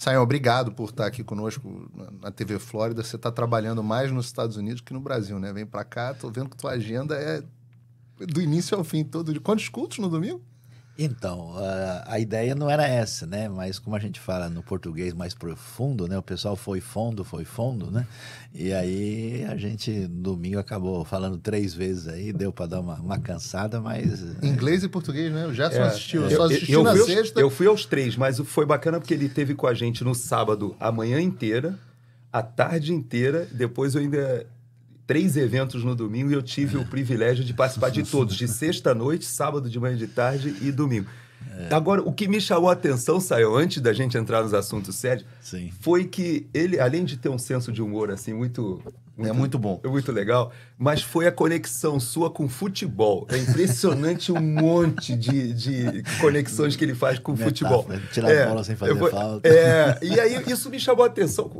Sayão, obrigado por estar aqui conosco na TV Flórida. Você está trabalhando mais nos Estados Unidos que no Brasil, né? Vem para cá, Estou vendo que tua agenda é do início ao fim todo. Quantos cultos no domingo? Então, a, a, ideia não era essa, né? Mas como a gente fala no português mais profundo, né? O pessoal foi fundo, foi fundo, né? E aí a gente, domingo, acabou falando três vezes aí, deu para dar uma, uma, cansada, mas... É, Inglês e português, né? O Jefferson é, assistiu, é, só eu, eu na sexta. Aos, eu fui aos três, mas foi bacana porque ele teve com a gente no sábado a manhã inteira, a tarde inteira, depois eu ainda três eventos no domingo e eu tive é. o privilégio de participar de todos, de sexta-noite, sábado de manhã de tarde e domingo. É. Agora, o que me chamou a atenção, saiu antes da gente entrar nos assuntos sérios, Sim. foi que ele, além de ter um senso de humor assim muito é muito, é muito bom. É muito legal. Mas foi a conexão sua com futebol. É impressionante um monte de, de conexões que ele faz com Metáfora, futebol. Tirar é, a bola sem fazer vou, falta. É, e aí isso me chamou a atenção.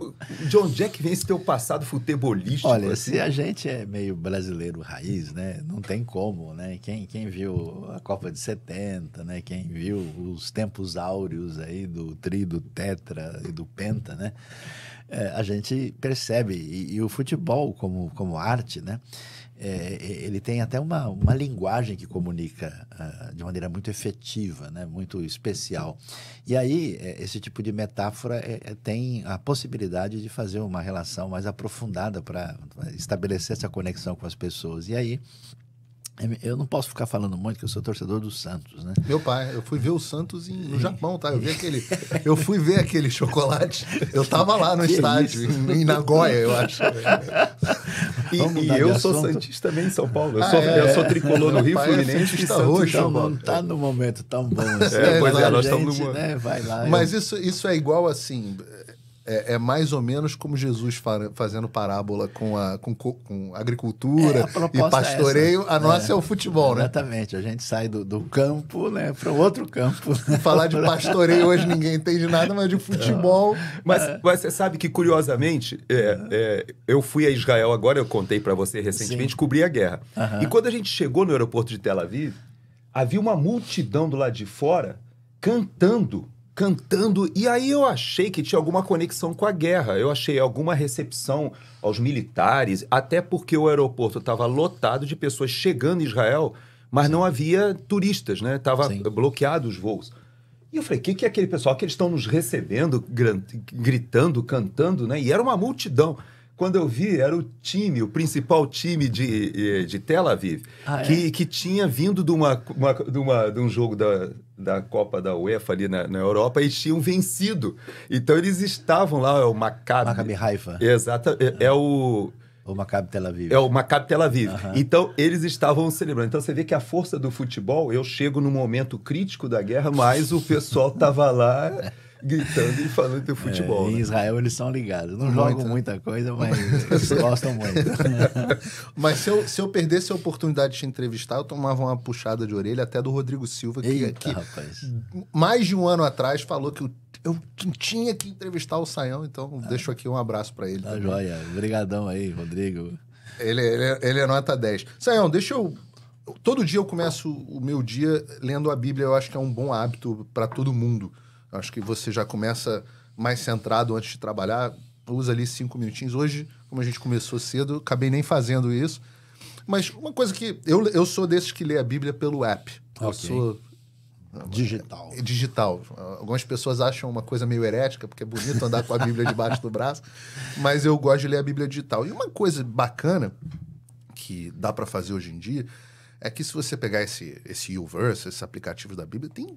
De onde é que vem esse teu passado futebolístico? Olha, assim? se a gente é meio brasileiro raiz, né? Não tem como, né? Quem, quem viu a Copa de 70, né? Quem viu os tempos áureos aí do tri, do tetra e do penta, né? é, a gente percebe. E, e, o futebol, como, como arte, né? É, ele tem até uma, uma linguagem que comunica uh, de maneira muito efetiva, né? muito especial. E aí, é, esse tipo de metáfora é, é, tem a possibilidade de fazer uma relação mais aprofundada para estabelecer essa conexão com as pessoas. E aí, é, eu não posso ficar falando muito que eu sou torcedor do Santos, né? Meu pai, eu fui ver o Santos em, no Japão, tá? Eu vi aquele, eu fui ver aquele chocolate. Eu tava lá no que estádio em, Nagoya, eu acho. e, e eu sou santista também em São Paulo. Eu ah, sou, é, eu sou tricolor no Rio é Fluminense é está Santos roxo, então, não tá no momento tão bom. É, assim. É, pois é, nós gente, estamos no né, Vai lá. Mas eu... isso, isso é igual assim. É, é, mais ou menos como Jesus fazendo parábola com a com, com agricultura é, e é pastoreio. É a nossa é, o é, futebol, né? Exatamente. A gente sai do, do campo né, para outro campo. Falar de pastoreio hoje ninguém entende nada, mas de então, futebol. É. mas, mas, você sabe que, curiosamente, eu fui a Israel agora, eu contei para você recentemente, Sim. cobri a guerra. Uhum. E quando a gente chegou no aeroporto de Tel Aviv, havia uma multidão do lado de fora cantando cantando. E aí eu achei que tinha alguma conexão com a guerra. Eu achei alguma recepção aos militares, até porque o aeroporto estava lotado de pessoas chegando em Israel, mas Sim. não havia turistas, né? Tava Sim. bloqueado os voos. E eu falei, o que, que é aquele pessoal que eles estão nos recebendo, gritando, cantando, né? E era uma multidão. Quando eu vi, era o time, o principal time de, eh, de Tel Aviv, ah, é? que, é? que tinha vindo de, uma, uma, de, uma, de um jogo da, da Copa da UEFA ali na, na, Europa, eles tinham vencido. Então eles estavam lá, é o Maccabi. Maccabi Haifa. Exato, é, é o... O Maccabi Tel Aviv. É o Maccabi Tel Aviv. Uhum. Então, eles estavam celebrando. Então, você vê que a força do futebol, eu chego no momento crítico da guerra, mas o pessoal estava lá gritando e falando do futebol. É, Em né? Israel eles são ligados. Não muito. jogam né? muita coisa, mas eles gostam muito. mas se eu, se eu perdesse a oportunidade de te entrevistar, eu tomava uma puxada de orelha até do Rodrigo Silva, que, Eita, que rapaz. mais de um ano atrás falou que eu, eu tinha que entrevistar o Saião, então ah, deixo aqui um abraço para ele. Tá também. joia. Obrigadão aí, Rodrigo. Ele, ele, ele é nota 10. Saião, deixa eu todo dia eu começo o meu dia lendo a Bíblia. Eu acho que é um bom hábito para todo mundo. Acho que você já começa mais centrado antes de trabalhar, usa ali cinco minutinhos. Hoje, como a gente começou cedo, acabei nem fazendo isso. Mas uma coisa que. Eu, eu sou desses que lê a Bíblia pelo app. Eu sou. Ah, digital. É digital. Algumas pessoas acham uma coisa meio herética, porque é bonito andar com a Bíblia debaixo do braço, mas eu gosto de ler a Bíblia digital. E uma coisa bacana que dá para fazer hoje em dia é que se você pegar esse, esse YouVerse, esse aplicativo da Bíblia, tem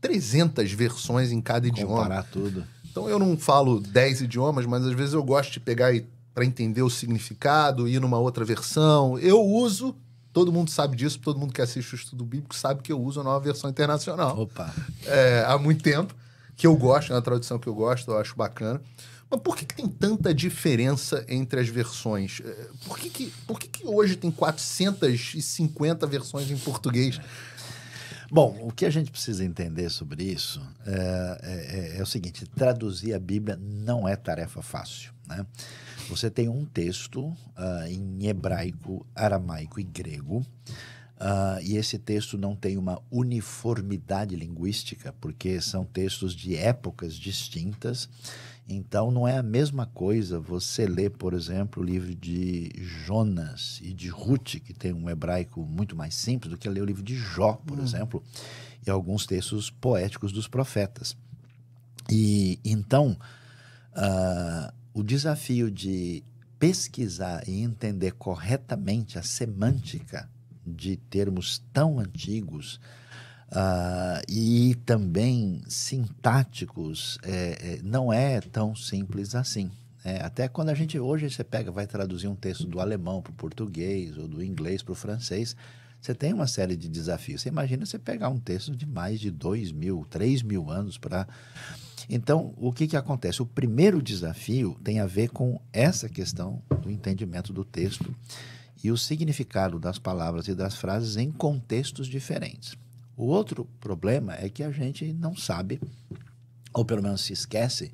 300 versões em cada idioma. Comparar tudo. Então eu não falo 10 idiomas, mas às vezes eu gosto de pegar para entender o significado, ir numa outra versão. Eu uso, todo mundo sabe disso, todo mundo que assiste o estudo bíblico sabe que eu uso a nova versão internacional. Opa! É, há muito tempo, que eu gosto, é uma tradução que eu gosto, eu acho bacana. Mas por que, que tem tanta diferença entre as versões? É, por, que, que, por que, que hoje tem 450 versões em português? Bom, o que a gente precisa entender sobre isso é, é, é, é, o seguinte: traduzir a Bíblia não é tarefa fácil. Né? Você tem um texto uh, em hebraico, aramaico e grego. Uh, e esse texto não tem uma uniformidade linguística, porque são textos de épocas distintas. Então não é a mesma coisa você ler, por exemplo, o livro de Jonas e de Ruth, que tem um hebraico muito mais simples, do que ler o livro de Jó, por hum. exemplo, e alguns textos poéticos dos profetas. E então uh, o desafio de pesquisar e entender corretamente a semântica de termos tão antigos Uh, e também sintáticos é, é, não é tão simples assim. É, até quando a gente hoje você pega, vai traduzir um texto do alemão para o português ou do inglês para o francês, você tem uma série de desafios. Você imagina você pegar um texto de mais de dois mil, três mil anos para. Então, o que, que acontece? O primeiro desafio tem a ver com essa questão do entendimento do texto e o significado das palavras e das frases em contextos diferentes. O outro problema é que a gente não sabe, ou pelo menos se esquece,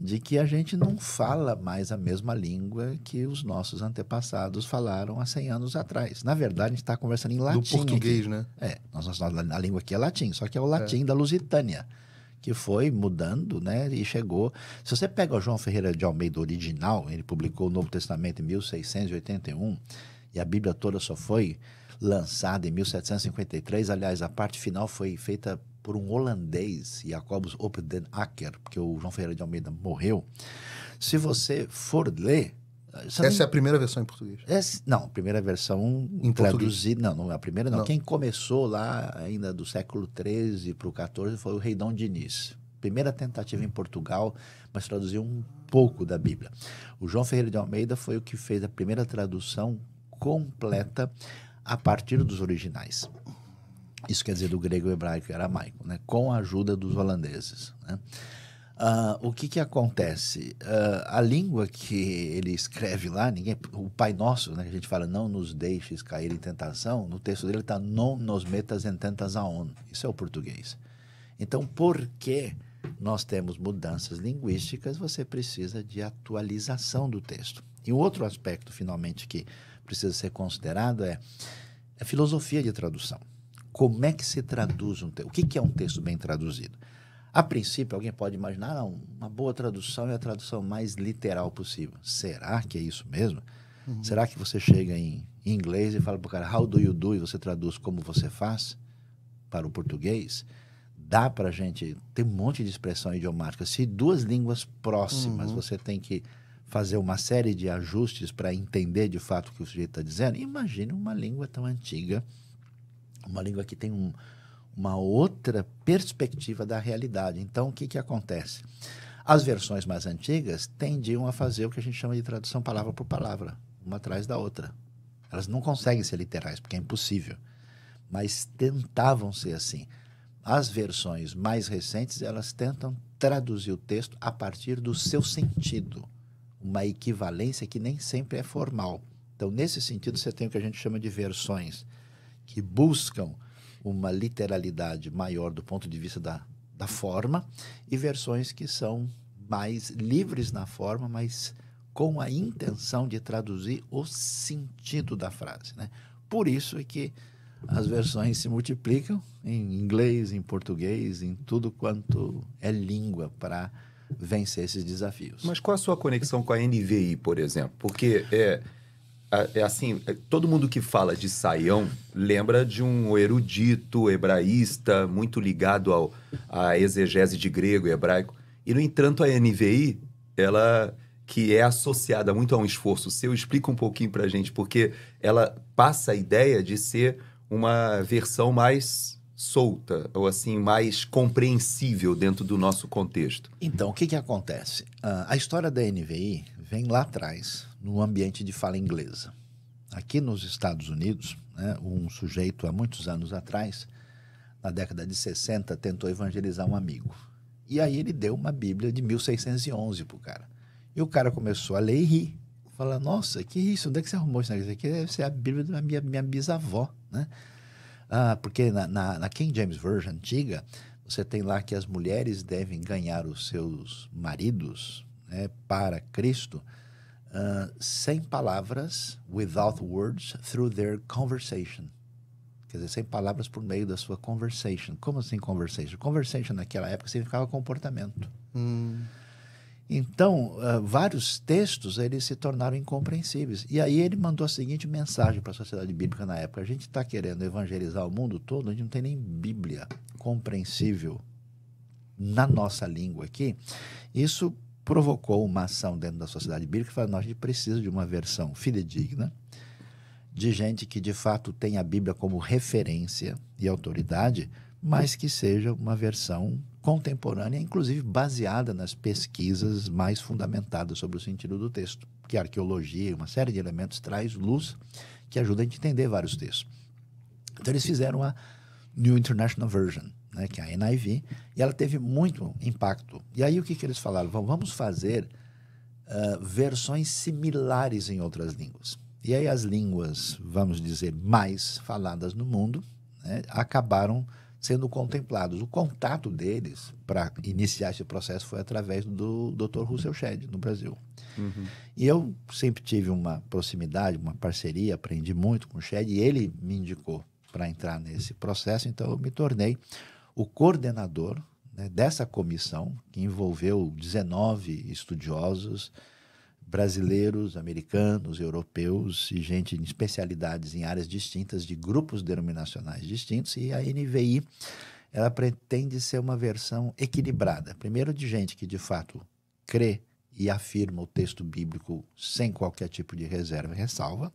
de que a gente não fala mais a mesma língua que os nossos antepassados falaram há 100 anos atrás. Na verdade, a gente está conversando em latim. Do português, aqui. né? É, a língua aqui é latim, só que é o é. latim é. da Lusitânia, que foi mudando, né? E chegou. Se você pega o João Ferreira de Almeida original, ele publicou o Novo Testamento em 1681, e a Bíblia toda só foi lançada em 1753. Aliás, a parte final foi feita por um holandês, Jacobus Opdenacker, porque o João Ferreira de Almeida morreu. Se você for ler. Eh, Essa é a primeira versão em português? não, a primeira versão em traduzida. Não, não é a primeira, não. não. Quem começou lá ainda do século XIII para o XIV foi o Reidão Diniz primeira tentativa em Portugal, mas traduziu um pouco da Bíblia. O João Ferreira de Almeida foi o que fez a primeira tradução completa a partir dos originais. Isso quer dizer do grego, hebraico e aramaico, né? com a ajuda dos holandeses. Né? Uh, o que, que acontece? Uh, a língua que ele escreve lá, ninguém, o Pai Nosso, né, que a gente fala, não nos deixes cair em tentação, no texto dele está, não nos metas em tentação. Isso é o português. Então, por que nós temos mudanças linguísticas? Você precisa de atualização do texto. E um outro aspecto, finalmente, que precisa ser considerado é a filosofia de tradução. Como é que se traduz um texto? O que, que é um texto bem traduzido? A princípio, alguém pode imaginar, não, ah, uma boa tradução é a tradução mais literal possível. Será que é isso mesmo? Uhum. Será que você chega em inglês e fala para o cara, how do you do? E você traduz como você faz para o português? Dá para a gente. Tem um monte de expressão idiomática. Se duas línguas próximas uhum. você tem que fazer uma série de ajustes para entender de fato o que o sujeito está dizendo, imagine uma língua tão antiga, uma língua que tem um, uma outra perspectiva da realidade. Então, o que, que acontece? As versões mais antigas tendiam a fazer o que a gente chama de tradução palavra por palavra, uma atrás da outra. Elas não conseguem ser literais, porque é impossível, mas tentavam ser assim. As versões mais recentes, elas tentam traduzir o texto a partir do seu sentido uma equivalência que nem sempre é formal. Então, nesse sentido, você tem o que a gente chama de versões, que buscam uma literalidade maior do ponto de vista da, da forma, e versões que são mais livres na forma, mas com a intenção de traduzir o sentido da frase. Né? Por isso é que as versões se multiplicam em inglês, em português, em tudo quanto é língua para vencer esses desafios. Mas qual a sua conexão com a NVI, por exemplo? Porque é, é assim, é, todo mundo que fala de Saião lembra de um erudito hebraísta muito ligado ao, à exegese de grego e hebraico. E, no entanto, a NVI, ela que é associada muito a um esforço seu, explica um pouquinho para a gente, porque ela passa a ideia de ser uma versão mais solta ou assim mais compreensível dentro do nosso contexto. Então, o que, que acontece? Uh, a história da NVI vem lá atrás, no ambiente de fala inglesa. Aqui nos Estados Unidos, né, um sujeito há muitos anos atrás, na década de 60, tentou evangelizar um amigo. E aí ele deu uma Bíblia de 1611 para o cara. E o cara começou a ler e rir. Fala, nossa, que isso? Onde é que você arrumou isso? Isso aqui deve ser a Bíblia da minha, minha bisavó, né? Ah, porque na, na, na King James Version antiga, você tem lá que as mulheres devem ganhar os seus maridos né, para Cristo uh, sem palavras, without words, through their conversation. Quer dizer, sem palavras por meio da sua conversation. Como assim conversation? Conversation naquela época significava comportamento. Hum. Então, uh, vários textos eles se tornaram incompreensíveis. E aí ele mandou a seguinte mensagem para a sociedade bíblica na época: a gente está querendo evangelizar o mundo todo, a gente não tem nem Bíblia compreensível na nossa língua aqui. Isso provocou uma ação dentro da sociedade bíblica que falou: nós a gente precisa de uma versão fidedigna de gente que de fato tem a Bíblia como referência e autoridade, mas que seja uma versão contemporânea, inclusive baseada nas pesquisas mais fundamentadas sobre o sentido do texto, que a arqueologia, uma série de elementos traz luz que ajuda a gente entender vários textos. Então eles fizeram a New International Version, né, que é a NIV, e ela teve muito impacto. E aí o que, que eles falaram? Vamos fazer uh, versões similares em outras línguas. E aí as línguas, vamos dizer, mais faladas no mundo, né, acabaram sendo contemplados. O contato deles para iniciar esse processo foi através do Dr. Russell Shedd, no Brasil. Uhum. E eu sempre tive uma proximidade, uma parceria, aprendi muito com o Shedd e ele me indicou para entrar nesse processo, então eu me tornei o coordenador né, dessa comissão que envolveu 19 estudiosos, brasileiros, americanos, europeus e gente em especialidades em áreas distintas, de grupos denominacionais distintos, e a NVI ela pretende ser uma versão equilibrada. Primeiro, de gente que de fato crê e afirma o texto bíblico sem qualquer tipo de reserva e ressalva.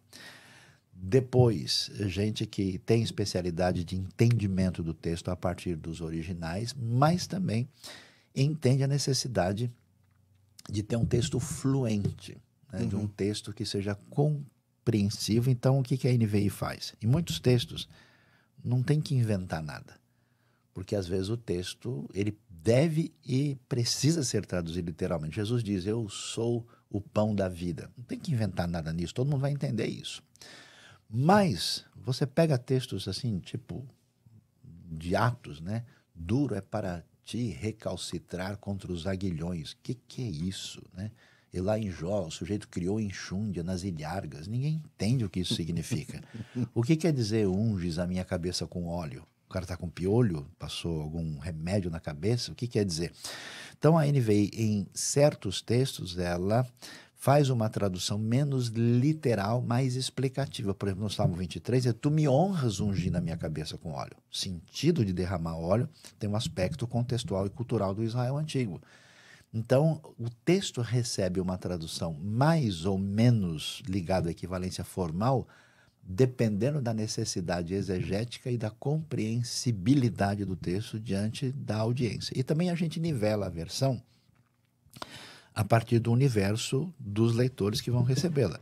Depois, gente que tem especialidade de entendimento do texto a partir dos originais, mas também entende a necessidade de ter um texto fluente, né? uhum. de um uhum. texto que seja compreensivo. Então, o que, que a NVI faz? Em muitos textos, não tem que inventar nada, porque às vezes o texto ele deve e precisa ser traduzido literalmente. Jesus diz: Eu sou o pão da vida. Não tem que inventar nada nisso, todo mundo vai entender isso. Mas você pega textos assim, tipo de Atos, né? Duro é para te recalcitrar contra os aguilhões. Que que é isso, né? E lá em Jó, o sujeito criou enxúndia nas ilhargas. Ninguém entende o que isso significa. o que quer dizer unges a minha cabeça com óleo? O cara está com piolho, passou algum remédio na cabeça? O que quer dizer? Então, a NVI, em certos textos, ela faz uma tradução menos literal, mais explicativa. Por exemplo, no Salmo 23 é: Tu me honras ungir na minha cabeça com óleo. O sentido de derramar óleo tem um aspecto contextual e cultural do Israel antigo. Então, o texto recebe uma tradução mais ou menos ligada à equivalência formal, dependendo da necessidade exegética e da compreensibilidade do texto diante da audiência. E também a gente nivela a versão a partir do universo dos leitores que vão recebê-la.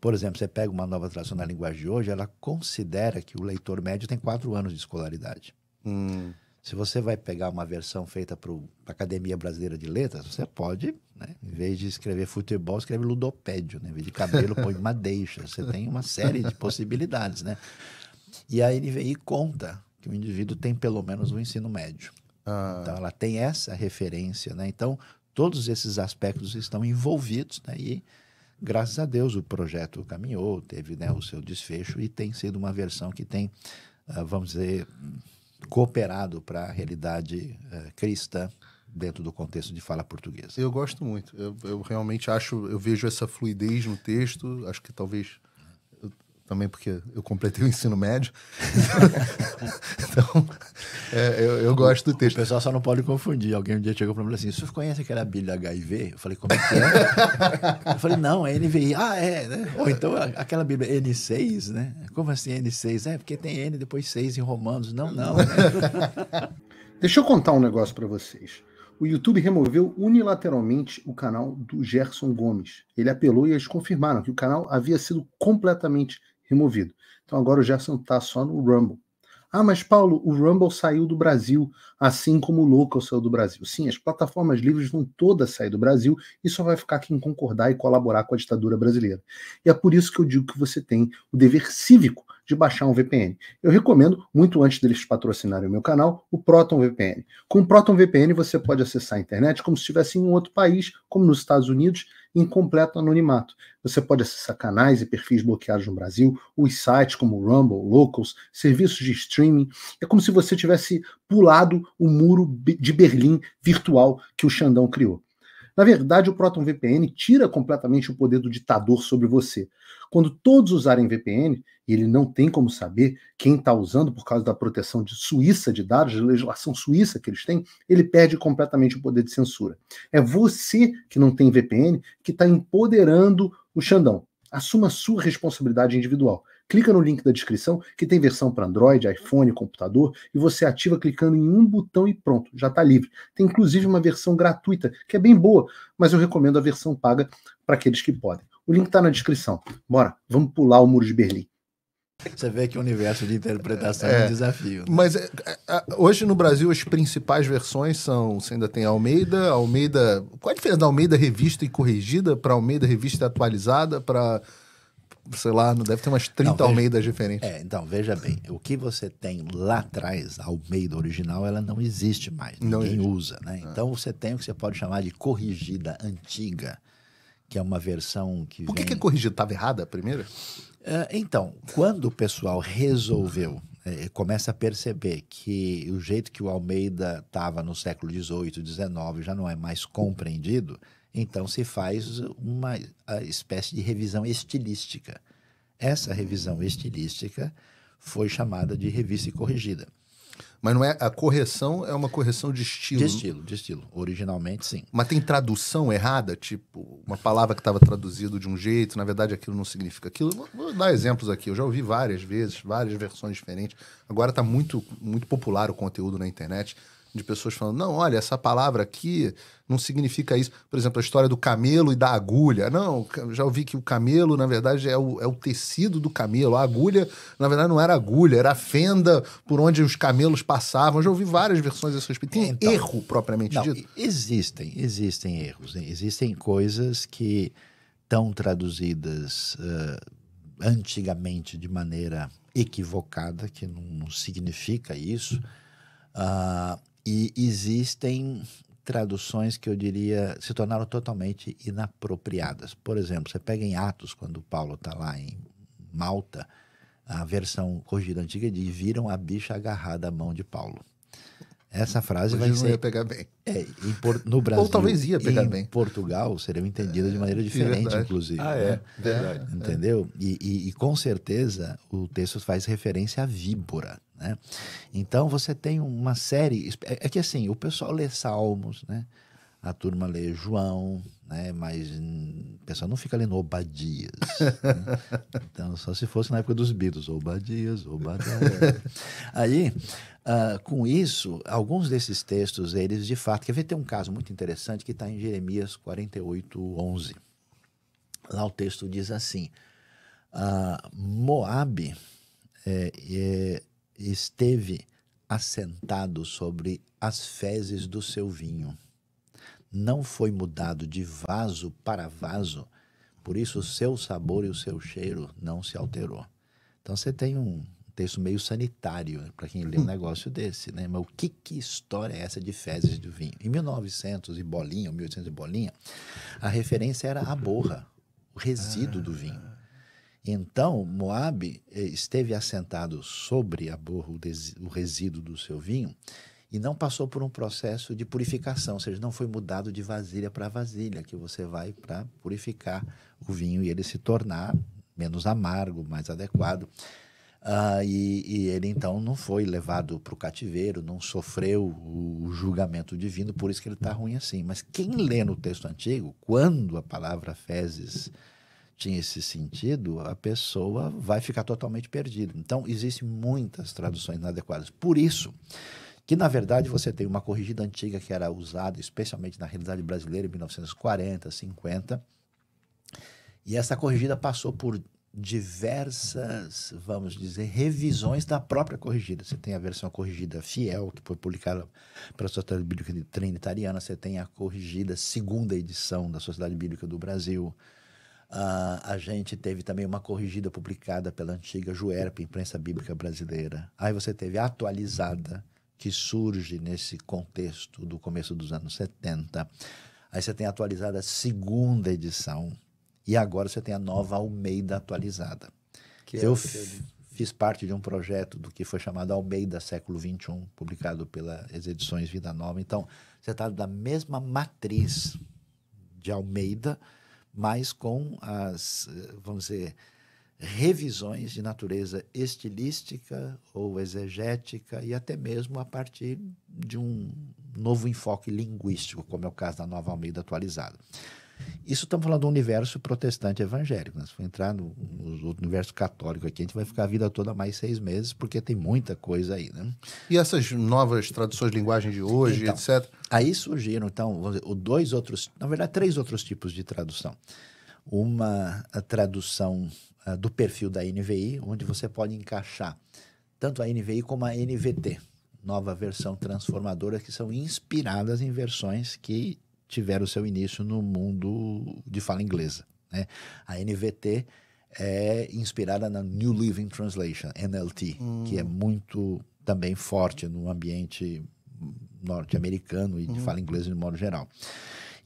Por exemplo, você pega uma nova tradução na linguagem de hoje, ela considera que o leitor médio tem quatro anos de escolaridade. Hum. Se você vai pegar uma versão feita para a Academia Brasileira de Letras, você pode, né, em vez de escrever futebol, escreve ludopédio. Né? Em vez de cabelo, põe madeixa. Você tem uma série de possibilidades. Né? E a NVI conta que o indivíduo tem pelo menos o um ensino médio. Ah. Então, ela tem essa referência. Né? Então, todos esses aspectos estão envolvidos, né? e graças a Deus o projeto caminhou, teve né, o seu desfecho e tem sido uma versão que tem, uh, vamos dizer, cooperado para a realidade uh, cristã dentro do contexto de fala portuguesa. Eu gosto muito, eu, eu realmente acho, eu vejo essa fluidez no texto, acho que talvez também porque eu completei o ensino médio. então, é, eu, eu, gosto do texto. O pessoal só não pode confundir. Alguém um dia chegou para mim assim: você conhece aquela Bíblia HIV? Eu falei: como é que é? eu falei: não, é NVI. Ah, é, né? Ou então aquela Bíblia N6, né? Como assim N6? É, porque tem N depois 6 em Romanos. Não, não. Né? Deixa eu contar um negócio para vocês o YouTube removeu unilateralmente o canal do Gerson Gomes. Ele apelou e eles confirmaram que o canal havia sido completamente removido. Então agora o Gerson está só no Rumble. Ah, mas Paulo, o Rumble saiu do Brasil, assim como o Local saiu do Brasil. Sim, as plataformas livres vão todas sair do Brasil e só vai ficar quem concordar e colaborar com a ditadura brasileira. E é por isso que eu digo que você tem o dever cívico de baixar um VPN. Eu recomendo, muito antes deles patrocinarem o meu canal, o Proton VPN. Com o Proton VPN você pode acessar a internet como se estivesse em um outro país, como nos Estados Unidos, em completo anonimato. Você pode acessar canais e perfis bloqueados no Brasil, os sites como Rumble, Locals, serviços de streaming. É como se você tivesse pulado o muro de Berlim virtual que o Xandão criou. Na verdade, o Proton VPN tira completamente o poder do ditador sobre você. Quando todos usarem VPN, e ele não tem como saber quem está usando por causa da proteção de suíça de dados, de legislação suíça que eles têm, ele perde completamente o poder de censura. É você que não tem VPN que está empoderando o Xandão. Assuma a sua responsabilidade individual. Clica no link da descrição, que tem versão para Android, iPhone, computador, e você ativa clicando em um botão e pronto, já está livre. Tem inclusive uma versão gratuita, que é bem boa, mas eu recomendo a versão paga para aqueles que podem. O link está na descrição. Bora, vamos pular o muro de Berlim. Você vê que o universo de interpretação é, é um desafio. Né? Mas é, é, é hoje no Brasil as principais versões são, você ainda tem Almeida, Almeida. Qual a diferença da Almeida revista e corrigida para Almeida revista atualizada para sei lá, não deve ter umas 30 não, veja, Almeidas diferentes. É, então, veja bem, o que você tem lá atrás, a Almeida original, ela não existe mais, não ninguém existe. usa, né? É. Então você tem o que você pode chamar de corrigida antiga, que é uma versão que Por que, vem... que é corrigida? Estava errada a primeira? É, então, quando o pessoal resolveu é, começa a perceber que o jeito que o Almeida estava no século XVIII, XIX já não é mais compreendido, então se faz uma espécie de revisão estilística. Essa revisão estilística foi chamada de revista corrigida. Mas não é a correção é uma correção de estilo. De estilo, de estilo. Originalmente sim. Mas tem tradução errada, tipo uma palavra que estava traduzido de um jeito, na verdade aquilo não significa aquilo. Vou, vou dar exemplos aqui. Eu já ouvi várias vezes, várias versões diferentes. Agora está muito muito popular o conteúdo na internet de pessoas falando, não, olha, essa palavra aqui não significa isso. Por exemplo, a história do camelo e da agulha. Não, já ouvi que o camelo, na verdade, é o, é o tecido do camelo. A agulha, na verdade, não era agulha, era a fenda por onde os camelos passavam. já ouvi várias versões desse respeito. Tem é, então, erro propriamente não, dito? Existem, existem erros. Existem coisas que estão traduzidas uh, antigamente de maneira equivocada, que não, não significa isso. Uh, e existem traduções que eu diria se tornaram totalmente inapropriadas. Por exemplo, você pega em Atos, quando Paulo está lá em Malta, a versão corrigida antiga é diz: viram a bicha agarrada à mão de Paulo. Essa frase Hoje vai ser. Não ia pegar bem. É, no Brasil. Ou talvez ia pegar em bem. Portugal seria entendida é, de maneira é, é diferente, inclusive. Ah, né? é. Né? Verdade. Entendeu? É. E, e, e com certeza o texto faz referência à víbora né? Então você tem uma série. É, é que assim, o pessoal lê Salmos, né? a turma lê João, né? Mas o pessoal não fica lendo Obadias. né? Então, só se fosse na época dos Beatles, Obadias, Obadias. Aí, uh, com isso, alguns desses textos, eles de fato... Quer ver, tem um caso muito interessante que está em Jeremias 48, 11. Lá o texto diz assim, uh, ah, Moab é, é, esteve assentado sobre as fezes do seu vinho. Não foi mudado de vaso para vaso, por isso o seu sabor e o seu cheiro não se alterou. Então você tem um texto meio sanitário para quem lê um hum. negócio desse, né? Mas o que, que história é essa de fezes do vinho? Em 1900 e bolinha, 1800 e bolinha, a referência era a borra, o resíduo do ah. vinho. Então, Moabe eh, esteve assentado sobre a borra o resíduo do seu vinho e não passou por um processo de purificação, ou seja, não foi mudado de vasilha para vasilha, que você vai para purificar o vinho e ele se tornar menos amargo, mais adequado. Uh, e, e, ele então não foi levado para o cativeiro, não sofreu o, o, julgamento divino, por isso que ele está ruim assim. Mas quem lê no texto antigo, quando a palavra fezes tinha esse sentido, a pessoa vai ficar totalmente perdida. Então, existem muitas traduções inadequadas. Por isso que, na verdade, você tem uma corrigida antiga que era usada especialmente na realidade brasileira em 1940, 50, e essa corrigida passou por diversas, vamos dizer, revisões da própria corrigida. Você tem a versão corrigida fiel, que foi publicada pela Sociedade Bíblica Trinitariana, você tem a corrigida segunda edição da Sociedade Bíblica do Brasil, Uh, a gente teve também uma corrigida publicada pela antiga Juerp, Imprensa Bíblica Brasileira. Aí você teve a atualizada, que surge nesse contexto do começo dos anos 70. Aí você tem a atualizada segunda edição. E agora você tem a nova Almeida atualizada. Que é eu fiz parte de um projeto do que foi chamado Almeida Século XXI, publicado pelas edições Vida Nova. Então, você está da mesma matriz de Almeida, mas com as, eh, vamos dizer, revisões de natureza estilística ou exegética e até mesmo a partir de um novo enfoque linguístico, como é o caso da Nova Almeida atualizada. Isso estamos falando do universo protestante evangélico. Né? Se for entrar no, no, universo católico aqui, a gente vai ficar a vida toda mais seis meses, porque tem muita coisa aí. Né? E essas novas traduções de linguagem de hoje, então, etc. Aí surgiram, então, dizer, dois outros, na verdade, três outros tipos de tradução. Uma tradução do perfil da NVI, onde você pode encaixar tanto a NVI como a NVT, nova versão transformadora, que são inspiradas em versões que tiveram seu início no mundo de fala inglesa. Né? A NVT é inspirada na New Living Translation, NLT, hum. que é hum. muito também forte no ambiente norte-americano e de hum. fala inglesa de modo geral.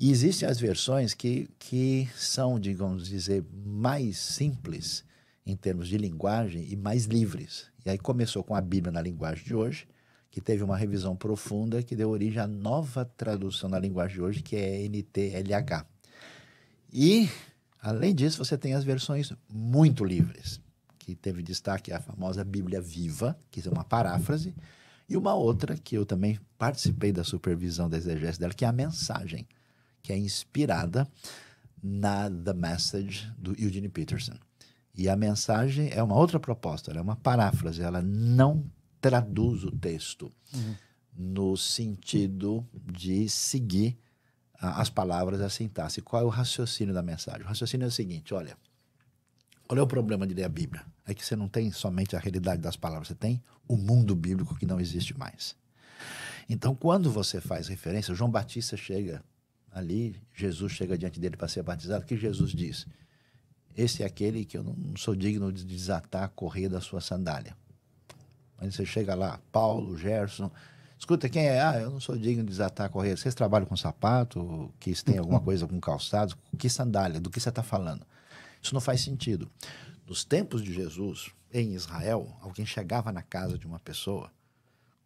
E existem as versões que, que são, digamos dizer, mais simples em termos de linguagem e mais livres. E aí começou com a Bíblia na linguagem de hoje, que teve uma revisão profunda que deu origem à nova tradução na linguagem de hoje, que é NTLH. E, além disso, você tem as versões muito livres, que teve destaque a famosa Bíblia Viva, que é uma paráfrase, e uma outra que eu também participei da supervisão da exegese dela, que é a Mensagem, que é inspirada na The Message do Eugene Peterson. E a mensagem é uma outra proposta, ela é uma paráfrase, ela não traduz o texto uhum. no sentido de seguir a, as palavras, a sintaxe. Qual é o raciocínio da mensagem? O raciocínio é o seguinte: olha, qual é o problema de ler a Bíblia? É que você não tem somente a realidade das palavras, você tem o mundo bíblico que não existe mais. Então, quando você faz referência, João Batista chega ali, Jesus chega diante dele para ser batizado, que Jesus diz: Esse é aquele que eu não sou digno de desatar a correia da sua sandália. Aí você chega lá, Paulo, Gerson. Escuta, quem é? Ah, eu não sou digno de desatar a correia. Vocês trabalham com sapato? Que tem alguma coisa com calçados? Que sandália? Do que você está falando? Isso não faz sentido. Nos tempos de Jesus, em Israel, alguém chegava na casa de uma pessoa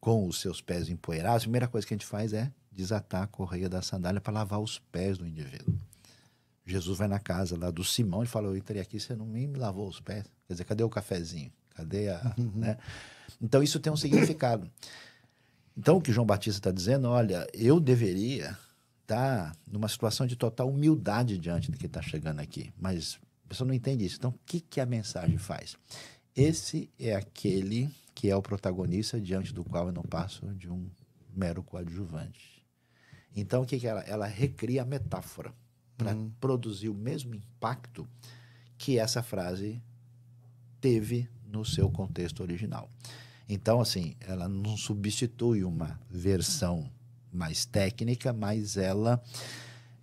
com os seus pés empoeirados, a primeira coisa que a gente faz é desatar a correia da sandália para lavar os pés do indivíduo. Jesus vai na casa lá do Simão e fala: Eu entrei aqui, você não me lavou os pés. Quer dizer, cadê o cafezinho? Cadê a. Uhum. Né? Então isso tem um significado. Então o que João Batista está dizendo, olha, eu deveria estar tá numa situação de total humildade diante do que está chegando aqui, mas a pessoa não entende isso. Então o que, que a mensagem faz? Esse é aquele que é o protagonista diante do qual eu não passo de um mero coadjuvante. Então o que, que ela, ela recria a metáfora para hum. produzir o mesmo impacto que essa frase teve no seu contexto original. Então, assim, ela não substitui uma versão mais técnica, mas ela,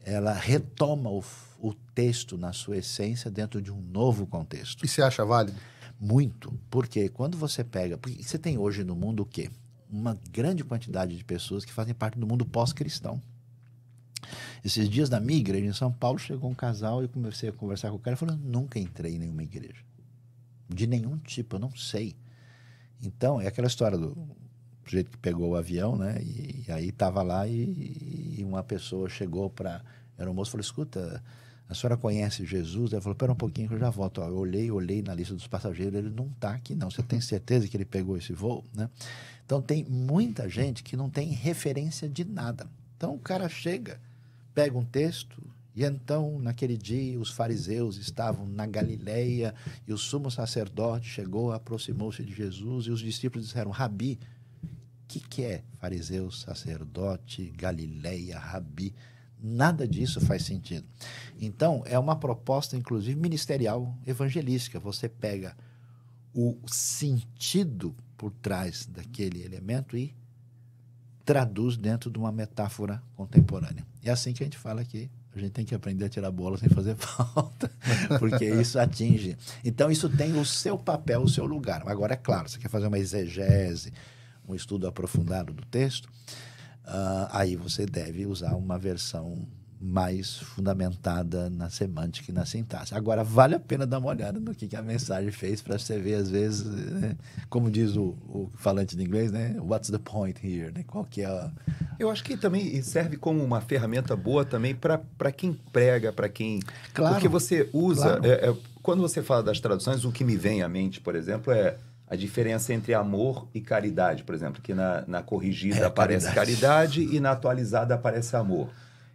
ela retoma o, o texto na sua essência dentro de um novo contexto. E você acha válido? Muito, porque quando você pega. Porque você tem hoje no mundo o quê? Uma grande quantidade de pessoas que fazem parte do mundo pós-cristão. Esses dias na minha igreja em São Paulo chegou um casal e eu comecei a conversar com o cara falando: nunca entrei em nenhuma igreja. De nenhum tipo, eu não sei. Então, é aquela história do jeito que pegou o avião, né? E, e aí estava lá e, e, uma pessoa chegou para. Era um moço falou: escuta, a senhora conhece Jesus? Ela falou: pera um pouquinho que eu já volto. eu olhei, olhei na lista dos passageiros, ele não está aqui, não. Você tem certeza que ele pegou esse voo, né? Então, tem muita gente que não tem referência de nada. Então, o cara chega, pega um texto, e então, naquele dia, os fariseus estavam na Galileia e o sumo sacerdote chegou, aproximou-se de Jesus e os discípulos disseram: Rabi, o que, que é fariseu, sacerdote, Galileia, Rabi? Nada disso faz sentido. Então, é uma proposta, inclusive, ministerial evangelística. Você pega o sentido por trás daquele elemento e traduz dentro de uma metáfora contemporânea. É assim que a gente fala aqui a gente tem que aprender a tirar bola sem fazer falta, porque isso atinge. Então, isso tem o seu papel, o seu lugar. Agora, é claro, você quer fazer uma exegese, um estudo aprofundado do texto, uh, aí você deve usar uma versão mais fundamentada na semântica e na sintaxe. Agora, vale a pena dar uma olhada no que, que a mensagem fez para você ver, às vezes, né? como diz o, o, falante de inglês, né? What's the point here? Né? Qual que é a... Eu acho que também serve como uma ferramenta boa também para quem prega, para quem... Claro. Porque você usa... Claro. É, é, quando você fala das traduções, o que me vem à mente, por exemplo, é a diferença entre amor e caridade, por exemplo, que na, na corrigida é, aparece caridade. caridade e na atualizada aparece amor.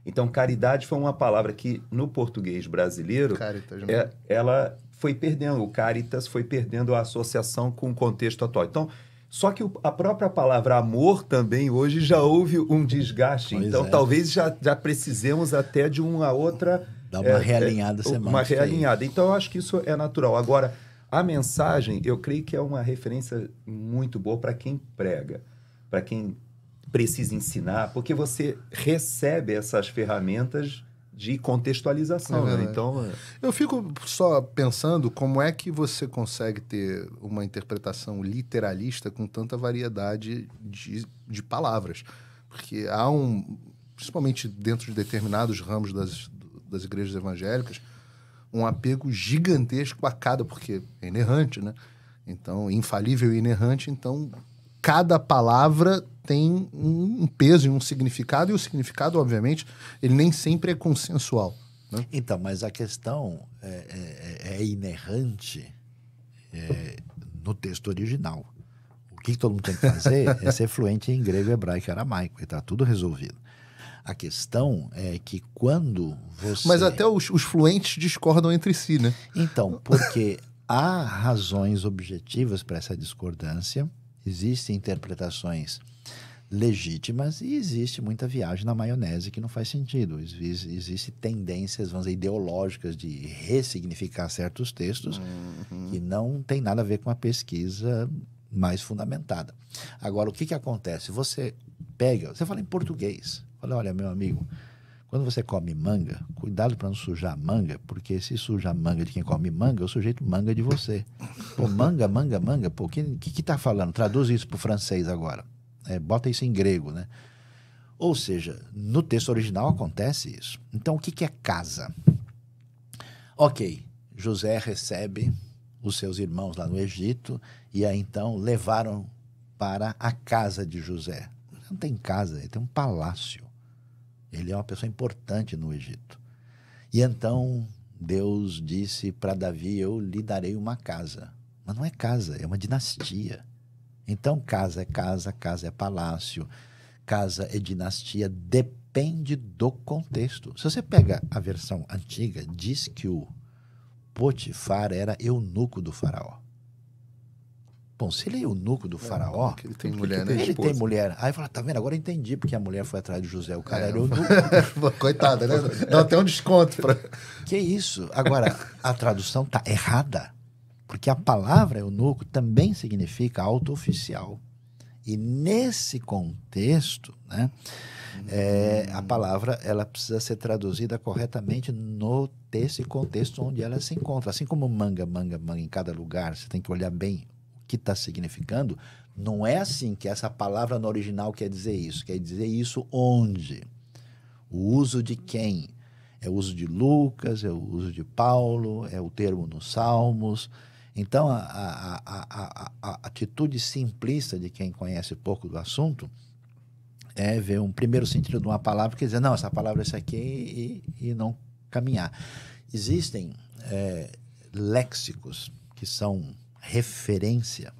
Então, caridade foi uma palavra que, no português brasileiro, Caritas, né? é, ela foi perdendo, o caritas foi perdendo a associação com o contexto atual. Então, só que o, a própria palavra amor também hoje já houve um desgaste. Pois então, é. talvez já, já precisemos até de uma outra. Dar uma é, é realinhada é, Uma realinhada. Então, eu acho que isso é natural. Agora, a mensagem, eu creio que é uma referência muito boa para quem prega, para quem precisa ensinar, porque você recebe essas ferramentas de contextualização, é né? Então, é. eu fico só pensando como é que você consegue ter uma interpretação literalista com tanta variedade de, de palavras, porque há um, principalmente dentro de determinados ramos das, das igrejas evangélicas, um apego gigantesco a cada, porque é inerrante, né? Então, infalível e inerrante, então cada palavra tem um peso e um significado, e o significado, obviamente, ele nem sempre é consensual. Né? Então, mas a questão é, é, é, é inerrante é, no texto original. O que todo mundo tem que fazer é ser fluente em grego, hebraico e aramaico, e está tudo resolvido. A questão é que quando você. Mas até os, os fluentes discordam entre si, né? Então, porque há razões objetivas para essa discordância, existem interpretações legítimas e existe muita viagem na maionese que não faz sentido. Ex existe tendências, vamos dizer, ideológicas de ressignificar certos textos uhum. que não tem nada a ver com a pesquisa mais fundamentada. Agora, o que, que acontece? Você pega, você fala em português. Fala, olha, meu amigo, quando você come manga, cuidado para não sujar a manga, porque se suja a manga de quem come manga, o sujeito manga de você. Pô, manga, manga, manga, pô, o que, que, que tá falando? Traduz isso para o francês agora. É, bota isso em grego, né? Ou seja, no texto original acontece isso. Então, o que, que é casa? Ok, José recebe os seus irmãos lá no Egito e aí então levaram para a casa de José. Não tem casa, ele tem um palácio. Ele é uma pessoa importante no Egito. E então Deus disse para Davi: Eu lhe darei uma casa. Mas não é casa, é uma dinastia. Então, casa é casa, casa é palácio, casa é dinastia, depende do contexto. Se você pega a versão antiga, diz que o Potifar era eunuco do faraó. Bom, se ele é eunuco do é, faraó. É, ele tem mulher, né? Ele tem mulher. Aí fala, tá vendo? Agora eu entendi porque a mulher foi atrás de José. O cara é, era eunuco. Coitada, né? Dá até um desconto. Pra... Que isso? Agora, a tradução tá errada. Porque a palavra eunuco também significa alto oficial. E nesse contexto, né, é, a hum. palavra ela precisa ser traduzida corretamente no esse contexto onde ela se encontra. Assim como manga, manga, manga em cada lugar, você tem que olhar bem o que está significando. Não é assim que essa palavra no original quer dizer isso. Quer dizer isso onde? O uso de quem? É o uso de Lucas, é o uso de Paulo, é o termo nos Salmos então, a, a, a, a, atitude simplista de quem conhece pouco do assunto é ver um primeiro sentido de uma palavra que dizer, não, essa palavra é essa aqui e, e não caminhar. Existem é, léxicos que são referência,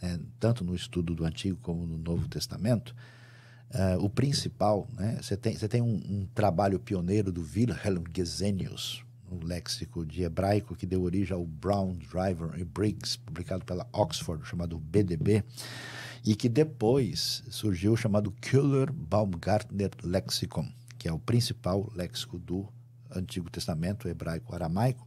né, tanto no estudo do Antigo como no Novo Testamento. É, o principal, né, você tem, você tem um, um trabalho pioneiro do Wilhelm Gesenius, no léxico de hebraico que deu origem ao Brown, Driver e Briggs, publicado pela Oxford, chamado BDB, e que depois surgiu o chamado Köhler-Baumgartner Lexicon, que é o principal léxico do Antigo Testamento hebraico-aramaico.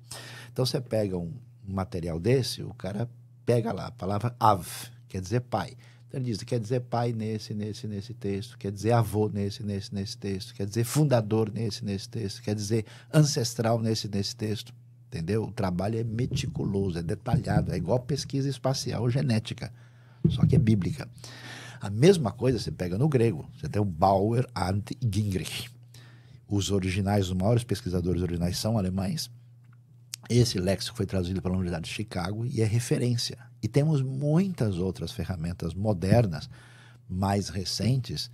Então você pega um material desse, o cara pega lá a palavra Av, quer dizer pai ele diz, quer dizer pai nesse, nesse, nesse texto, quer dizer avô nesse, nesse, nesse texto, quer dizer fundador nesse, nesse texto, quer dizer ancestral nesse, nesse texto. Entendeu? O trabalho é meticuloso, é detalhado, é igual pesquisa espacial genética, só que é bíblica. A mesma coisa você pega no grego. Você tem o Bauer, Arndt e Gingrich. Os originais, os maiores pesquisadores originais são alemães. Esse léxico foi traduzido pela Universidade de Chicago e é referência e temos muitas outras ferramentas modernas, mais recentes,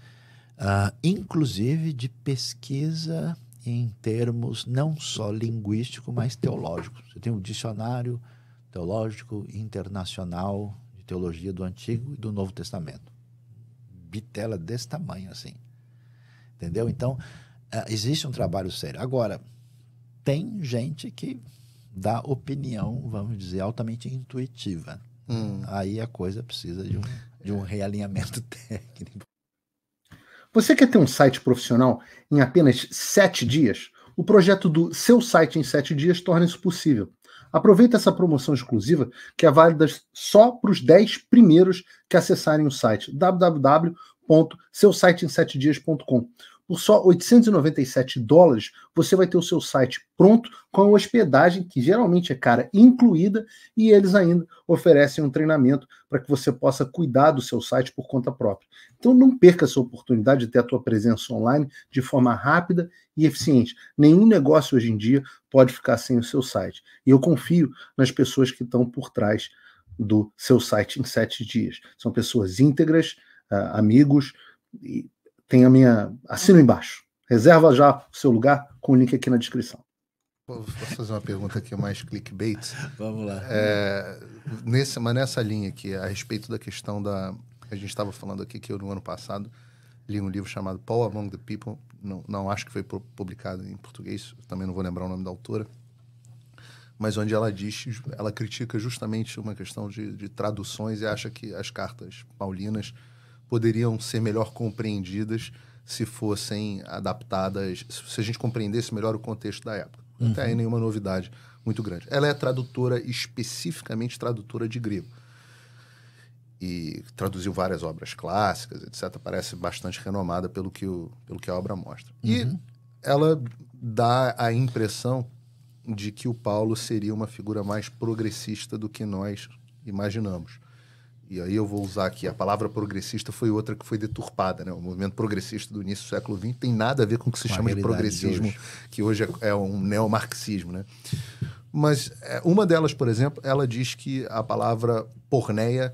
uh, inclusive de pesquisa em termos não só linguístico, mas teológico. Você tem o um dicionário teológico internacional de teologia do Antigo e do Novo Testamento. Bitela desse tamanho, assim. Entendeu? Então, uh, existe um trabalho sério. Agora, tem gente que dá opinião, vamos dizer, altamente intuitiva. Hum. Aí a coisa precisa de um, de um realinhamento técnico. Você quer ter um site profissional em apenas sete dias? O projeto do Seu Site em Sete Dias torna isso possível. Aproveita essa promoção exclusiva que é válida só para os 10 primeiros que acessarem o site www.seu-site-em-sete-dias.com por só 897 dólares, você vai ter o seu site pronto com a hospedagem, que geralmente é cara, incluída, e eles ainda oferecem um treinamento para que você possa cuidar do seu site por conta própria. Então não perca essa oportunidade de ter a tua presença online de forma rápida e eficiente. Nenhum negócio hoje em dia pode ficar sem o seu site. E eu confio nas pessoas que estão por trás do seu site em sete dias. São pessoas íntegras, ah, amigos, e tem a minha. Assina ah. embaixo. Reserva já o seu lugar com o link aqui na descrição. Posso fazer uma pergunta aqui mais clickbait? Vamos lá. É, nesse, mas nessa linha aqui, a respeito da questão da. A gente estava falando aqui que eu, no ano passado, li um livro chamado Paul Among the People. Não, não acho que foi publicado em português, também não vou lembrar o nome da autora. Mas onde ela diz, ela critica justamente uma questão de, de traduções e acha que as cartas paulinas poderiam ser melhor compreendidas se fossem adaptadas, se a gente compreendesse melhor o contexto da época. Uhum. Até aí nenhuma novidade muito grande. Ela é tradutora, especificamente tradutora de grego. E traduziu várias obras clássicas, etc. Parece bastante renomada pelo que, o, pelo que a obra mostra. Uhum. E ela dá a impressão de que o Paulo seria uma figura mais progressista do que nós imaginamos e aí eu vou usar aqui, a palavra progressista foi outra que foi deturpada, né? O movimento progressista do início do século XX tem nada a ver com o que se chama de progressismo, de hoje. que hoje é, é um neomarxismo, né? Mas é, uma delas, por exemplo, ela diz que a palavra porneia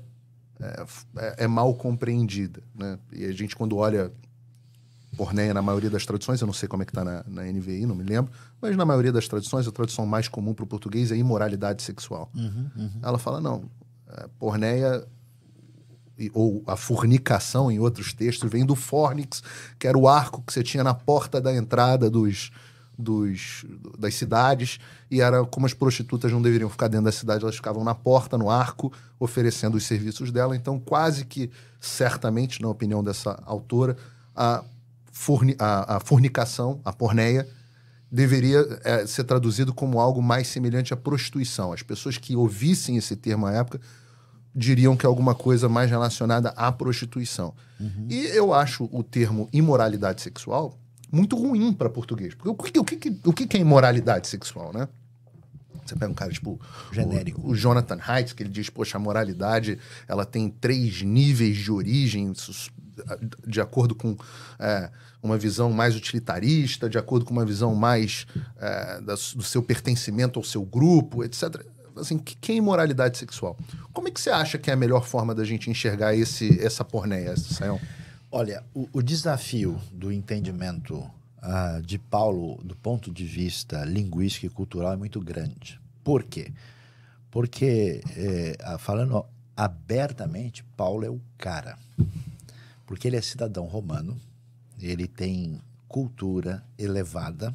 é, é, é, mal compreendida, né? E a gente, quando olha porneia na maioria das traduções, eu não sei como é que está na, na NVI, não me lembro, mas na maioria das traduções, a tradução mais comum para o português é imoralidade sexual. Uhum, uhum. Ela fala, não, é, porneia ou a fornicação em outros textos, vem do fornix, que era o arco que você tinha na porta da entrada dos, dos, das cidades, e era como as prostitutas não deveriam ficar dentro da cidade, elas ficavam na porta, no arco, oferecendo os serviços dela. Então, quase que certamente, na opinião dessa autora, a, forni a, a fornicação, a porneia, deveria é, ser traduzido como algo mais semelhante à prostituição. As pessoas que ouvissem esse termo à época diriam que é alguma coisa mais relacionada à prostituição. Uhum. E eu acho o termo imoralidade sexual muito ruim para português. Porque o que, o, que, o que é imoralidade sexual, né? Você pega um cara tipo Genérico. O, o Jonathan Haidt, que ele diz, poxa, a moralidade ela tem três níveis de origem, de acordo com é, uma visão mais utilitarista, de acordo com uma visão mais é, da, do seu pertencimento ao seu grupo, etc assim, que, que é imoralidade sexual. Como é que você acha que é a melhor forma da gente enxergar esse, essa porneia, Sayão? Olha, o, o, desafio do entendimento uh, de Paulo do ponto de vista linguístico e cultural é muito grande. Por quê? Porque, eh, falando abertamente, Paulo é o cara. Porque ele é cidadão romano, ele tem cultura elevada,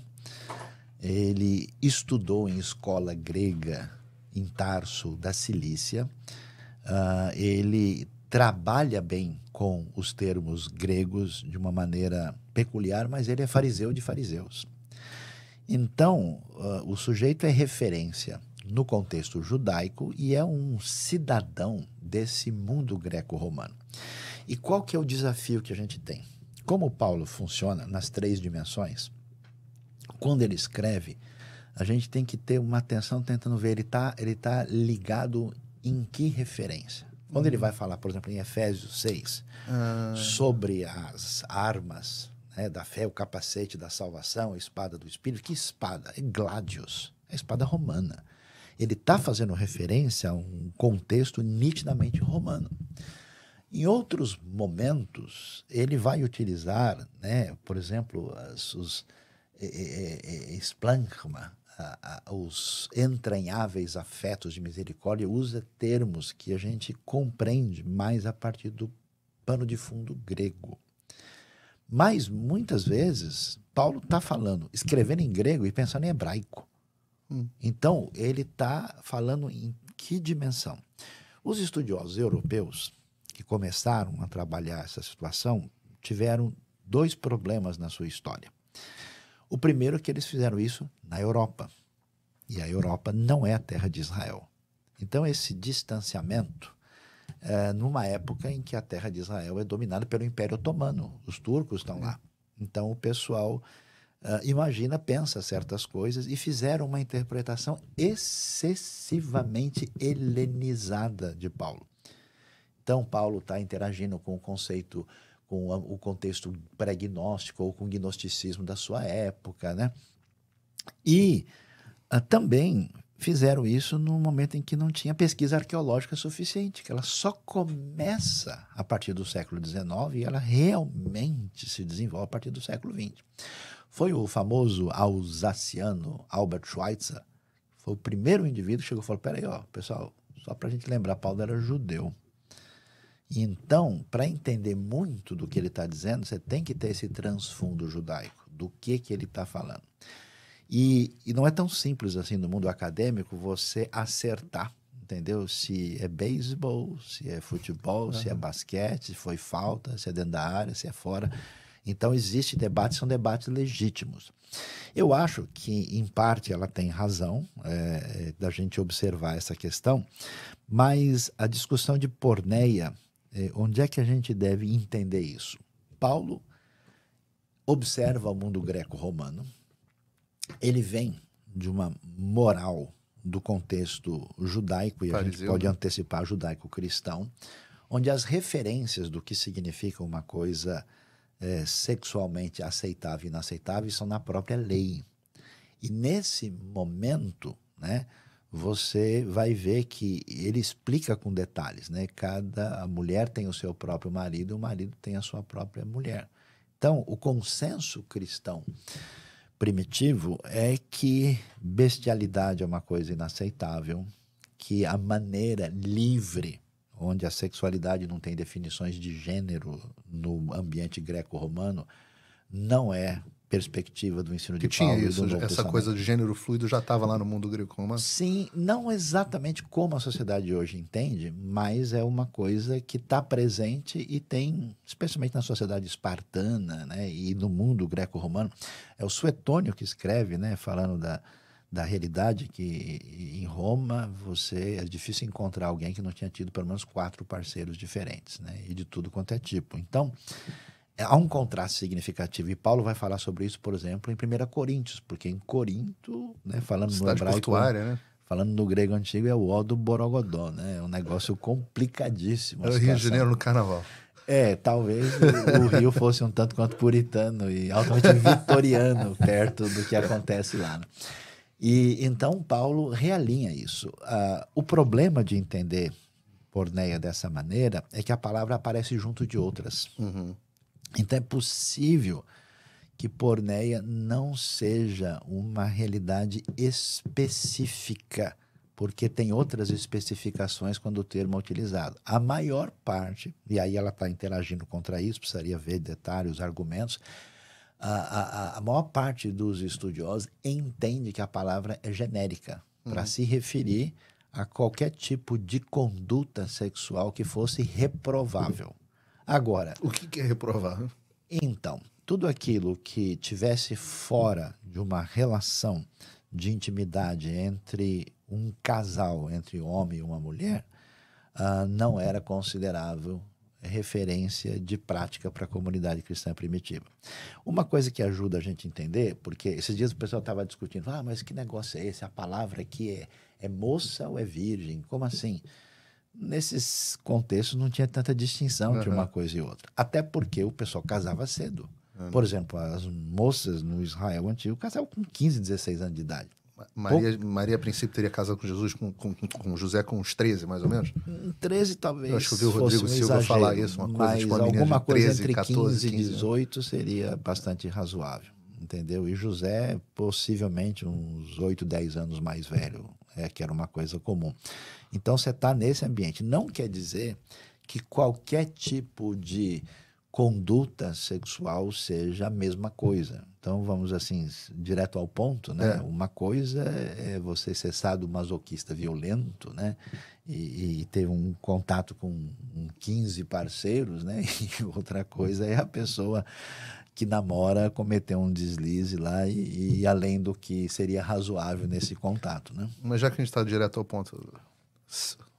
ele estudou em escola grega em Tarso, da Cilícia. Uh, ele trabalha bem com os termos gregos de uma maneira peculiar, mas ele é fariseu de fariseus. Então, uh, o sujeito é referência no contexto judaico e é um cidadão desse mundo greco-romano. E qual que é o desafio que a gente tem? Como Paulo funciona nas três dimensões, quando ele escreve, a gente tem que ter uma atenção tentando ver ele está ele tá ligado em que referência. Quando uhum. ele hum. vai falar, por exemplo, em Efésios 6, uhum. Ah. sobre as armas né, da fé, o capacete da salvação, a espada do Espírito, que espada? É Gladius, a é espada romana. Ele está fazendo referência a um contexto nitidamente romano. Em outros momentos, ele vai utilizar, né, por exemplo, as, os, esplancma, eh, eh, eh, a, os entranháveis afetos de misericórdia usa termos que a gente compreende mais a partir do pano de fundo grego. Mas muitas vezes Paulo está falando, escrevendo em grego e pensando em hebraico. Hum. Então ele está falando em que dimensão? Os estudiosos europeus que começaram a trabalhar essa situação tiveram dois problemas na sua história. O primeiro é que eles fizeram isso na Europa. E a Europa não é a terra de Israel. Então, esse distanciamento, é, numa época em que a terra de Israel é dominada pelo Império Otomano, os turcos estão lá. Então, o pessoal é, imagina, pensa certas coisas e fizeram uma interpretação excessivamente helenizada de Paulo. Então, Paulo está interagindo com o conceito com o contexto pré-gnóstico ou com o gnosticismo da sua época, né? E ah, também fizeram isso no momento em que não tinha pesquisa arqueológica suficiente, que ela só começa a partir do século XIX e ela realmente se desenvolve a partir do século XX. Foi o famoso alsaciano Albert Schweitzer, foi o primeiro indivíduo que chegou e falou, peraí, ó, pessoal, só para a gente lembrar, Paulo era judeu então, para entender muito do que ele está dizendo, você tem que ter esse transfundo judaico, do que, que ele está falando. E, e não é tão simples assim no mundo acadêmico você acertar entendeu? Se é beisebol, se é futebol, uhum. se é basquete, se foi falta, se é dentro da área, se é fora. Então, existe debate, são debates legítimos. Eu acho que, em parte, ela tem razão é, é da gente observar essa questão, mas a discussão de porneia é, onde é que a gente deve entender isso? Paulo observa o mundo greco-romano, ele vem de uma moral do contexto judaico, e Fariseu. a gente pode né? antecipar judaico-cristão, onde as referências do que significa uma coisa é, sexualmente aceitável e inaceitável são na própria lei. E nesse momento, né, você vai ver que ele explica com detalhes, né? Cada a mulher tem o seu próprio marido, e o marido tem a sua própria mulher. Então, o consenso cristão primitivo é que bestialidade é uma coisa inaceitável, que a maneira livre onde a sexualidade não tem definições de gênero no ambiente greco-romano não é perspectiva do ensino que de Paulo. Que tinha isso, essa Testamento. coisa de gênero fluido já estava lá no mundo greco-romano? Sim, não exatamente como a sociedade hoje entende, mas é uma coisa que está presente e tem, especialmente na sociedade espartana né, e no mundo greco-romano. É o Suetônio que escreve, né, falando da, da realidade que em Roma você é difícil encontrar alguém que não tinha tido pelo menos quatro parceiros diferentes, né, e de tudo quanto é tipo. Então é, há um contraste significativo. E Paulo vai falar sobre isso, por exemplo, em 1 Coríntios, porque em Corinto, né, falando Cidade no hebraico, né? falando no grego antigo, é o O do Borogodó, né? É um negócio complicadíssimo. É o Rio de Janeiro no carnaval. É, talvez o, o Rio fosse um tanto quanto puritano e altamente vitoriano perto do que acontece lá. Né? E então Paulo realinha isso. Uh, o problema de entender Porneia dessa maneira é que a palavra aparece junto de outras. Uhum. Então é possível que porneia não seja uma realidade específica, porque tem outras especificações quando o termo é utilizado. A maior parte, e aí ela está interagindo contra isso, precisaria ver detalhes, argumentos. A, a, a, maior parte dos estudiosos entende que a palavra é genérica uhum. para se referir a qualquer tipo de conduta sexual que fosse reprovável. Agora. O que é reprovar? Então, tudo aquilo que tivesse fora de uma relação de intimidade entre um casal, entre homem e uma mulher, uh, não era considerável referência de prática para a comunidade cristã primitiva. Uma coisa que ajuda a gente a entender, porque esses dias o pessoal estava discutindo, ah, mas que negócio é esse? A palavra aqui é, é moça ou é virgem? Como assim? nesses contextos não tinha tanta distinção uhum. entre uma coisa e outra. Até porque o pessoal casava cedo. Uhum. Por exemplo, as moças no Israel antigo casavam com 15, 16 anos de idade. Maria, Maria a princípio, teria casado com Jesus, com, com, com, José, com uns 13, mais ou menos? 13, hum, talvez. Eu acho que eu vi o Rodrigo um Silva exagero, falar isso, uma coisa tipo uma alguma coisa 13, entre 14, 15 e 18 né? seria bastante razoável, entendeu? E José, possivelmente, uns 8, 10 anos mais velho, é, que era uma coisa comum. Então você está nesse ambiente. Não quer dizer que qualquer tipo de conduta sexual seja a mesma coisa. Então vamos assim direto ao ponto, né? É. Uma coisa é, é você ser sado masoquista violento, né? E, e, ter um contato com 15 parceiros, né? E outra coisa é a pessoa que namora cometeu um deslize lá e, e além do que seria razoável nesse contato, né? Mas já que a gente está direto ao ponto,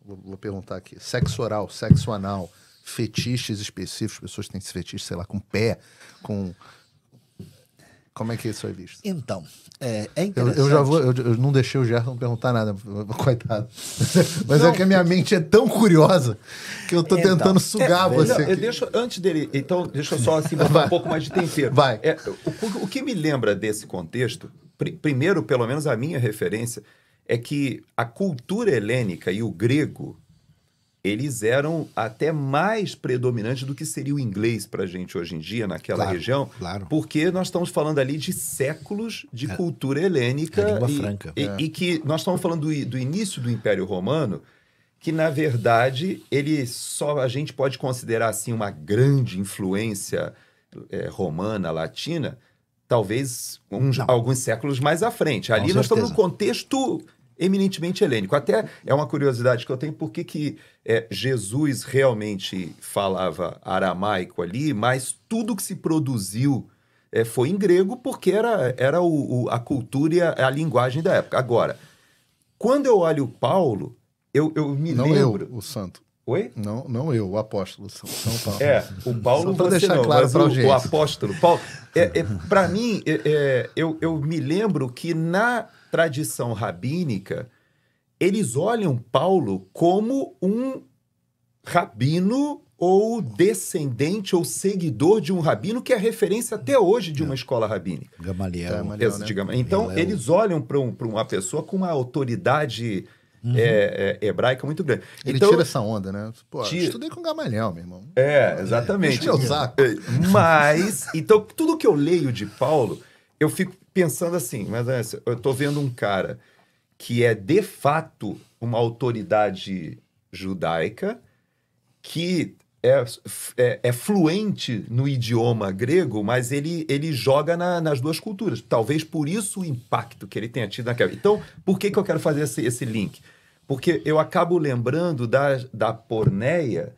vou, vou perguntar aqui: sexo oral, sexo anal fetiches específicos, pessoas que têm esse fetiche, sei lá, com pé, com como é que isso é, foi visto? Então, eh, é, é interessante. Eu, eu já vou, eu, eu, não deixei o Gerson perguntar nada, coitado. Mas é não, é que a minha mente é tão curiosa que eu tô então, tentando é, sugar é, você. Não, antes dele, então, deixa eu só assim, botar um pouco mais de tempero. Vai. É, o, o, que me lembra desse contexto, pr primeiro, pelo menos a minha referência, é que a cultura helênica e o grego eles eram até mais predominantes do que seria o inglês para a gente hoje em dia, naquela claro, região, claro. porque nós estamos falando ali de séculos de é, cultura helênica. É, língua e, franca. E, é. e, que nós estamos falando do, do, início do Império Romano, que na verdade ele só a gente pode considerar assim uma grande influência é, romana, latina, talvez uns, alguns séculos mais à frente. Ali Com nós certeza. estamos no contexto eminentemente helênico. Até é uma curiosidade que eu tenho, por que é, Jesus realmente falava aramaico ali, mas tudo que se produziu é, foi em grego, porque era, era o, o, a cultura e a, a, linguagem da época. Agora, quando eu olho Paulo, eu, eu me não lembro... Eu, o santo. Oi? Não, não eu, o apóstolo São, São Paulo. É, o Paulo para deixar não, claro para o, o apóstolo Paulo. É, é para mim, é, é, eu, eu me lembro que na tradição rabínica, eles olham Paulo como um rabino ou descendente ou seguidor de um rabino que é referência até hoje de uma é. escola rabínica. Gamaliel. Então, Gamaliel, né? então Gamaliel. eles olham para um, uma pessoa com uma autoridade uhum. é, é, hebraica muito grande. Ele então, tira essa onda, né? Pô, estudei com Gamaliel, meu irmão. É, exatamente. É, Mas, então, tudo que eu leio de Paulo, eu fico pensando assim, mas é, eu estou vendo um cara que é de fato uma autoridade judaica, que é, é, é, fluente no idioma grego, mas ele, ele joga na, nas duas culturas. Talvez por isso o impacto que ele tenha tido naquela. Então, por que, que eu quero fazer esse, esse link? Porque eu acabo lembrando da, da porneia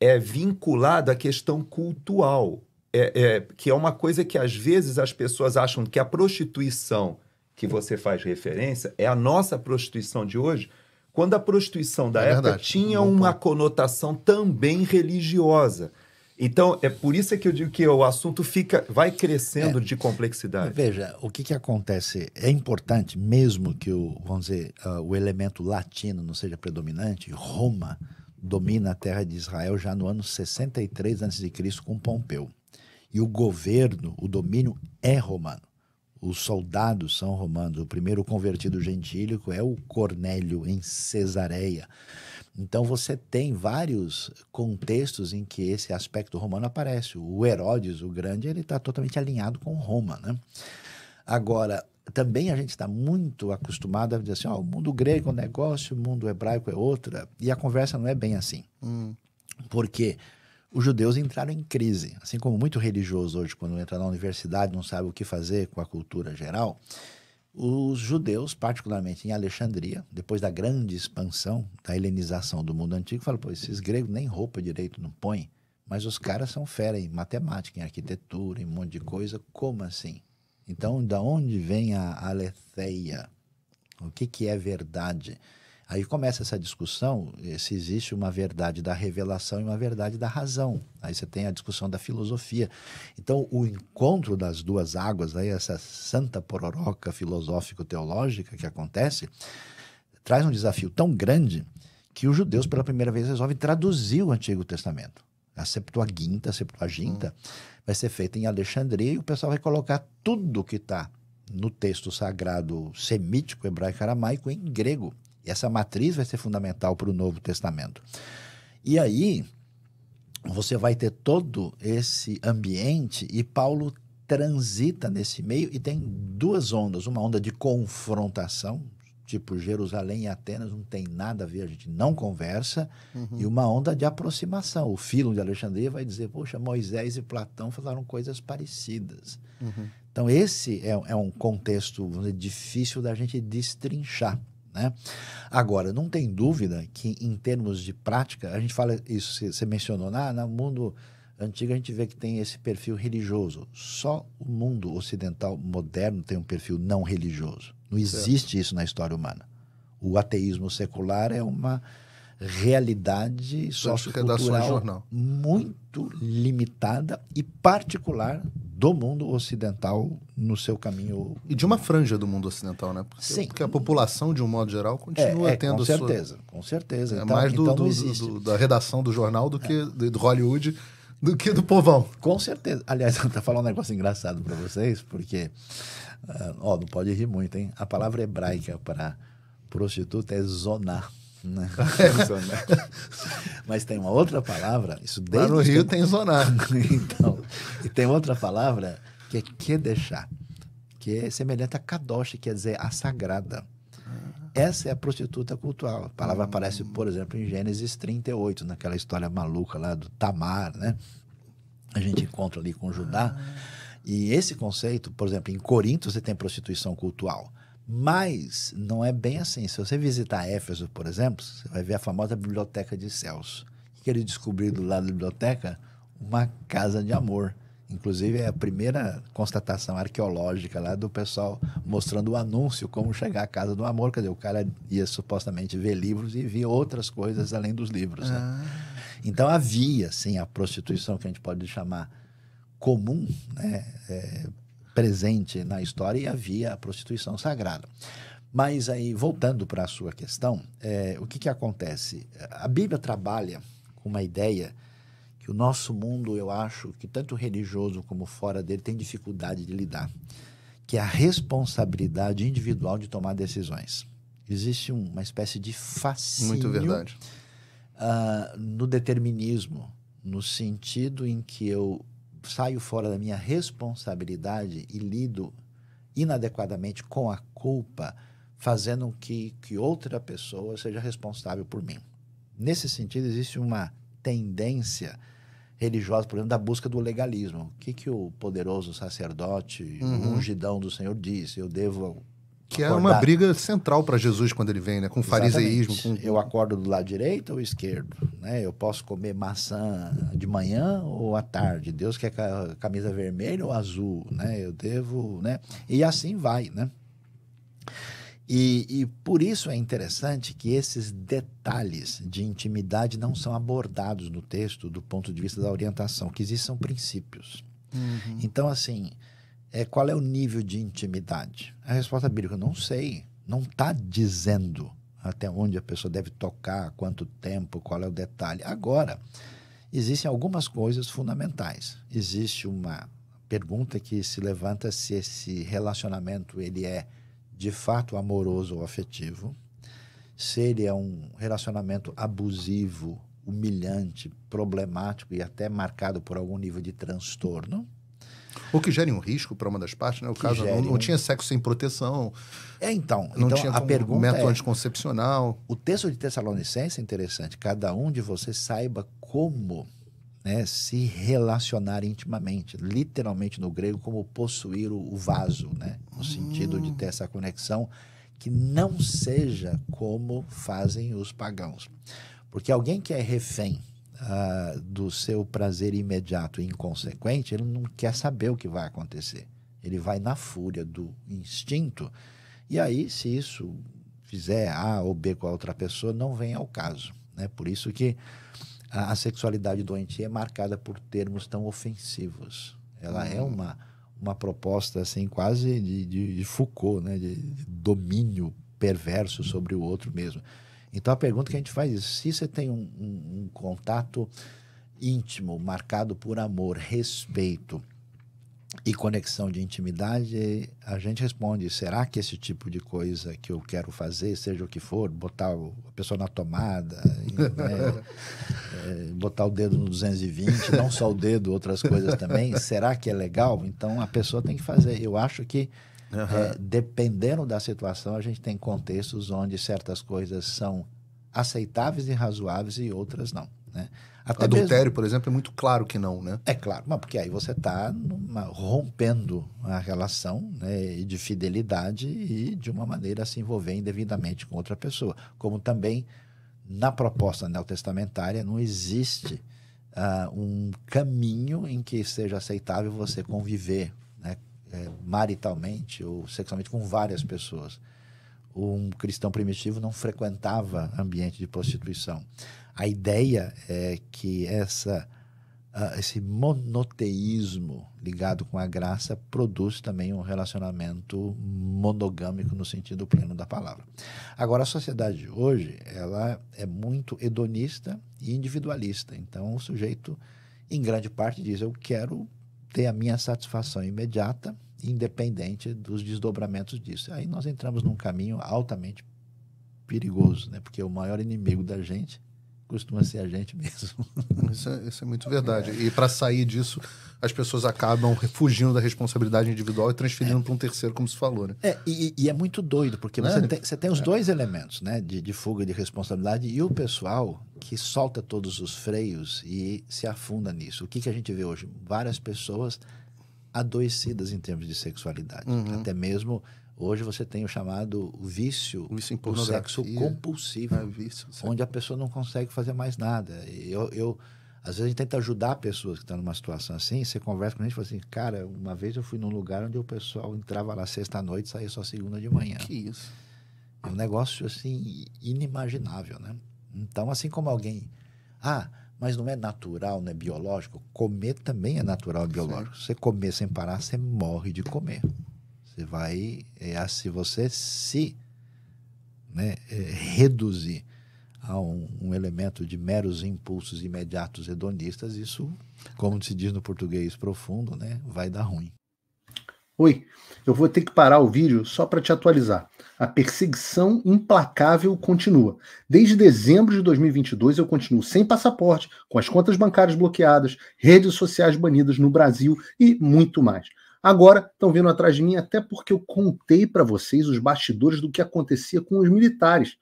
é vinculada à questão cultural. É, é, que é uma coisa que às vezes as pessoas acham que a prostituição que você faz referência é a nossa prostituição de hoje, quando a prostituição da é época verdade. tinha Bom uma ponto. conotação também religiosa. Então, é por isso que eu digo que o assunto fica, vai crescendo é, de complexidade. Veja, o que, que acontece é importante, mesmo que o, vamos dizer, uh, o elemento latino não seja predominante, Roma domina a terra de Israel já no ano 63 a.C. com Pompeu. E o governo, o domínio é romano. Os soldados são romanos. O primeiro convertido gentílico é o Cornélio em Cesareia. Então você tem vários contextos em que esse aspecto romano aparece. O Herodes, o Grande, ele está totalmente alinhado com Roma, né? Agora, também a gente está muito acostumado a dizer assim, o mundo grego é um negócio, o mundo hebraico é outra, e a conversa não é bem assim. Hum. Porque os judeus entraram em crise. Assim como muito religioso hoje, quando entra na universidade, não sabe o que fazer com a cultura geral, os judeus, particularmente em Alexandria, depois da grande expansão da helenização do mundo antigo, falam: pô, esses gregos nem roupa direito não põem, mas os caras são fera em matemática, em arquitetura, em um monte de coisa, como assim? Então, da onde vem a aletheia? O que, que é verdade? Aí começa essa discussão eh, se existe uma verdade da revelação e uma verdade da razão. Aí você tem a discussão da filosofia. Então, o encontro das duas águas, aí essa santa pororoca filosófico-teológica que acontece, traz um desafio tão grande que os judeus, pela primeira vez, resolvem traduzir o Antigo Testamento. A Septuaginta, a Septuaginta, hum. vai ser feita em Alexandria e o pessoal vai colocar tudo que está no texto sagrado semítico, hebraico aramaico em grego. Essa matriz vai ser fundamental para o Novo Testamento. E aí, você vai ter todo esse ambiente e Paulo transita nesse meio e tem duas ondas, uma onda de confrontação, tipo Jerusalém e Atenas não tem nada a ver, a gente não conversa, uhum. e uma onda de aproximação. O Filo de Alexandria vai dizer, poxa, Moisés e Platão falaram coisas parecidas. Uhum. Então esse é, é um contexto dizer, difícil da gente destrinchar. Né? Agora, não tem dúvida que, em termos de prática, a gente fala isso, você mencionou, ah, no mundo antigo a gente vê que tem esse perfil religioso. Só o mundo ocidental moderno tem um perfil não religioso. Não existe certo. isso na história humana. O ateísmo secular é uma realidade sociocultural muito limitada e particular do mundo ocidental no seu caminho. E de uma franja do mundo ocidental, né? Porque, Sim. porque a população, de um modo geral, continua é, é, tendo. Com certeza, sua... com certeza. É então, mais do, então do, do, da redação do jornal do que do Hollywood do que do povão. Com certeza. Aliás, eu vou falar um negócio engraçado para vocês, porque. Ah, ó, não pode rir muito, hein? A palavra hebraica para prostituta é zonar. Né? Mas tem uma outra palavra. Isso Lá no Rio tem, tem zonar. então, e tem outra palavra que é que deixar, que é semelhante a kadosh, quer dizer a sagrada. Ah. Essa é a prostituta cultural. A palavra ah. aparece, por exemplo, em Gênesis 38, naquela história maluca lá do Tamar, né? A gente encontra ali com Judá. Ah. E esse conceito, por exemplo, em Corinto você tem prostituição cultural. Mas não é bem assim. Se você visitar Éfeso, por exemplo, você vai ver a famosa Biblioteca de Celso. O que ele descobriu do lado da biblioteca? Uma casa de amor. Inclusive, é a primeira constatação arqueológica lá do pessoal mostrando o anúncio como chegar à casa do amor. Quer dizer, o cara ia supostamente ver livros e via outras coisas além dos livros. Né? Ah. Então, havia, sim, a prostituição que a gente pode chamar comum, né? É, presente na história e havia a prostituição sagrada. Mas aí, voltando para a sua questão, é, o que, que acontece? A Bíblia trabalha com uma ideia que o nosso mundo, eu acho, que tanto religioso como fora dele, tem dificuldade de lidar, que é a responsabilidade individual de tomar decisões. Existe uma espécie de fascínio... Muito verdade. Uh, no determinismo, no sentido em que eu saio fora da minha responsabilidade e lido inadequadamente com a culpa, fazendo que, que outra pessoa seja responsável por mim. Nesse sentido, existe uma tendência religiosa, por exemplo, da busca do legalismo. O que, que o poderoso sacerdote, uhum. o ungidão do Senhor diz Eu devo que acordado. é uma briga central para Jesus quando ele vem, né? Com o fariseísmo. Com... Eu acordo do lado direito ou esquerdo? Né? Eu posso comer maçã de manhã ou à tarde? Deus quer camisa vermelha ou azul? Né? Eu devo. Né? E assim vai, né? E, e, por isso é interessante que esses detalhes de intimidade não são abordados no texto do ponto de vista da orientação, que existem princípios. Uhum. Então, assim, é, qual é o nível de intimidade? A resposta bíblica, não sei. Não está dizendo até onde a pessoa deve tocar, quanto tempo, qual é o detalhe. Agora, existem algumas coisas fundamentais. Existe uma pergunta que se levanta se esse relacionamento ele é de fato amoroso ou afetivo, se ele é um relacionamento abusivo, humilhante, problemático e até marcado por algum nível de transtorno. O que gera um risco para uma das partes, né? O que caso não, não, né? tinha sexo sem proteção. É, então. Não então, tinha a pergunta método é, anticoncepcional. O texto de Tessalonicense é interessante. Cada um de vocês saiba como né, se relacionar intimamente, literalmente no grego, como possuir o, o vaso, né? No sentido de ter essa conexão que não seja como fazem os pagãos. Porque alguém que é refém ah, do seu prazer imediato e inconsequente, ele não quer saber o que vai acontecer. Ele vai na fúria do instinto. E aí, se isso fizer A ou B com a outra pessoa, não vem ao caso. Né? Por isso que a, a sexualidade doentia é marcada por termos tão ofensivos. Ela é uhum. é uma, uma proposta assim quase de, de, de Foucault, né? de, de domínio perverso sobre o outro mesmo. Então a pergunta é que a gente faz é: se você tem um, um, um contato íntimo, marcado por amor, respeito e conexão de intimidade, a gente responde: será que esse tipo de coisa que eu quero fazer, seja o que for, botar a pessoa na tomada, né, eh, botar o dedo no 220, não só o dedo, outras coisas também, será que é legal? Então a pessoa tem que fazer. Eu acho que Uhum. É, dependendo da situação, a gente tem contextos onde certas coisas são aceitáveis e razoáveis e outras não. Né? Até Adultério, mesmo... por exemplo, é muito claro que não, né? É claro, mas porque aí você está rompendo a relação né, de fidelidade e de uma maneira a se envolver indevidamente com outra pessoa. Como também na proposta neotestamentária não existe uh, um caminho em que seja aceitável você conviver é, maritalmente ou sexualmente com várias pessoas. Um cristão primitivo não frequentava ambiente de prostituição. A ideia é que essa, uh, esse monoteísmo ligado com a graça produz também um relacionamento monogâmico no sentido pleno da palavra. Agora, a sociedade de hoje ela é muito hedonista e individualista. Então, o sujeito, em grande parte, diz: Eu quero ter a minha satisfação imediata, independente dos desdobramentos disso. Aí nós entramos num caminho altamente perigoso, né? porque o maior inimigo da gente costuma ser a gente mesmo. Isso é, isso é muito verdade. É. E para sair disso, as pessoas acabam fugindo da responsabilidade individual e transferindo é. para um terceiro, como se falou, né? É, e, e é muito doido, porque você, tem, você tem os é. dois elementos, né? De, de fuga de responsabilidade e o pessoal que solta todos os freios e se afunda nisso. O que, que a gente vê hoje? Várias pessoas adoecidas em termos de sexualidade. Uhum. Até mesmo Hoje você tem o chamado vício, o vício o sexo é. compulsivo, é, vício, onde a pessoa não consegue fazer mais nada. Eu, eu, às vezes a gente tenta ajudar pessoas que estão numa situação assim, você conversa com a gente e fala assim, cara, uma vez eu fui num lugar onde o pessoal entrava lá sexta-noite e saía só segunda de manhã. Que isso? É um negócio, assim, inimaginável, né? Então, assim como alguém... Ah, mas não é natural, não é biológico? Comer também é natural e biológico. Você comer sem parar, você morre de comer. Você vai, é, se você se né, é, reduzir a um, um, elemento de meros impulsos imediatos hedonistas, isso, como se diz no português profundo, né, vai dar ruim. Oi, eu vou ter que parar o vídeo só para te atualizar. A perseguição implacável continua. Desde dezembro de 2022, eu continuo sem passaporte, com as contas bancárias bloqueadas, redes sociais banidas no Brasil e muito mais. Agora estão vindo atrás de mim, até porque eu contei para vocês os bastidores do que acontecia com os militares.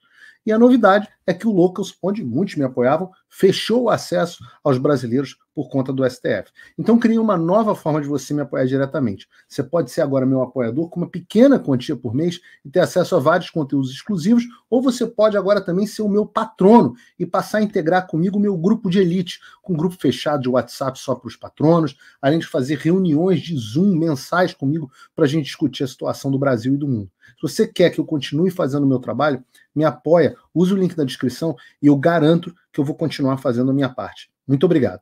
E a novidade é que o Locals, onde muitos me apoiavam, fechou o acesso aos brasileiros por conta do STF. Então cria uma nova forma de você me apoiar diretamente. Você pode ser agora meu apoiador com uma pequena quantia por mês e ter acesso a vários conteúdos exclusivos, ou você pode agora também ser o meu patrono e passar a integrar comigo o meu grupo de elite, com um grupo fechado de WhatsApp só para os patronos, além de fazer reuniões de Zoom mensais comigo para a gente discutir a situação do Brasil e do mundo. Se você quer que eu continue fazendo o meu trabalho, me apoia, use o link na descrição e eu garanto que eu vou continuar fazendo a minha parte. Muito obrigado.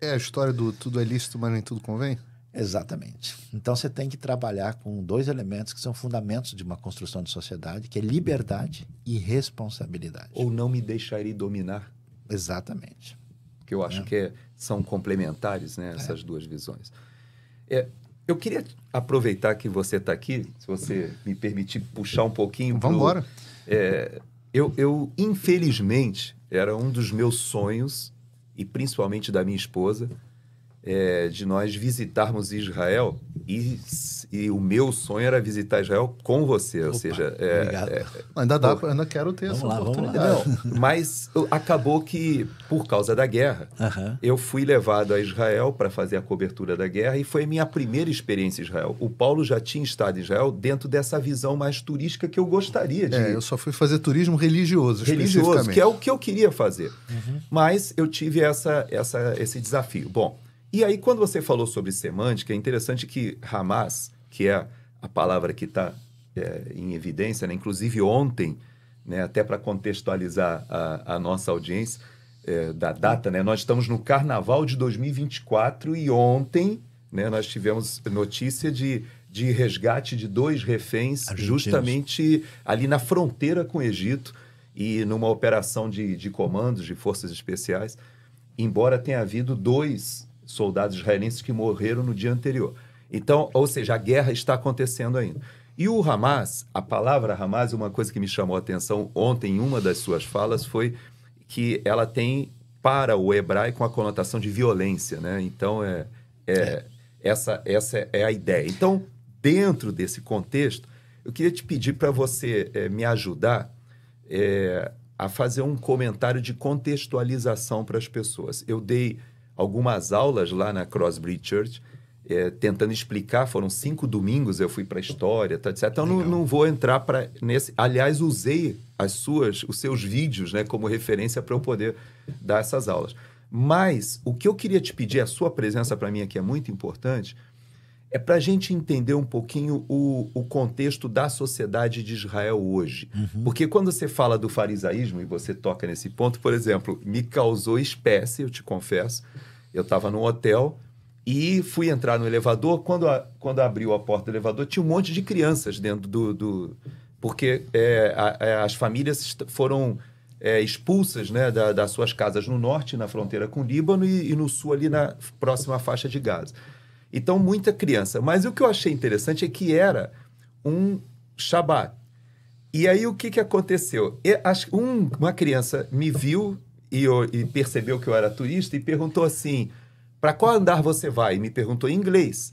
É a história do tudo é lícito, mas nem tudo convém? Exatamente. Então você tem que trabalhar com dois elementos que são fundamentos de uma construção de sociedade, que é liberdade e responsabilidade. Ou não me deixarei dominar. Exatamente. Que eu acho é. que é, são complementares, né, essas é. duas visões. É, eu queria aproveitar que você está aqui, se você me permitir puxar um pouquinho. Vamos embora. É, eu, eu, infelizmente, era um dos meus sonhos e principalmente da minha esposa, é, de nós visitarmos Israel e e o meu sonho era visitar Israel com você, ou seja, é, é, ainda dá, ainda quero ter vamos essa lá, oportunidade. Não, mas acabou que por causa da guerra, uhum. eu fui levado a Israel para fazer a cobertura da guerra e foi minha primeira experiência em Israel. O Paulo já tinha estado em Israel dentro dessa visão mais turística que eu gostaria de. É, eu só fui fazer turismo religioso, religioso, que é o que eu queria fazer. Uhum. Mas eu tive essa, essa, esse desafio. Bom. E aí, quando você falou sobre semântica, é interessante que Hamas que é a palavra que está é, em evidência, né? inclusive ontem, né? até para contextualizar a, a, nossa audiência é, da data, né? nós estamos no Carnaval de 2024 e ontem né, nós tivemos notícia de, de resgate de dois reféns justamente ali na fronteira com o Egito e numa operação de, de comandos de forças especiais, embora tenha havido dois soldados israelenses que morreram no dia anterior. Então, ou seja, a guerra está acontecendo ainda. E o Hamas, a palavra Hamas, uma coisa que me chamou a atenção ontem em uma das suas falas foi que ela tem para o hebraico a conotação de violência, né? Então é, é, é. essa essa é a ideia. Então dentro desse contexto, eu queria te pedir para você é, me ajudar é, a fazer um comentário de contextualização para as pessoas. Eu dei algumas aulas lá na crossbridge Church é, tentando explicar, foram cinco domingos, eu fui para a história, tá, etc. Então, não, não, vou entrar para nesse... Aliás, usei as suas, os seus vídeos né, como referência para eu poder dar essas aulas. Mas o que eu queria te pedir, a sua presença para mim aqui é muito importante, é para a gente entender um pouquinho o, o, contexto da sociedade de Israel hoje. Uhum. Porque quando você fala do farisaísmo, e você toca nesse ponto, por exemplo, me causou espécie, eu te confesso, eu estava num hotel e fui entrar no elevador. Quando, a, quando abriu a porta do elevador, tinha um monte de crianças dentro do. do porque é, a, a, é, as famílias foram é, expulsas né, da, das suas casas no norte, na fronteira com o Líbano, e, e, no sul, ali na próxima faixa de Gaza. Então, muita criança. Mas o que eu achei interessante é que era um Shabat. E aí, o que, que aconteceu? Eu, um, uma criança me viu e, eu, e percebeu que eu era turista e perguntou assim para qual andar você vai? me perguntou em inglês.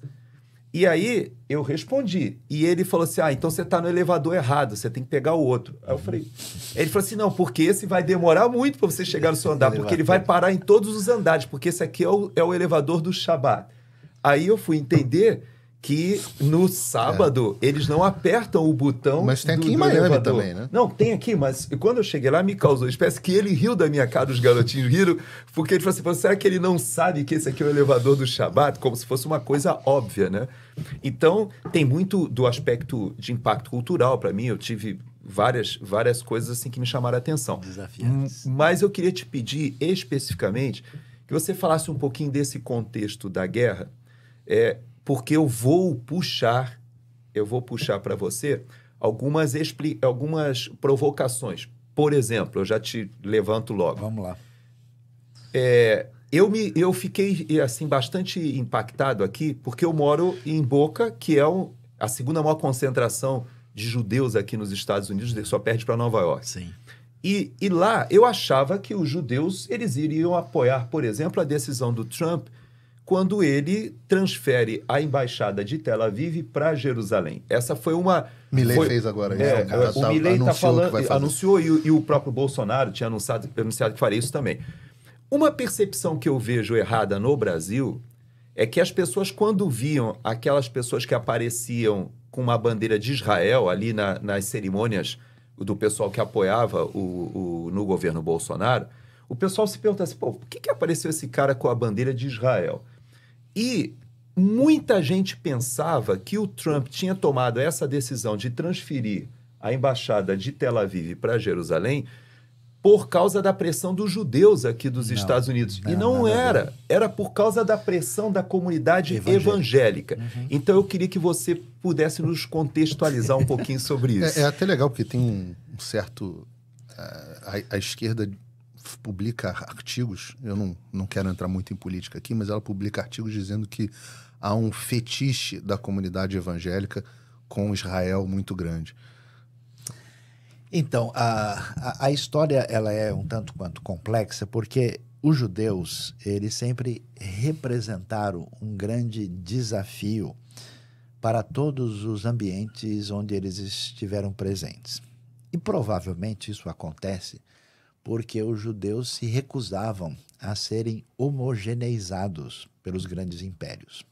E aí eu respondi. E ele falou assim: Ah, então você está no elevador errado, você tem que pegar o outro. Aí eu falei. Ele falou assim: Não, porque esse vai demorar muito para você chegar no seu andar, porque ele vai parar em todos os andares, porque esse aqui é o, é o elevador do Shabat. Aí eu fui entender que no sábado é. eles não apertam o botão. Mas tem aqui do, em Miami elevador. também, né? Não, tem aqui, mas quando eu cheguei lá me causou espécie que ele riu da minha cara, os garotinhos riram, porque ele falou assim: será é que ele não sabe que esse aqui é o elevador do Shabat? Como se fosse uma coisa óbvia, né? Então, tem muito do aspecto de impacto cultural para mim. Eu tive várias, várias coisas assim que me chamaram a atenção. Desafiantes. Mas eu queria te pedir especificamente que você falasse um pouquinho desse contexto da guerra. É, porque eu vou puxar, eu vou puxar para você algumas, expli algumas provocações. Por exemplo, eu já te levanto logo. Vamos lá. É, eu, me, eu fiquei assim bastante impactado aqui, porque eu moro em Boca, que é um, a segunda maior concentração de judeus aqui nos Estados Unidos, só perde para Nova York. Sim. E, e lá eu achava que os judeus eles iriam apoiar, por exemplo, a decisão do Trump quando ele transfere a embaixada de Tel Aviv para Jerusalém. Essa foi uma. Milley foi, fez agora isso. É, o tá, Milley está falando, anunciou e, e, o próprio Bolsonaro tinha anunciado, anunciado que faria isso também. Uma percepção que eu vejo errada no Brasil é que as pessoas, quando viam aquelas pessoas que apareciam com uma bandeira de Israel ali na, nas cerimônias do pessoal que apoiava o, o, no governo Bolsonaro, o pessoal se perguntasse, assim, pô, por que, que apareceu esse cara com a bandeira de Israel? E muita gente pensava que o Trump tinha tomado essa decisão de transferir a embaixada de Tel Aviv para Jerusalém por causa da pressão dos judeus aqui dos não, Estados Unidos. Não, e não era. Era por causa da pressão da comunidade evangélica. evangélica. Uhum. Então eu queria que você pudesse nos contextualizar um pouquinho sobre é, isso. É, é até legal, porque tem um certo. Eh, a, a, esquerda publica artigos, eu não, não quero entrar muito em política aqui, mas ela publica artigos dizendo que há um fetiche da comunidade evangélica com Israel muito grande. Então, a, a, a história ela é um tanto quanto complexa, porque os judeus eles sempre representaram um grande desafio para todos os ambientes onde eles estiveram presentes. E provavelmente isso acontece porque os judeus se recusavam a serem homogeneizados pelos grandes impérios.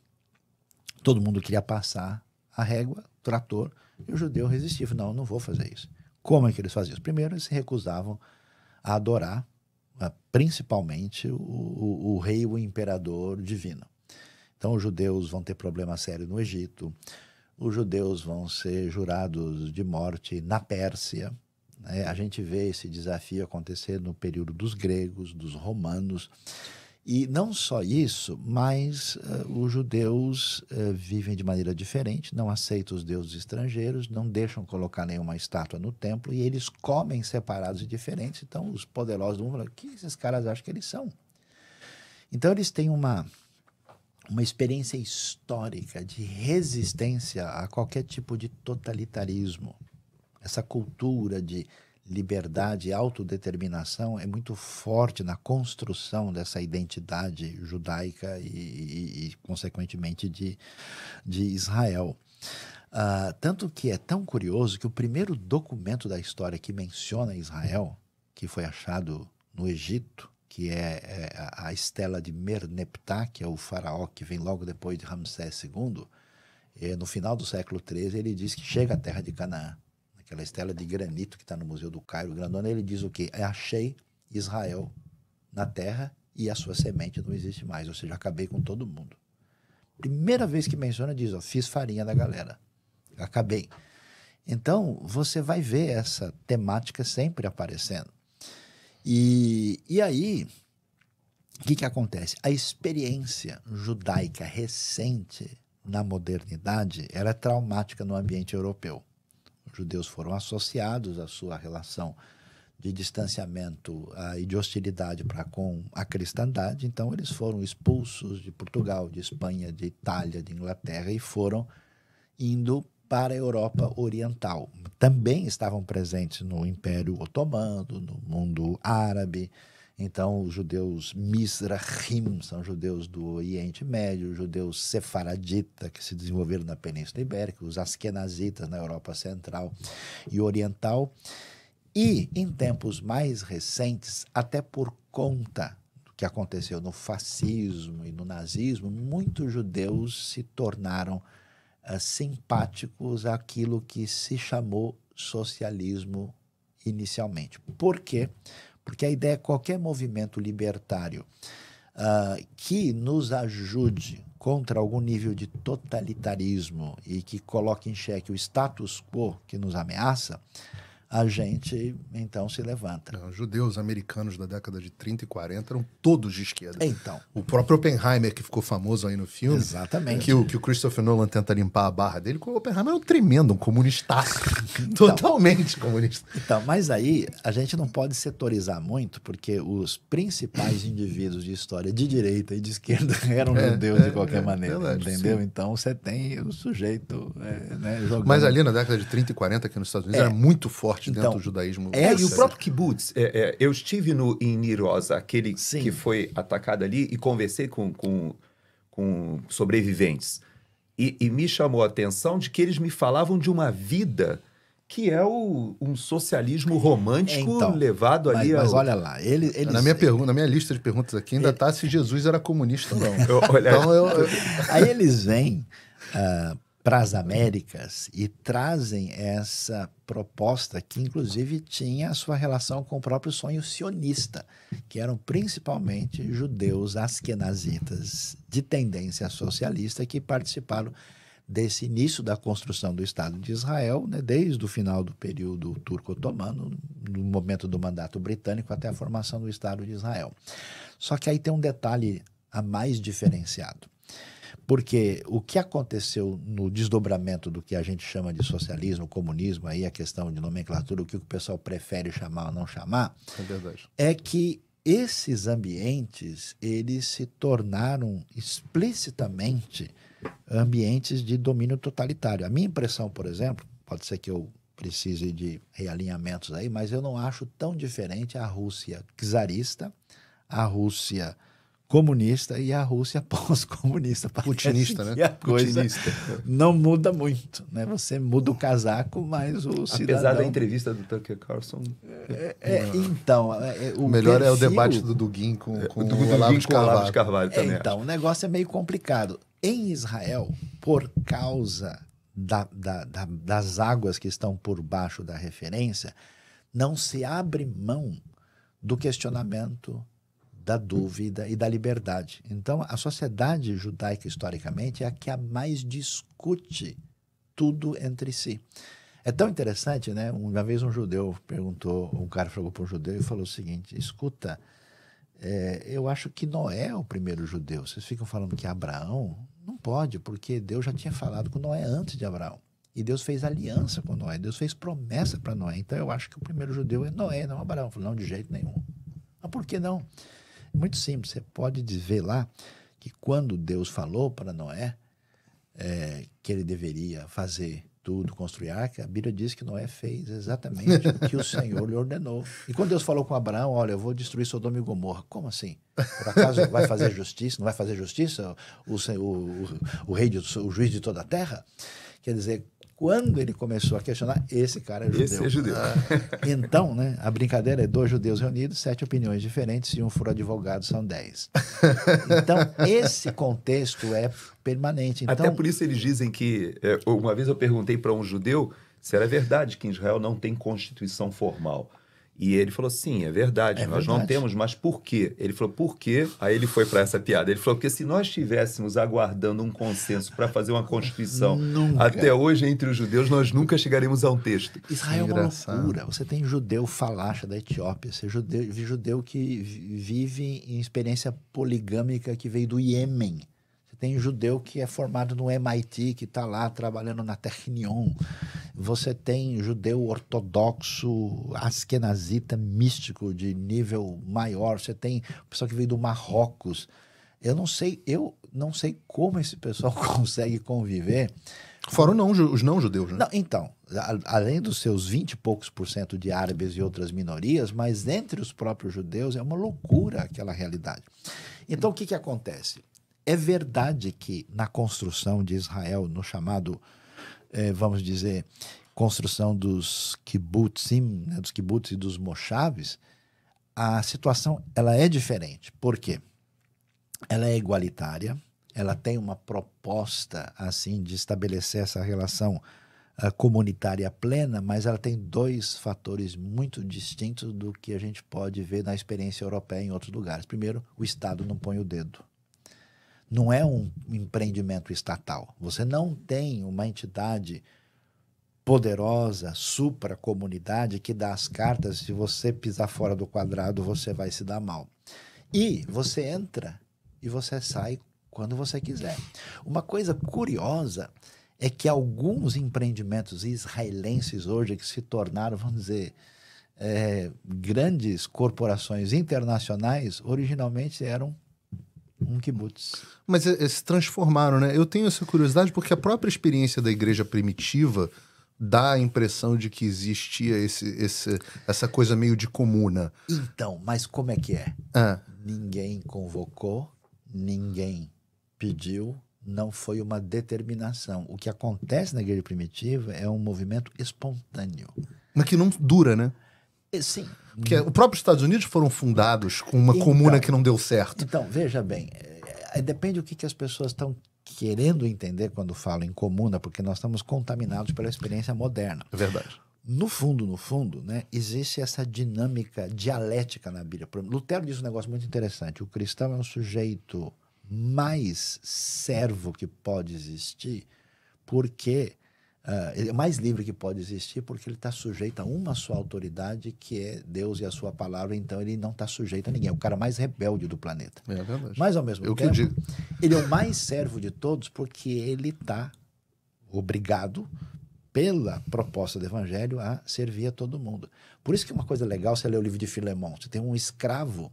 Todo mundo queria passar a régua, o trator, e o judeu resistia. Não, não vou fazer isso. Como é que eles faziam? Primeiro, eles se recusavam a adorar ah, principalmente o, o, o rei, o imperador divino. Então, os judeus vão ter problema sério no Egito, os judeus vão ser jurados de morte na Pérsia, né? A gente vê esse desafio acontecer no período dos gregos, dos romanos. E não só isso, mas uh, os judeus uh, vivem de maneira diferente, não aceitam os deuses estrangeiros, não deixam colocar nenhuma estátua no templo e eles comem separados e diferentes. Então, os poderosos do mundo falam: que esses caras acham que eles são? Então, eles têm uma, uma experiência histórica de resistência a qualquer tipo de totalitarismo. Essa cultura de liberdade e autodeterminação é muito forte na construção dessa identidade judaica e, e, e consequentemente, de, de Israel. Uh, tanto que é tão curioso que o primeiro documento da história que menciona Israel, que foi achado no Egito, que é, é a estela de Merneptah, que é o faraó que vem logo depois de Ramsés II, é, no final do século XIII, ele diz que chega à terra de Canaã aquela estela de granito que está no Museu do Cairo, grandona, ele diz o quê? É, Achei Israel na terra e a sua semente não existe mais, ou seja, acabei com todo mundo. Primeira vez que menciona, diz, ó, fiz farinha da galera, acabei. Então, você vai ver essa temática sempre aparecendo. E, e aí, o que, que acontece? A experiência judaica recente na modernidade era é traumática no ambiente europeu judeus foram associados à sua relação de distanciamento ah, e de hostilidade para com a cristandade. Então, eles foram expulsos de Portugal, de Espanha, de Itália, de Inglaterra e foram indo para a Europa Oriental. Também estavam presentes no Império Otomano, no mundo árabe, então, os judeus Mizrahim são judeus do Oriente Médio, os judeus sefaradita, que se desenvolveram na Península Ibérica, os askenazitas na Europa Central e Oriental. E, em tempos mais recentes, até por conta do que aconteceu no fascismo e no nazismo, muitos judeus se tornaram uh, simpáticos àquilo que se chamou socialismo inicialmente. Por quê? Porque porque a ideia é qualquer movimento libertário uh, que nos ajude contra algum nível de totalitarismo e que coloque em xeque o status quo que nos ameaça, a gente então se levanta. Não, os judeus americanos da década de 30 e 40 eram todos de esquerda. Então. O próprio Oppenheimer, que ficou famoso aí no filme. Exatamente. Que o, que o Christopher Nolan tenta limpar a barra dele, o Oppenheimer é um tremendo, um comunista. Então, totalmente comunista. Então, mas aí a gente não pode setorizar muito, porque os principais indivíduos de história de direita e de esquerda eram é, judeus é, de qualquer é, maneira, verdade, entendeu? Sim. Então você tem o sujeito é, né, jogando. Mas ali na década de 30 e 40 aqui nos Estados Unidos é. era muito forte forte então, dentro do judaísmo. É, é e o é próprio kibbutz. É, é, eu estive no, em Nirosa, aquele Sim. que foi atacado ali, e conversei com, com, com sobreviventes. E, e, me chamou a atenção de que eles me falavam de uma vida que é o, um socialismo é, romântico então, levado ali mas, mas olha lá ele, eles... na minha pergunta na minha lista de perguntas aqui ainda está é. se Jesus era comunista ou não eu, olha... então eu... aí eles vêm uh, para as Américas e trazem essa proposta que, inclusive, tinha a sua relação com o próprio sonho sionista, que eram principalmente judeus askenazitas de tendência socialista que participaram desse início da construção do Estado de Israel, né, desde o final do período turco-otomano, no momento do mandato britânico, até a formação do Estado de Israel. Só que aí tem um detalhe a mais diferenciado. Porque o que aconteceu no desdobramento do que a gente chama de socialismo, comunismo, aí a questão de nomenclatura, o que o pessoal prefere chamar ou não chamar, é, é que esses ambientes eles se tornaram explicitamente ambientes de domínio totalitário. A minha impressão, por exemplo, pode ser que eu precise de realinhamentos aí, mas eu não acho tão diferente a Rússia czarista, a Rússia comunista e a Rússia pós-comunista. Putinista, né? E a Putinista. não muda muito, né? Você muda o casaco, mas o Apesar cidadão... da entrevista do Tucker Carlson... É, é, então, é, é, o, melhor perfil... é o debate do Dugin com, é, com o, Dugin o Olavo de Carvalho. Olavo de Carvalho é, também, então, acho. o negócio é meio complicado. Em Israel, por causa da, da, da, das águas que estão por baixo da referência, não se abre mão do questionamento da dúvida e da liberdade. Então, a sociedade judaica, historicamente, é a que a mais discute tudo entre si. É tão interessante, né? Uma vez um judeu perguntou, um cara falou para um judeu e falou o seguinte: escuta, é, eu acho que Noé é o primeiro judeu. Vocês ficam falando que Abraão não pode, porque Deus já tinha falado com Noé antes de Abraão. E Deus fez aliança com Noé, Deus fez promessa para Noé. Então eu acho que o primeiro judeu é Noé, não Abraão. falei, não, de jeito nenhum. Mas por que não? Muito simples. Você pode dizer lá que quando Deus falou para Noé é, que ele deveria fazer tudo, construir a arca, a Bíblia diz que Noé fez exatamente o que o Senhor lhe ordenou. E quando Deus falou com Abraão, olha, eu vou destruir Sodoma e Gomorra. Como assim? Por acaso vai fazer justiça? Não vai fazer justiça o, o, o, o rei, de, o juiz de toda a terra? Quer dizer, quando ele começou a questionar, esse cara é judeu. Esse é judeu. Ah. Então, né, a brincadeira é dois judeus reunidos, sete opiniões diferentes e um for advogado são dez. Então, esse contexto é permanente. Então, Até por isso eles dizem que... É, uma vez eu perguntei para um judeu se era verdade que Israel não tem constituição formal. E ele falou: sim, é verdade, é nós verdade. não temos, mas por quê? Ele falou: por quê? Aí ele foi para essa piada. Ele falou: porque se nós estivéssemos aguardando um consenso para fazer uma constituição, nunca. até hoje entre os judeus, nós nunca chegaremos a um texto. Israel é, uma loucura. Você tem judeu falacha da Etiópia, você é judeu, judeu que vive em experiência poligâmica que veio do Iêmen tem judeu que é formado no MIT, que está lá trabalhando na Technion. Você tem judeu ortodoxo, askenazita, místico, de nível maior. Você tem pessoal que veio do Marrocos. Eu não sei, eu não sei como esse pessoal consegue conviver. foram não, os não judeus, né? Não, então, a, além dos seus 20 e poucos por cento de árabes e outras minorias, mas entre os próprios judeus é uma loucura aquela realidade. Então, o que, que acontece? É verdade que na construção de Israel, no chamado, eh, vamos dizer, construção dos kibbutzim, né, dos kibbutz e dos mochaves, a situação ela é diferente. Por quê? Ela é igualitária, ela tem uma proposta assim de estabelecer essa relação uh, comunitária plena, mas ela tem dois fatores muito distintos do que a gente pode ver na experiência europeia em outros lugares. Primeiro, o Estado não põe o dedo não é um empreendimento estatal. Você não tem uma entidade poderosa, supra-comunidade, que dá as cartas. Se você pisar fora do quadrado, você vai se dar mal. E você entra e você sai quando você quiser. Uma coisa curiosa é que alguns empreendimentos israelenses hoje que se tornaram, vamos dizer, é, grandes corporações internacionais, originalmente eram um kibbutz. Mas é, é, se transformaram, né? Eu tenho essa curiosidade porque a própria experiência da igreja primitiva dá a impressão de que existia esse, esse, essa coisa meio de comuna. Então, mas como é que é? Ah. Ninguém convocou, ninguém pediu, não foi uma determinação. O que acontece na igreja primitiva é um movimento espontâneo. Mas que não dura, né? É, sim, porque hum. os próprios Estados Unidos foram fundados com uma então, comuna que não deu certo. Então, veja bem, eh, depende do que, que as pessoas estão querendo entender quando falo em comuna, porque nós estamos contaminados pela experiência moderna. É verdade. No fundo, no fundo, né, existe essa dinâmica dialética na Bíblia. Lutero diz um negócio muito interessante. O cristão é um sujeito mais servo que pode existir, porque Uh, é mais livre que pode existir porque ele está sujeito a uma só autoridade que é Deus e a sua palavra então ele não está sujeito a ninguém é o cara mais rebelde do planeta é verdade. mas ao mesmo eu tempo ele é o mais servo de todos porque ele está obrigado pela proposta do evangelho a servir a todo mundo por isso que é uma coisa legal você ler o livro de Filemão você tem um escravo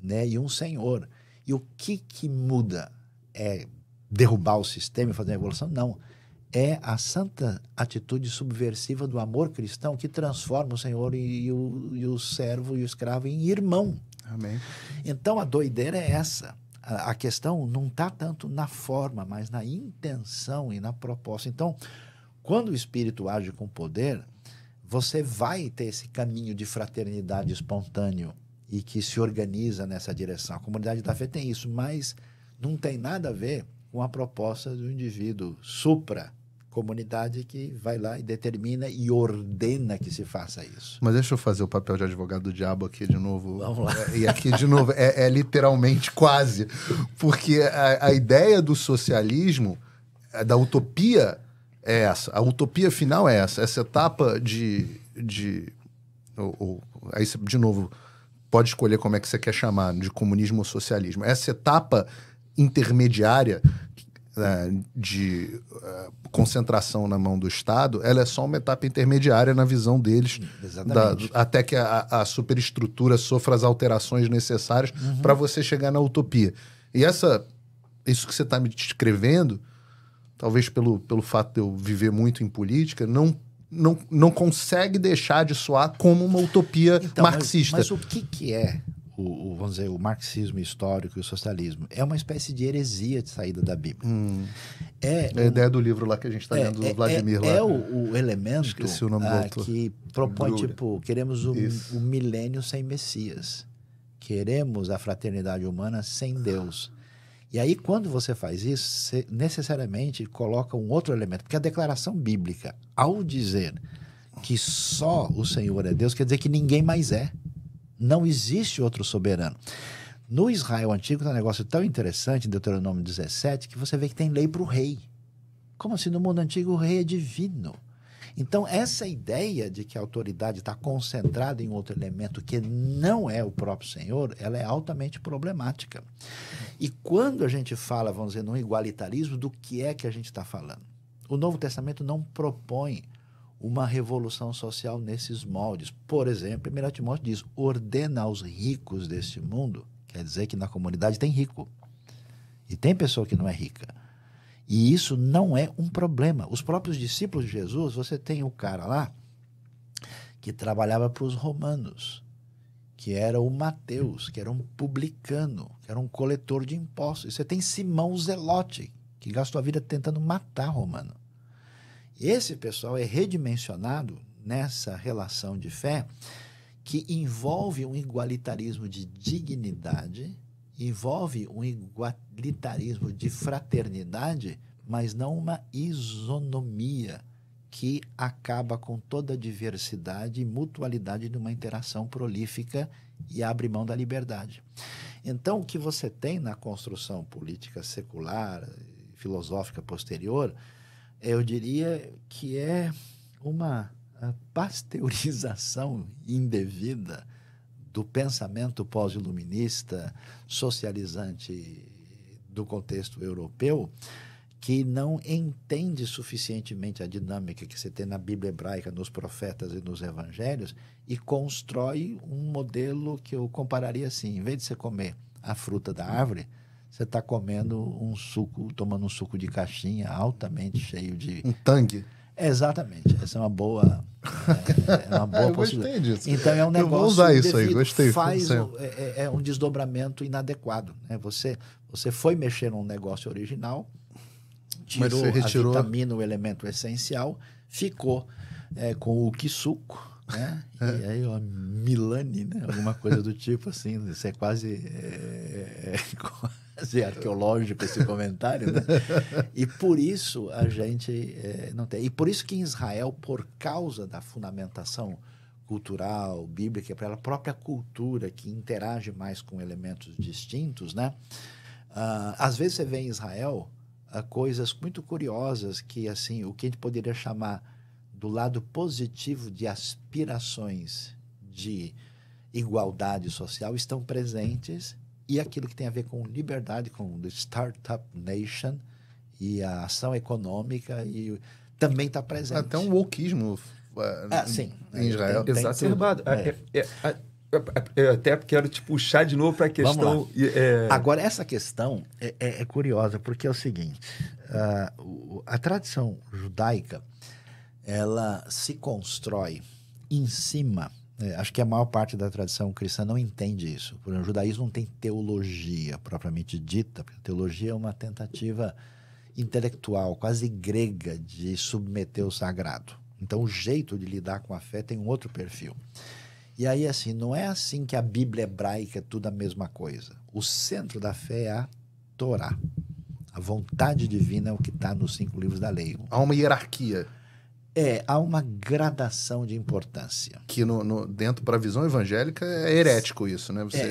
né e um senhor e o que que muda é derrubar o sistema e fazer a revolução não é a santa atitude subversiva do amor cristão que transforma o Senhor e, e, o, e o servo e o escravo em irmão. Amém. Então a doideira é essa. A, a questão não está tanto na forma, mas na intenção e na proposta. Então, quando o Espírito age com poder, você vai ter esse caminho de fraternidade espontâneo e que se organiza nessa direção. A comunidade da fé tem isso, mas não tem nada a ver com a proposta do indivíduo supra comunidade que vai lá e determina e ordena que se faça isso. Mas deixa eu fazer o papel de advogado do diabo aqui de novo. Vamos lá. É, e aqui de novo, é, é literalmente quase. Porque a, a, ideia do socialismo, da utopia, é essa. A utopia final é essa. Essa etapa de. de ou, ou, aí, de novo, pode escolher como é que você quer chamar, de comunismo ou socialismo. Essa etapa intermediária né, de eh, concentração na mão do Estado, ela é só uma etapa intermediária na visão deles, da, até que a, a, superestrutura sofra as alterações necessárias uhum. para você chegar na utopia. E essa, isso que você está me descrevendo, talvez pelo, pelo fato de eu viver muito em política, não não, não consegue deixar de soar como uma utopia então, marxista. Mas, mas o que, que é o, o, vamos dizer, o marxismo histórico e o socialismo. É uma espécie de heresia de saída da Bíblia. Hum. É, é a ideia do livro lá que a gente está é, lendo, do é, Vladimir é, lá. É o, o elemento o ah, que propõe, tipo, queremos o, o milênio sem Messias. Queremos a fraternidade humana sem Deus. E aí, quando você faz isso, você necessariamente coloca um outro elemento, porque a declaração bíblica, ao dizer que só o Senhor é Deus, quer dizer que ninguém mais é. Não existe outro soberano. No Israel antigo tem um negócio tão interessante, em Deuteronômio 17, que você vê que tem lei para o rei. Como assim no mundo antigo o rei é divino? Então, essa ideia de que a autoridade está concentrada em outro elemento que não é o próprio Senhor, ela é altamente problemática. E quando a gente fala, vamos dizer, num igualitarismo, do que é que a gente está falando? O Novo Testamento não propõe uma revolução social nesses moldes. Por exemplo, 1 Timóteo diz: ordena aos ricos deste mundo. Quer dizer que na comunidade tem rico. E tem pessoa que não é rica. E isso não é um problema. Os próprios discípulos de Jesus, você tem o cara lá que trabalhava para os romanos, que era o Mateus, que era um publicano, que era um coletor de impostos. E você tem Simão Zelote, que gastou a vida tentando matar romano. Esse pessoal é redimensionado nessa relação de fé que envolve um igualitarismo de dignidade, envolve um igualitarismo de fraternidade, mas não uma isonomia que acaba com toda a diversidade e mutualidade de uma interação prolífica e abre mão da liberdade. Então, o que você tem na construção política secular, filosófica posterior, é, eu diria que é uma pasteurização indevida do pensamento pós-iluminista, socializante do contexto europeu, que não entende suficientemente a dinâmica que se tem na Bíblia hebraica, nos profetas e nos evangelhos, e constrói um modelo que eu compararia assim: em vez de você comer a fruta da árvore, você está comendo um suco, tomando um suco de caixinha altamente cheio de. Um tangue. Exatamente. Essa é uma boa, é, é uma boa possibilidade. Disso. Então é um negócio. Eu vou usar isso aí, gostei. Faz o, é, é, é, um desdobramento inadequado. Né? Você, você foi mexer num negócio original, tirou a vitamina, o elemento essencial, ficou é, com o que suco. Né? É. E aí, ó, Milani, né? alguma coisa do tipo assim, você é quase base arqueológico esse comentário, né? E por isso a gente é, não tem. E por isso que em Israel, por causa da fundamentação cultural, bíblica, pela própria cultura que interage mais com elementos distintos, né? Uh, às vezes você vê em Israel uh, coisas muito curiosas que, assim, o que a gente poderia chamar do lado positivo de aspirações de igualdade social estão presentes e aquilo que tem a ver com liberdade, com Startup Nation e a ação econômica e também está presente. Até um wokismo é, ah, sim. em Israel. Tem, tem Exacerbado. É. É, eu até quero te puxar de novo para a questão. Agora, essa questão é, curiosa, porque é o seguinte: uh, a tradição judaica ela se constrói em cima é, acho que a maior parte da tradição cristã não entende isso. Por exemplo, o judaísmo não tem teologia propriamente dita. Porque teologia é uma tentativa intelectual, quase grega, de submeter o sagrado. Então, o jeito de lidar com a fé tem um outro perfil. E aí, assim, não é assim que a Bíblia hebraica é tudo a mesma coisa. O centro da fé é a Torá. A vontade divina é o que está nos cinco livros da lei. Há uma hierarquia. É, há uma gradação de importância. Que no, no dentro para a visão evangélica é herético isso, né? Você, é,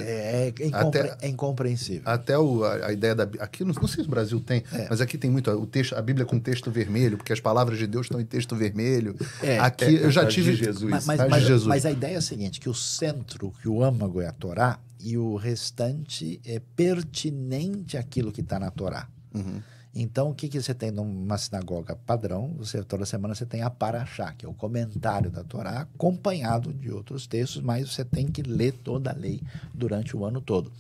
é, é, incompre até, é incompreensível. Até o, a, a, ideia da aqui não, não, sei se o Brasil tem, é. mas aqui tem muito o texto, a Bíblia com texto vermelho, porque as palavras de Deus estão em texto vermelho. É, aqui é, eu já é, tive Jesus, mas, mas, mas, Jesus. mas a ideia é a seguinte, que o centro, que o âmago é a Torá e o restante é pertinente àquilo que está na Torá. Uhum. Então, o que, que você tem numa sinagoga padrão? Você toda semana você tem a Paraxá, que é o comentário da Torá, acompanhado de outros textos, mas você tem que ler toda a lei durante o ano todo.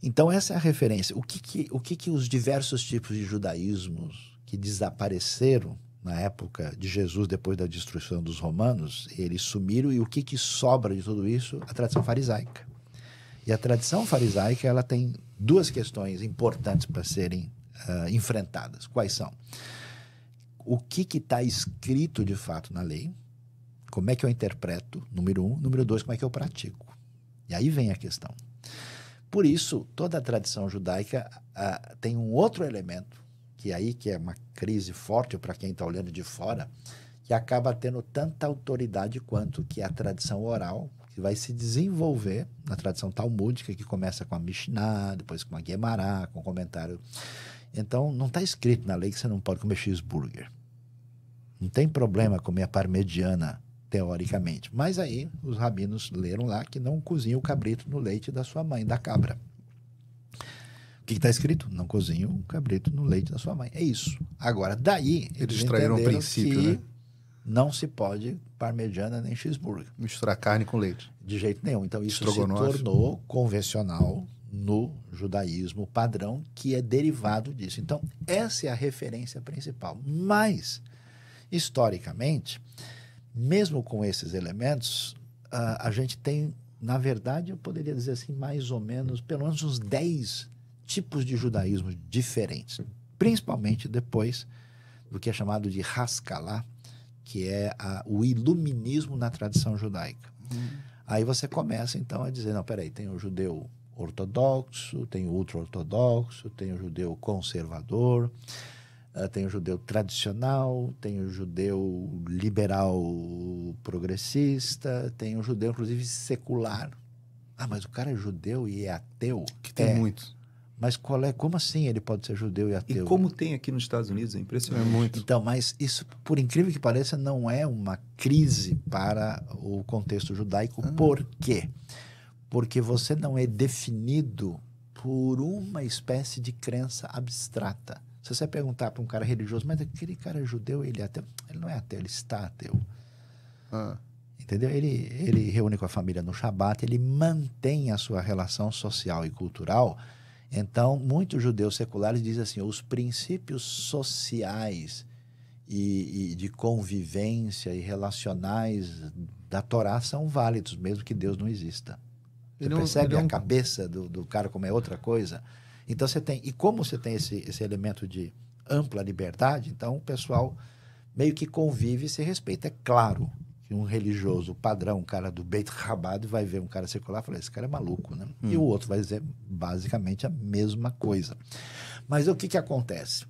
Então, essa é a referência. O que, que, o que, que os diversos tipos de judaísmos que desapareceram na época de Jesus, depois da destruição dos romanos, eles sumiram e o que, que sobra de tudo isso? A tradição farisaica. E a tradição farisaica ela tem duas questões importantes para serem uh, enfrentadas. Quais são? O que está escrito de fato na lei? Como é que eu interpreto? Número um. Número dois, como é que eu pratico? E aí vem a questão. Por isso, toda a tradição judaica uh, tem um outro elemento, que é aí que é uma crise forte para quem está olhando de fora, que acaba tendo tanta autoridade quanto que é a tradição oral, que vai se desenvolver na tradição talmúdica, que começa com a Mishnah, depois com a Gemara, com o comentário então, não está escrito na lei que você não pode comer cheeseburger. Não tem problema comer a parmegiana, teoricamente. Mas aí, os rabinos leram lá que não cozinha o cabrito no leite da sua mãe, da cabra. O que está escrito? Não cozinha o cabrito no leite da sua mãe. É isso. Agora, daí. Eles, eles traíram o princípio, né? Não se pode parmegiana nem cheeseburger. Misturar carne com leite. De jeito nenhum. Então, isso se tornou convencional no judaísmo padrão, que é derivado disso. Então, essa é a referência principal. Mas, historicamente, mesmo com esses elementos, a, a gente tem, na verdade, eu poderia dizer assim, mais ou menos, pelo menos uns 10 tipos de judaísmo diferentes, principalmente depois do que é chamado de Haskalah, que é a, o iluminismo na tradição judaica. Hum. Aí você começa então a dizer, não, peraí, tem o judeu ortodoxo, tem o ultra-ortodoxo, tem o judeu conservador, eh, tem o judeu tradicional, tem o judeu liberal progressista, tem o judeu, inclusive, secular. Ah, mas o cara é judeu e é ateu? Que tem é. muitos. Mas qual é? Como assim ele pode ser judeu e ateu? E como tem aqui nos Estados Unidos, é impressionante. É muito. Então, mas isso, por incrível que pareça, não é uma crise para o contexto judaico. Ah. Por quê? Porque porque você não é definido por uma espécie de crença abstrata. Se você perguntar para um cara religioso, mas aquele cara é judeu, ele é ateu. Ele não é ateu, ele está ateu. Ah. Entendeu? Ele, ele reúne com a família no Shabat, ele mantém a sua relação social e cultural. Então, muitos judeus seculares dizem assim: os princípios sociais e, e de convivência e relacionais da Torá são válidos, mesmo que Deus não exista. Você é percebe é a cabeça do, do cara como é outra coisa? Então você tem. E como você tem esse, esse elemento de ampla liberdade, então o pessoal meio que convive e se respeita. É claro que um religioso padrão, um cara do Beit Rabado, vai ver um cara circular e falar: esse cara é maluco, né? Hum. E o hum. outro vai dizer basicamente a mesma coisa. Mas o que, que acontece?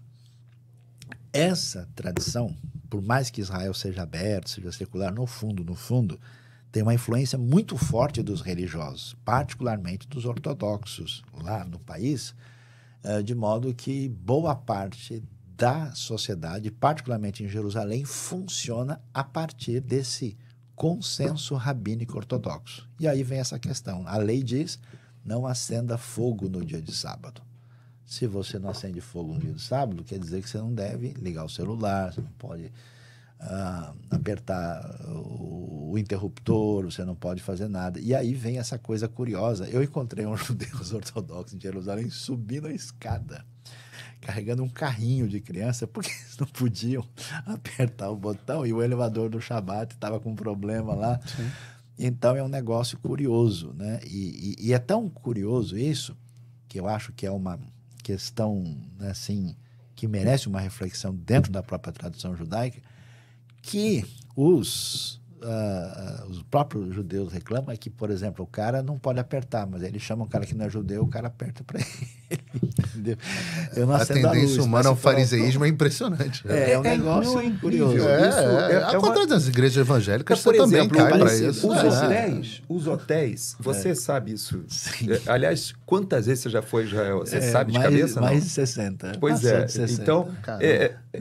Essa tradição, por mais que Israel seja aberto, seja secular, no fundo, no fundo, tem uma influência muito forte dos religiosos, particularmente dos ortodoxos lá no país, eh, de modo que boa parte da sociedade, particularmente em Jerusalém, funciona a partir desse consenso rabínico ortodoxo. E aí vem essa questão. A lei diz: não acenda fogo no dia de sábado. Se você não acende fogo no dia de sábado, quer dizer que você não deve ligar o celular, você não pode ah, apertar o, o, interruptor, você não pode fazer nada. E aí vem essa coisa curiosa. Eu encontrei um judeu ortodoxo em Jerusalém subindo a escada, carregando um carrinho de criança, porque eles não podiam apertar o botão e o elevador do Shabat estava com um problema lá. Sim. Então é um negócio curioso, né? E, e, e, é tão curioso isso que eu acho que é uma questão né, assim que merece uma reflexão dentro da própria tradição judaica, que os, uh, os próprios judeus reclamam é que, por exemplo, o cara não pode apertar, mas ele chama o cara que não é judeu, o cara aperta para ele. Eu a tendência luz, humana ao fariseísmo é impressionante. Né? É, é um é, é negócio é curioso. É, é, é, contrário é das igrejas evangélicas, por exemplo, também para isso. Os hotéis, os hotéis, você sabe isso. Sim. Aliás, quantas vezes você já foi a Israel? Você sabe de mais, cabeça? Mais não? de 60. Pois é. De 60. Então,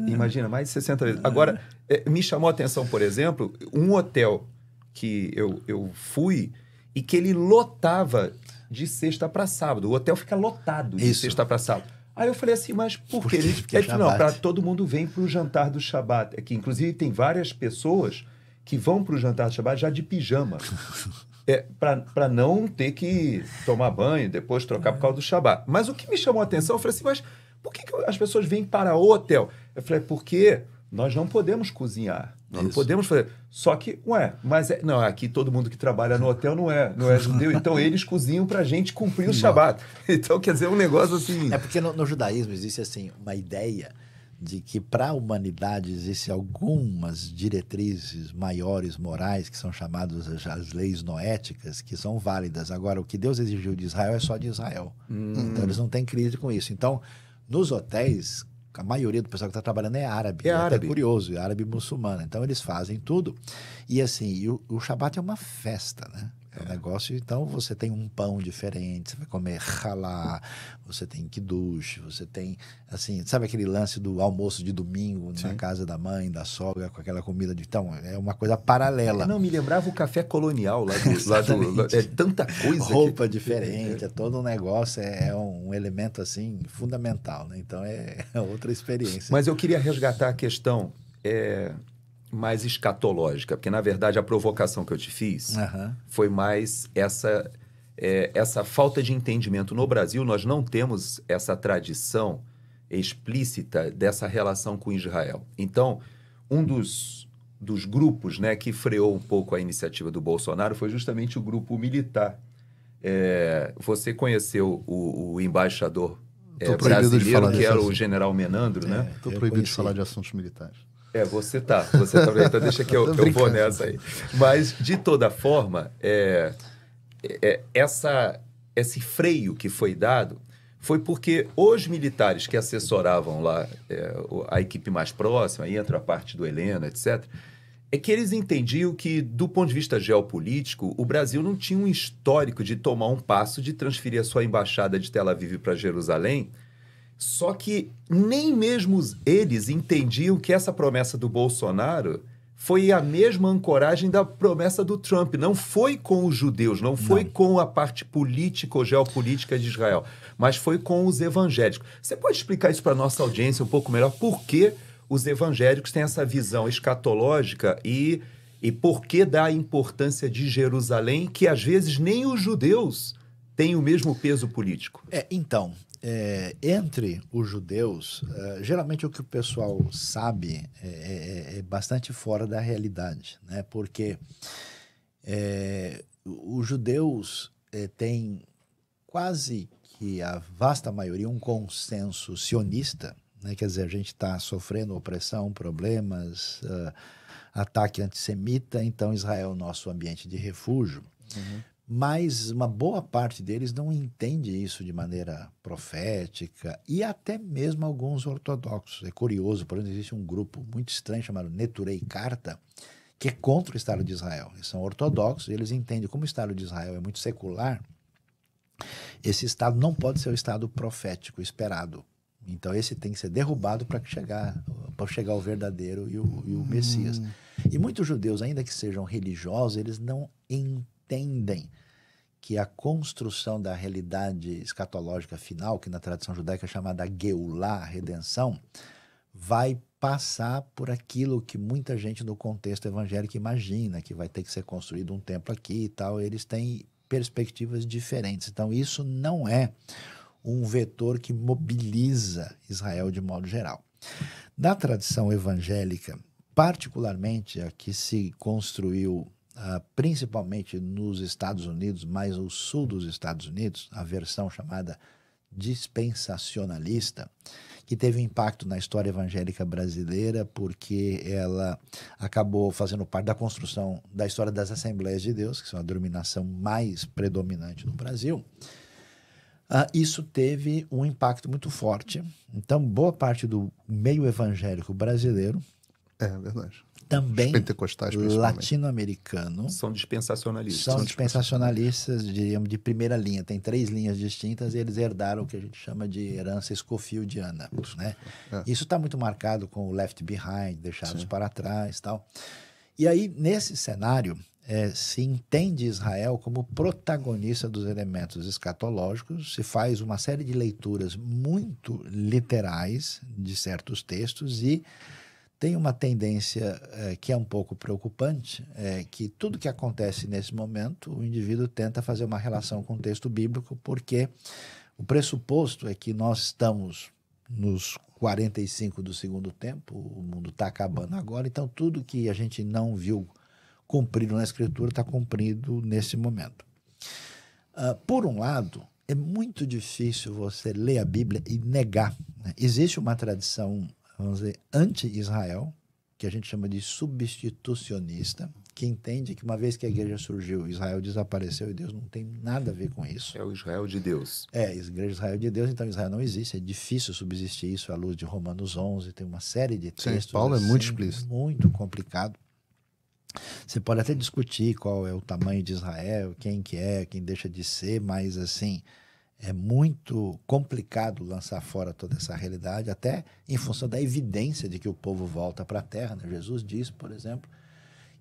imagina, mais de 60 vezes. Agora, me chamou a atenção, por exemplo, um hotel que eu, eu fui e que ele lotava de sexta para sábado. O hotel fica lotado de Isso. sexta para sábado. Aí eu falei assim, mas por, quê? que? Ele, disse que não, para todo mundo vem para o jantar do Shabat. Aqui, é inclusive, tem várias pessoas que vão para o jantar do Shabat já de pijama. é, para não ter que tomar banho, depois trocar por é. causa do Shabat. Mas o que me chamou a atenção, eu falei assim, mas por que, que as pessoas vêm para o hotel? Eu falei, porque nós não podemos cozinhar. Nós não podemos fazer. Só que, ué, mas é, não, aqui todo mundo que trabalha no hotel não é, não é judeu, então eles cozinham a gente cumprir o Shabat. Então, quer dizer, um negócio assim. É porque no, no judaísmo existe assim uma ideia de que para a humanidade existem algumas diretrizes maiores morais que são chamadas as leis noéticas que são válidas. Agora, o que Deus exigiu de Israel é só de Israel. Hum. Então, eles não têm crise com isso. Então, nos hotéis, a maioria do pessoal que está trabalhando é árabe. É, é árabe. curioso, é árabe muçulmano. Então eles fazem tudo. E assim, o, o Shabat é uma festa, né? É um negócio, então você tem um pão diferente, você vai comer ralá, você tem duche você tem, assim, sabe aquele lance do almoço de domingo Sim. na casa da mãe, da sogra, com aquela comida de. Então, é uma coisa paralela. Eu não, me lembrava o café colonial lá do. lá do é tanta coisa. Roupa que... diferente, é todo um negócio, é, é um, um elemento, assim, fundamental, né? Então, é, é outra experiência. Mas eu queria resgatar a questão. É, mais escatológica, porque na verdade a provocação que eu te fiz uhum. foi mais essa é, essa falta de entendimento no Brasil. Nós não temos essa tradição explícita dessa relação com Israel. Então, um dos, dos grupos né, que freou um pouco a iniciativa do Bolsonaro foi justamente o grupo militar. É, você conheceu o, o embaixador é, brasileiro, que era o general Menandro, é, né? Estou proibido de falar de assuntos militares. É, você tá. Você também tá. Então deixa que eu, eu vou nessa aí. Mas, de toda forma, é, é, essa, esse freio que foi dado foi porque os militares que assessoravam lá é, a equipe mais próxima, aí entra a parte do Helena, etc., é que eles entendiam que, do ponto de vista geopolítico, o Brasil não tinha um histórico de tomar um passo de transferir a sua embaixada de Tel Aviv para Jerusalém só que nem mesmo eles entendiam que essa promessa do Bolsonaro foi a mesma ancoragem da promessa do Trump. Não foi com os judeus, não foi não. com a parte política ou geopolítica de Israel, mas foi com os evangélicos. Você pode explicar isso para a nossa audiência um pouco melhor? Por que os evangélicos têm essa visão escatológica e, e por que dá a importância de Jerusalém, que às vezes nem os judeus têm o mesmo peso político? É, então, é, entre os judeus, é, geralmente o que o pessoal sabe é, é, é, é bastante fora da realidade, né? Porque é, os judeus têm quase que a vasta maioria um consenso sionista, né? Quer dizer, a gente está sofrendo opressão, problemas, uh, ataque antissemita, então Israel é o nosso ambiente de refúgio. Uhum mas uma boa parte deles não entende isso de maneira profética e até mesmo alguns ortodoxos. É curioso, por exemplo, existe um grupo muito estranho chamado Neturei Carta, que é contra o Estado de Israel. Eles são ortodoxos e eles entendem como o Estado de Israel é muito secular, esse Estado não pode ser o Estado profético esperado. Então esse tem que ser derrubado para chegar para chegar o verdadeiro e o, e o Messias. Hum. E muitos judeus, ainda que sejam religiosos, eles não entendem entendem que a construção da realidade escatológica final, que na tradição judaica é chamada Geulah, redenção, vai passar por aquilo que muita gente no contexto evangélico imagina, que vai ter que ser construído um templo aqui e tal, eles têm perspectivas diferentes. Então, isso não é um vetor que mobiliza Israel de modo geral. Na tradição evangélica, particularmente a que se construiu Uh, principalmente nos Estados Unidos, mais ao sul dos Estados Unidos, a versão chamada dispensacionalista, que teve um impacto na história evangélica brasileira, porque ela acabou fazendo parte da construção da história das Assembleias de Deus, que são a dominação mais predominante no Brasil. Uh, isso teve um impacto muito forte. Então, boa parte do meio evangélico brasileiro. É verdade também latino-americano. São dispensacionalistas. São, dispensacionalistas, diríamos, de primeira linha. Tem três linhas distintas e eles herdaram o que a gente chama de herança escofildiana. Isso. Né? É. Isso está muito marcado com o left behind, deixados Sim. para trás tal. E aí, nesse cenário, é, se entende Israel como protagonista dos elementos escatológicos, se faz uma série de leituras muito literais de certos textos e tem uma tendência é, que é um pouco preocupante, é que tudo que acontece nesse momento, o indivíduo tenta fazer uma relação com o texto bíblico, porque o pressuposto é que nós estamos nos 45 do segundo tempo, o mundo está acabando agora, então tudo que a gente não viu cumprido na Escritura está cumprido nesse momento. Uh, por um lado, é muito difícil você ler a Bíblia e negar. Né? Existe uma tradição vamos dizer, anti-Israel, que a gente chama de substitucionista, que entende que uma vez que a igreja surgiu, Israel desapareceu e Deus não tem nada a ver com isso. É o Israel de Deus. É, a igreja Israel é de Deus, então Israel não existe, é difícil subsistir isso à luz de Romanos 11, tem uma série de textos. Sim, Paulo é assim, é muito explícito. Muito complicado. Você pode até discutir qual é o tamanho de Israel, quem que é, quem deixa de ser, mas assim, é muito complicado lançar fora toda essa realidade, até em função da evidência de que o povo volta para a terra. Né? Jesus diz, por exemplo,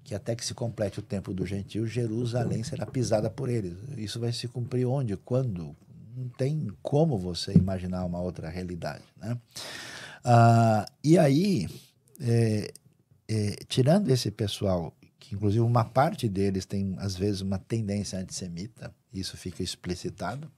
que até que se complete o tempo do gentio, Jerusalém será pisada por eles. Isso vai se cumprir onde? Quando? Não tem como você imaginar uma outra realidade. Né? Ah, e aí, é, é, tirando esse pessoal, que inclusive uma parte deles tem, às vezes, uma tendência antissemita, isso fica explicitado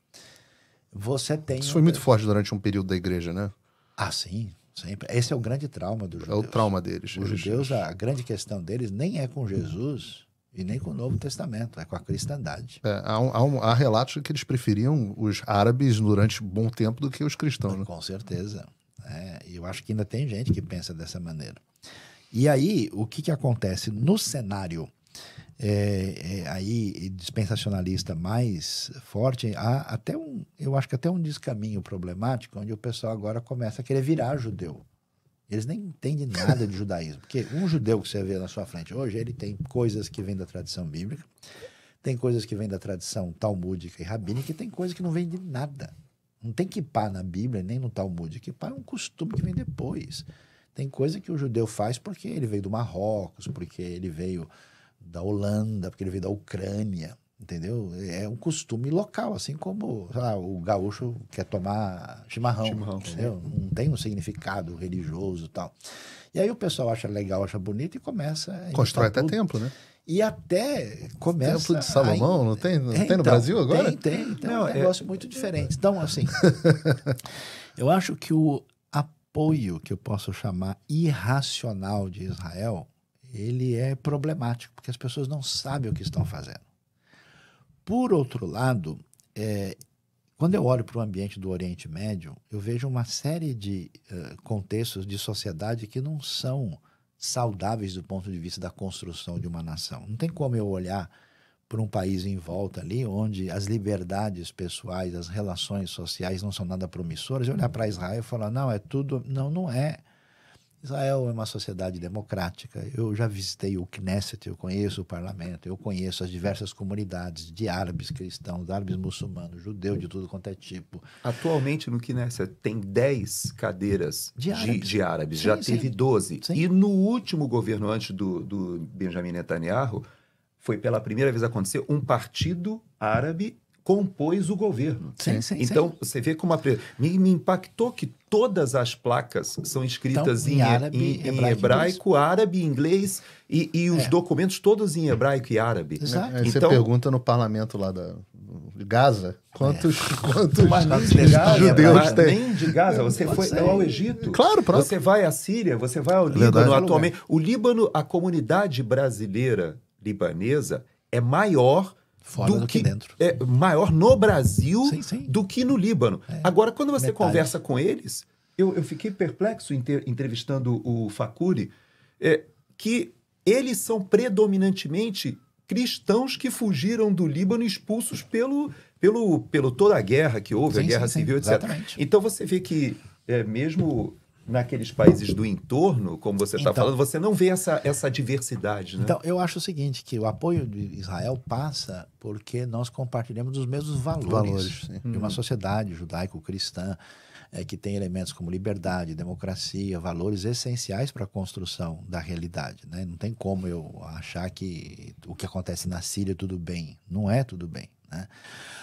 você tem. Isso foi muito forte durante um período da igreja, né? Ah, sim. Sempre. Esse é o grande trauma dos judeus. É o trauma deles. Os judeus, a grande questão deles nem é com Jesus e nem com o Novo Testamento, é com a cristandade. É, há, um, há, um, há, relatos que eles preferiam os árabes durante bom tempo do que os cristãos. Né? Com certeza. É, eu acho que ainda tem gente que pensa dessa maneira. E aí, o que, que acontece no cenário é, é, aí dispensacionalista mais forte, há até um, eu acho que até um descaminho problemático, onde o pessoal agora começa a querer virar judeu. Eles nem entendem nada de judaísmo, porque um judeu que você vê na sua frente hoje, ele tem coisas que vêm da tradição bíblica, tem coisas que vêm da tradição talmúdica e rabínica, e tem coisas que não vêm de nada. Não tem que pá na Bíblia, nem no Talmud. Kippah é um costume que vem depois. Tem coisa que o judeu faz porque ele veio do Marrocos, porque ele veio da Holanda, porque ele veio da Ucrânia, entendeu? É um costume local, assim como lá, o gaúcho quer tomar chimarrão, chimarrão entendeu? Sim. Não tem um significado religioso e tal. E aí o pessoal acha legal, acha bonito e começa... A Constrói até tudo. templo, né? E até começa... Templo de Salomão, a... não tem, não é, tem então, no Brasil agora? Tem, tem. Então não, é um negócio é... muito diferente. Então, assim, eu acho que o apoio que eu posso chamar irracional de Israel ele é problemático, porque as pessoas não sabem o que estão fazendo. Por outro lado, é, quando eu olho para o ambiente do Oriente Médio, eu vejo uma série de uh, contextos de sociedade que não são saudáveis do ponto de vista da construção de uma nação. Não tem como eu olhar para um país em volta ali, onde as liberdades pessoais, as relações sociais não são nada promissoras, e olhar para Israel e falar, não, é tudo. Não, não é. Israel é uma sociedade democrática. Eu já visitei o Knesset, eu conheço o parlamento, eu conheço as diversas comunidades de árabes cristãos, árabes muçulmanos, judeus, de tudo quanto é tipo. Atualmente no Knesset tem 10 cadeiras de árabes, de, de árabes. Sim, já sim. teve 12. Sim. E no último governo antes do, do Benjamin Netanyahu, foi pela primeira vez acontecer um partido árabe compôs o governo. Sim, sim, então, sim. você vê como a... Me, me impactou que todas as placas são escritas então, em, em, árabe, em, em hebraico, árabe, inglês e, e os é. documentos todos em hebraico e árabe. Exato. É, você então, pergunta no parlamento lá da Gaza quantos, é. quantos mas nem de Gaza, judeus tem. Nem de Gaza, você foi ser. ao Egito. Claro, pronto. Você vai à Síria, você vai ao é Líbano Verdade, atualmente. O Líbano, a comunidade brasileira libanesa é maior Fora do, do que, que, dentro. É maior no Brasil sim, sim. do que no Líbano. É, Agora, quando você metade. conversa com eles, eu, eu fiquei perplexo inter, entrevistando o Facuri, é, que eles são predominantemente cristãos que fugiram do Líbano expulsos pelo, pelo, pelo toda a guerra que houve, sim, a guerra civil, etc. Exatamente. Então você vê que é, mesmo naqueles países do entorno, como você está então, falando, você não vê essa, essa diversidade. Né? Então, eu acho o seguinte, que o apoio de Israel passa porque nós compartilhamos os mesmos valores, valores né? de uma uhum. sociedade judaico-cristã é, que tem elementos como liberdade, democracia, valores essenciais para a construção da realidade. Né? Não tem como eu achar que o que acontece na Síria é tudo bem. Não é tudo bem. Né?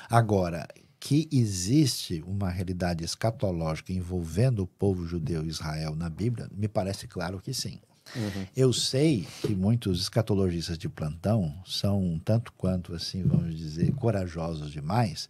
Agora, que existe uma realidade escatológica envolvendo o povo judeu e Israel na Bíblia, me parece claro que sim. Uhum. Eu sei que muitos escatologistas de plantão são um tanto quanto, assim, vamos dizer, corajosos demais,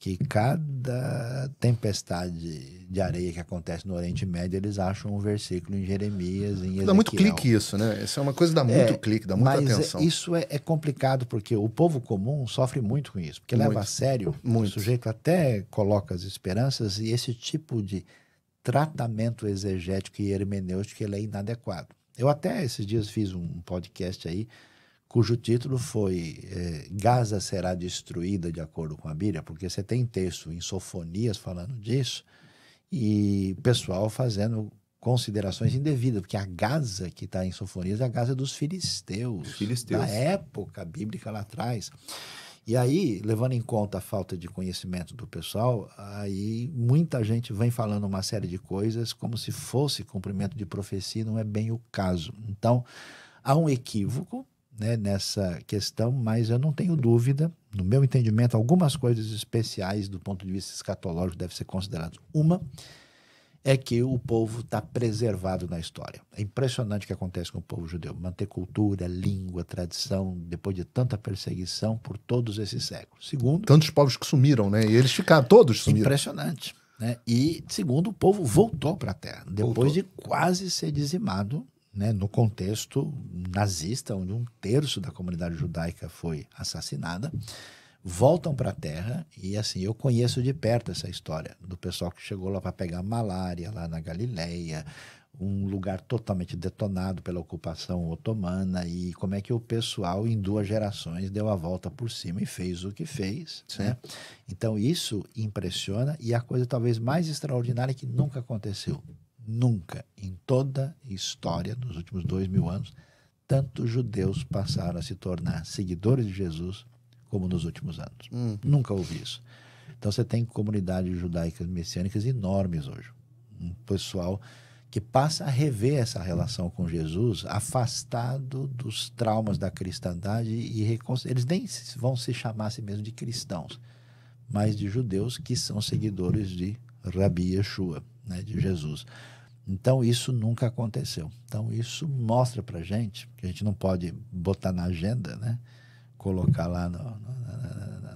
que cada tempestade de areia que acontece no Oriente Médio, eles acham um versículo em Jeremias, em Ezequiel. Dá muito clique isso, né? Isso é uma coisa que dá muito é, clique, dá muita mas atenção. Isso é, é, complicado, porque o povo comum sofre muito com isso, porque muito, leva a sério, muito. o sujeito até coloca as esperanças, e esse tipo de tratamento exegético e hermenêutico ele é inadequado. Eu até esses dias fiz um podcast aí cujo título foi é, Gaza será destruída de acordo com a Bíblia, porque você tem texto em Sofonias falando disso e pessoal fazendo considerações indevidas, porque a Gaza que está em Sofonias é a Gaza dos filisteus, filisteus, da época bíblica lá atrás. E aí, levando em conta a falta de conhecimento do pessoal, aí muita gente vem falando uma série de coisas como se fosse cumprimento de profecia, não é bem o caso. Então, há um equívoco né, nessa questão, mas eu não tenho dúvida, no meu entendimento, algumas coisas especiais do ponto de vista escatológico devem ser consideradas. Uma é que o povo está preservado na história. É impressionante o que acontece com o povo judeu. Manter cultura, língua, tradição, depois de tanta perseguição por todos esses séculos. Segundo. Tantos povos que sumiram, né? E eles ficaram, todos é sumiram. Impressionante. Né? E, segundo, o povo voltou para a terra, depois voltou. de quase ser dizimado né, no contexto nazista, onde um terço da comunidade judaica foi assassinada, voltam para a Terra e assim eu conheço de perto essa história do pessoal que chegou lá para pegar malária lá na Galileia, um lugar totalmente detonado pela ocupação otomana e como é que o pessoal em duas gerações deu a volta por cima e fez o que fez, né? Então isso impressiona e a coisa talvez mais extraordinária é que nunca aconteceu Nunca em toda a história nos últimos dois mil anos, tantos judeus passaram a se tornar seguidores de Jesus como nos últimos anos. Hum. Nunca houve isso. Então você tem comunidades judaicas messiânicas enormes hoje. Um pessoal que passa a rever essa relação com Jesus, afastado dos traumas da cristandade e eles nem vão se chamar a si mesmo de cristãos, mas de judeus que são seguidores de Rabi Yeshua, né, de Jesus. Então, isso nunca aconteceu. Então, isso mostra para gente, que a gente não pode botar na agenda, né? colocar lá no,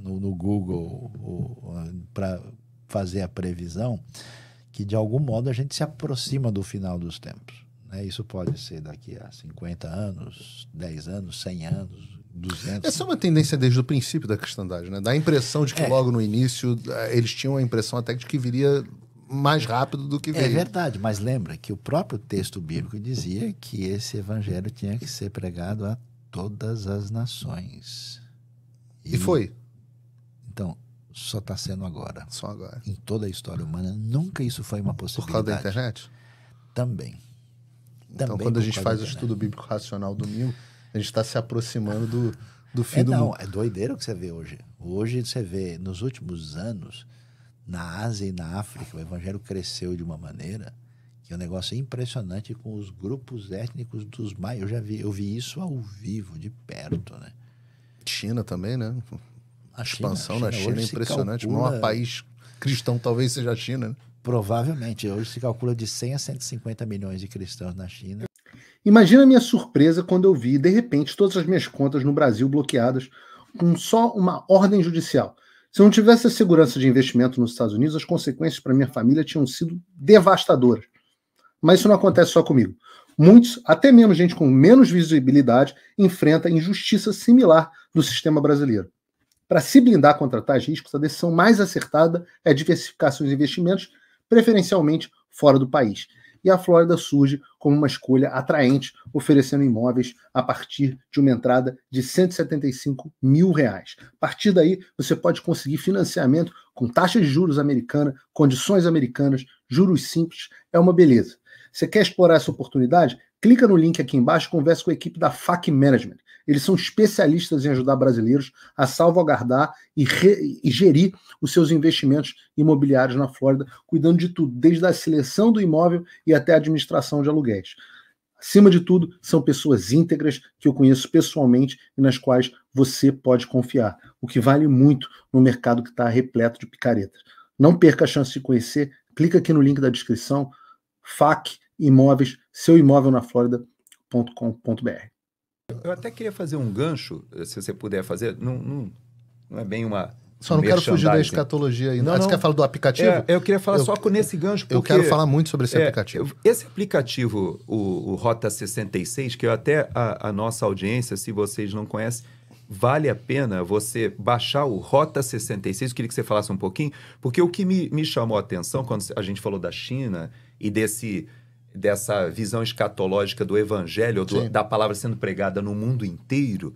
no, no Google para fazer a previsão, que de algum modo a gente se aproxima do final dos tempos. Né? Isso pode ser daqui a 50 anos, 10 anos, 100 anos, 200. Essa é uma tendência desde o princípio da cristandade, né? Dá a impressão de que é. logo no início eh, eles tinham a impressão até de que viria mais rápido do que é veio. É verdade, mas lembra que o próprio texto bíblico dizia que esse evangelho tinha que ser pregado a todas as nações. E, e foi. Então, só está sendo agora. Só agora. Em toda a história humana, nunca isso foi uma possibilidade. Por causa da internet? Também. Então, quando a gente faz o estudo bíblico racional do mil, a gente está se aproximando do, do é, fim é, do não, mundo. Não, é doideira o que você vê hoje. Hoje você vê, nos últimos anos, na Ásia e na África, o evangelho cresceu de uma maneira que é um negócio impressionante com os grupos étnicos dos mais. Eu já vi, eu vi isso ao vivo, de perto, né? China também, né? A expansão China, na China, China é impressionante. Calcula... O maior país cristão talvez seja a China, né? Provavelmente. Hoje se calcula de 100 a 150 milhões de cristãos na China. Imagina a minha surpresa quando eu vi, de repente, todas as minhas contas no Brasil bloqueadas com só uma ordem judicial. Se não tivesse a segurança de investimento nos Estados Unidos, as consequências para minha família tinham sido devastadoras. Mas isso não acontece só comigo. Muitos, até mesmo gente com menos visibilidade, enfrenta injustiça similar no sistema brasileiro. Para se blindar contra tais riscos, a decisão mais acertada é diversificar seus investimentos, preferencialmente fora do país e a Flórida surge como uma escolha atraente, oferecendo imóveis a partir de uma entrada de 175 mil reais. A partir daí, você pode conseguir financiamento com taxas de juros americana, condições americanas, juros simples, é uma beleza. Você quer explorar essa oportunidade? Clica no link aqui embaixo e converse com a equipe da FAC Management. Eles são especialistas em ajudar brasileiros a salvaguardar e, re, e gerir os seus investimentos imobiliários na Flórida, cuidando de tudo, desde a seleção do imóvel e até a administração de aluguéis. Acima de tudo, são pessoas íntegras que eu conheço pessoalmente e nas quais você pode confiar, o que vale muito no mercado que está repleto de picaretas. Não perca a chance de conhecer, clica aqui no link da descrição, FAC imóveis, seu imóvel na Flórida.com.br. Eu até queria fazer um gancho, eh, se você puder fazer, não, não, não é bem uma. Só não quero fugir da escatologia ainda. Não, ah, não. Você quer falar do aplicativo? É, eu queria falar eu, só com nesse gancho. Porque, eu quero falar muito sobre esse é, aplicativo. Esse aplicativo, o, o Rota 66, que eu até a, a nossa audiência, se vocês não conhecem, vale a pena você baixar o Rota 66. Eu queria que você falasse um pouquinho, porque o que me, me chamou a atenção quando a gente falou da China e desse dessa visão escatológica do evangelho, do, da palavra sendo pregada no mundo inteiro,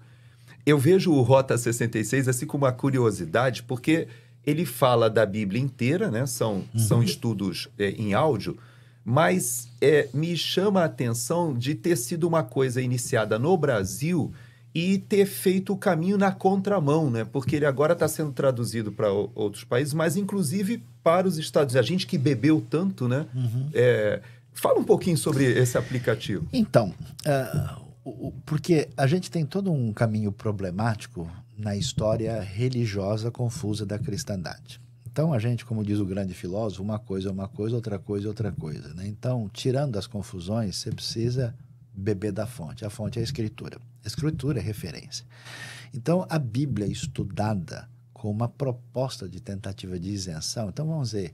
eu vejo o Rota 66 assim como uma curiosidade, porque ele fala da Bíblia inteira, né? são, uhum. são estudos é, em áudio, mas é, me chama a atenção de ter sido uma coisa iniciada no Brasil e ter feito o caminho na contramão, né? Porque ele agora está sendo traduzido para outros países, mas inclusive para os Estados Unidos. A gente que bebeu tanto, né? Uhum. É, Fala um pouquinho sobre esse aplicativo. Então, uh, porque a gente tem todo um caminho problemático na história religiosa confusa da cristandade. Então, a gente, como diz o grande filósofo, uma coisa é uma coisa, outra coisa é outra coisa. Né? Então, tirando as confusões, você precisa beber da fonte. A fonte é a escritura. A escritura é referência. Então, a Bíblia é estudada com uma proposta de tentativa de isenção. Então, vamos dizer,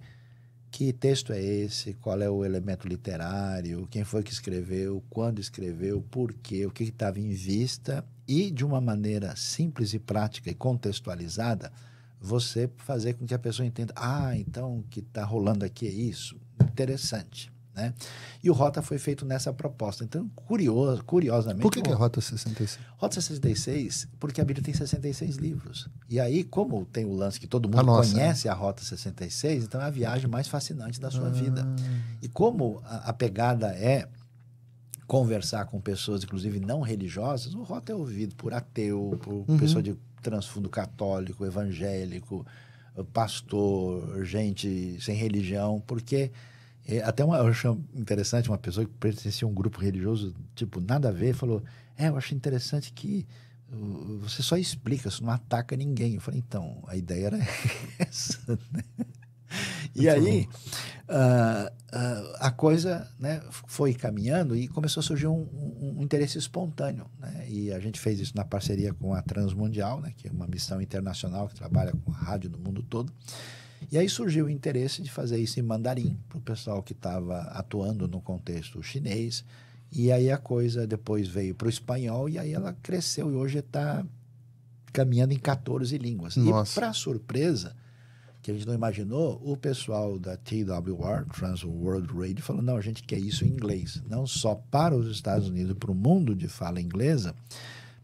que texto é esse, qual é o elemento literário, quem foi que escreveu, quando escreveu, por quê, o que estava em vista e de uma maneira simples e prática e contextualizada, você fazer com que a pessoa entenda, ah, então o que está rolando aqui é isso, interessante. Né? E o Rota foi feito nessa proposta. Então, curioso, curiosamente. Por que, que é Rota 66? Rota 66, porque a Bíblia tem 66 livros. E aí, como tem o lance que todo mundo a nossa, né? conhece a Rota 66, então é a viagem mais fascinante da sua ah. vida. E como a, a, pegada é conversar com pessoas, inclusive não religiosas, o Rota é ouvido por ateu, por uhum. pessoa de transfundo católico, evangélico, pastor, gente sem religião, porque é, até uma, eu acho interessante uma pessoa que pertencia a um grupo religioso, tipo, nada a ver, falou: É, eu acho interessante que uh, você só explica, você não ataca ninguém. Eu falei: Então, a ideia era essa. Né? E aí, uh, uh, a coisa né, foi caminhando e começou a surgir um, um, um interesse espontâneo. Né? E a gente fez isso na parceria com a Transmundial, né, que é uma missão internacional que trabalha com a rádio no mundo todo. E aí surgiu o interesse de fazer isso em mandarim, para o pessoal que estava atuando no contexto chinês. E aí a coisa depois veio para o espanhol e aí ela cresceu e hoje está caminhando em 14 línguas. Nossa. E para surpresa, que a gente não imaginou, o pessoal da TWR, Trans World Radio, falou: não, a gente quer isso em inglês, não só para os Estados Unidos, para o mundo de fala inglesa,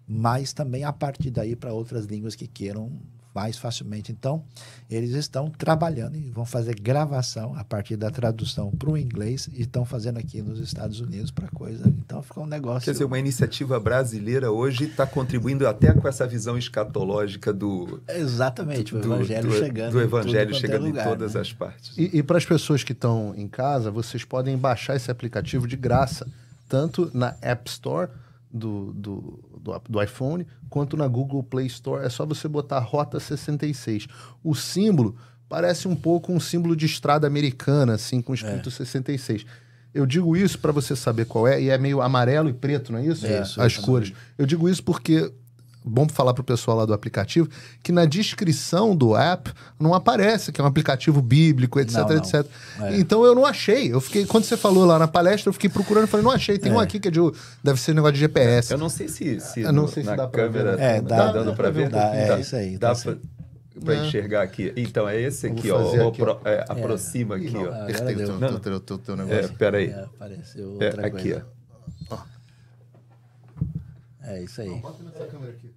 mas também a partir daí para outras línguas que queiram pais facilmente. Então, eles estão trabalhando e vão fazer gravação a partir da tradução para o inglês e estão fazendo aqui nos Estados Unidos para coisa. Então, ficou um negócio. Quer dizer, uma iniciativa brasileira hoje está contribuindo até com essa visão escatológica do. Exatamente, do, o Evangelho do, chegando. Do Evangelho é chegando lugar, em todas né? as partes. E, e para as pessoas que estão em casa, vocês podem baixar esse aplicativo de graça, tanto na App Store do, do, do, do, iPhone, quanto na Google Play Store. É só você botar Rota 66. O símbolo parece um pouco um símbolo de estrada americana, assim, com escrito é. 66. Eu digo isso para você saber qual é, e é meio amarelo e preto, não é isso? É, isso As cores. Eu digo isso porque bom falar para o pessoal lá do aplicativo que na descrição do app não aparece que é um aplicativo bíblico, etc, não, não. etc. É. Então eu não achei. Eu fiquei quando você falou lá na palestra, eu fiquei procurando, e falei não achei. Tem é. um aqui que é de deve ser um negócio de GPS. Eu não sei se, se eu não sei se dá para ver. É, tá dá, tá dando para ver. Dá, é, dá, isso aí. Dá tá pra, é. enxergar aqui. Então, é esse aqui, ó. ó pro, é, aproxima é. aqui, ó. Esse tem o teu, teu, teu, teu é, negócio. É, peraí. É, apareceu outra aqui, ó. É isso aí. Não, bota nessa câmera aqui.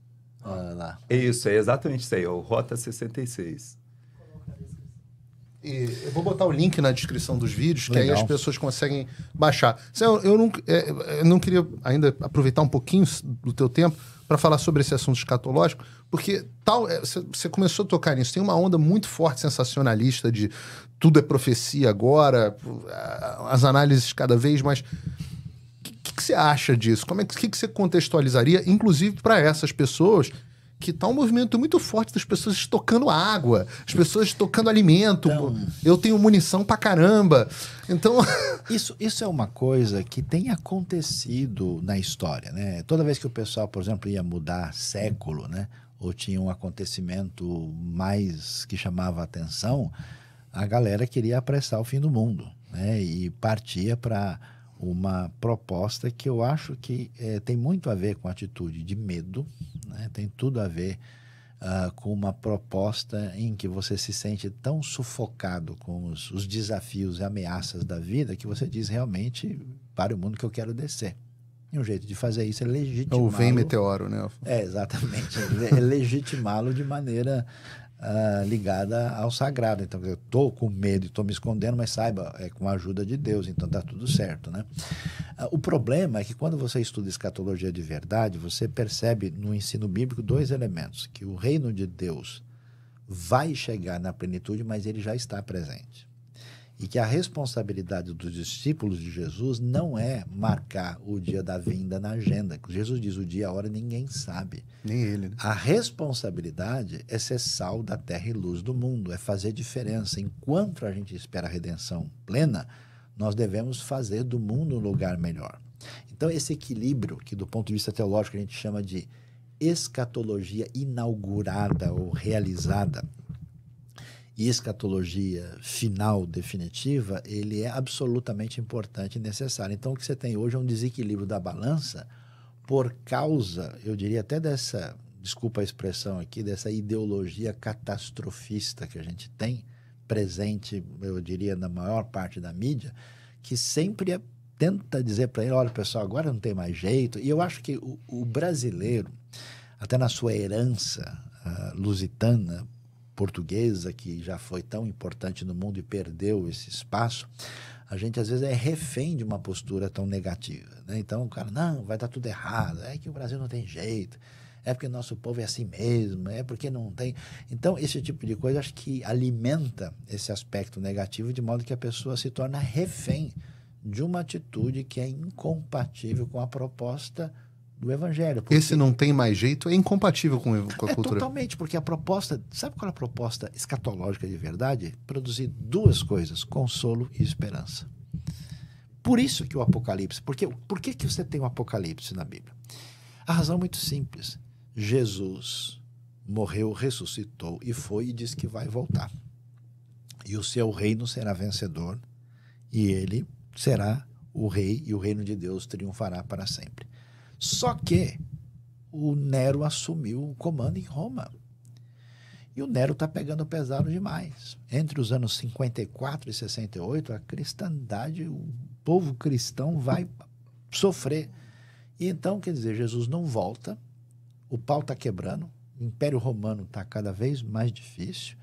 lá. É isso, é exatamente isso aí, o Rota 66. E eu vou botar o link na descrição dos vídeos, Legal. que aí as pessoas conseguem baixar. Eu, eu, não, é, eu não queria ainda aproveitar um pouquinho do teu tempo para falar sobre esse assunto escatológico, porque tal você é, começou a tocar nisso. Tem uma onda muito forte sensacionalista de tudo é profecia agora, as análises cada vez mais que, que você acha disso? Como é que, que você contextualizaria, inclusive para essas pessoas que tá um movimento muito forte das pessoas estocando água, as pessoas estocando alimento. Então, eu tenho munição para caramba. Então. isso, isso é uma coisa que tem acontecido na história, né? Toda vez que o pessoal, por exemplo, ia mudar século, né? Ou tinha um acontecimento mais que chamava atenção, a galera queria apressar o fim do mundo, né? E partia para uma proposta que eu acho que é, tem muito a ver com atitude de medo, né? tem tudo a ver uh, com uma proposta em que você se sente tão sufocado com os, os desafios e ameaças da vida que você diz realmente para o mundo que eu quero descer. E um jeito de fazer isso é, é legitimá-lo. Ou vem meteoro, né? É, exatamente. É, é legitimá-lo de maneira uh, ligada ao sagrado. Então, eu estou com medo e estou me escondendo, mas saiba, é com a ajuda de Deus, então está tudo certo. Né? Uh, o problema é que quando você estuda escatologia de verdade, você percebe no ensino bíblico dois elementos: que o reino de Deus vai chegar na plenitude, mas ele já está presente e que a responsabilidade dos discípulos de Jesus não é marcar o dia da vinda na agenda. Jesus diz o dia, a hora, ninguém sabe. Nem ele. Né? A responsabilidade é ser sal da terra e luz do mundo, é fazer diferença. Enquanto a gente espera a redenção plena, nós devemos fazer do mundo um lugar melhor. Então, esse equilíbrio, que do ponto de vista teológico a gente chama de escatologia inaugurada ou realizada, e escatologia final, definitiva, ele é absolutamente importante e necessário. Então, o que você tem hoje é um desequilíbrio da balança por causa, eu diria até dessa, desculpa a expressão aqui, dessa ideologia catastrofista que a gente tem, presente, eu diria, na maior parte da mídia, que sempre é, tenta dizer para ele: olha, pessoal, agora não tem mais jeito. E eu acho que o, o brasileiro, até na sua herança uh, lusitana, portuguesa, que já foi tão importante no mundo e perdeu esse espaço, a gente às vezes é refém de uma postura tão negativa. Né? Então o cara, não, vai dar tudo errado, é que o Brasil não tem jeito, é porque nosso povo é assim mesmo, é porque não tem. Então, esse tipo de coisa acho que alimenta esse aspecto negativo, de modo que a pessoa se torna refém de uma atitude que é incompatível com a proposta do Evangelho. Porque... Esse não tem mais jeito é incompatível com, com a é, cultura. Totalmente, porque a proposta, sabe qual é a proposta escatológica de verdade? Produzir duas coisas: consolo e esperança. Por isso que o Apocalipse, porque por que, que você tem o um Apocalipse na Bíblia? A razão é muito simples. Jesus morreu, ressuscitou e foi e disse que vai voltar. E o seu reino será vencedor e ele será o rei e o reino de Deus triunfará para sempre. Só que o Nero assumiu o comando em Roma. E o Nero está pegando pesado demais. Entre os anos 54 e 68, a cristandade, o povo cristão vai sofrer. E então, quer dizer, Jesus não volta, o pau está quebrando, o Império Romano está cada vez mais difícil,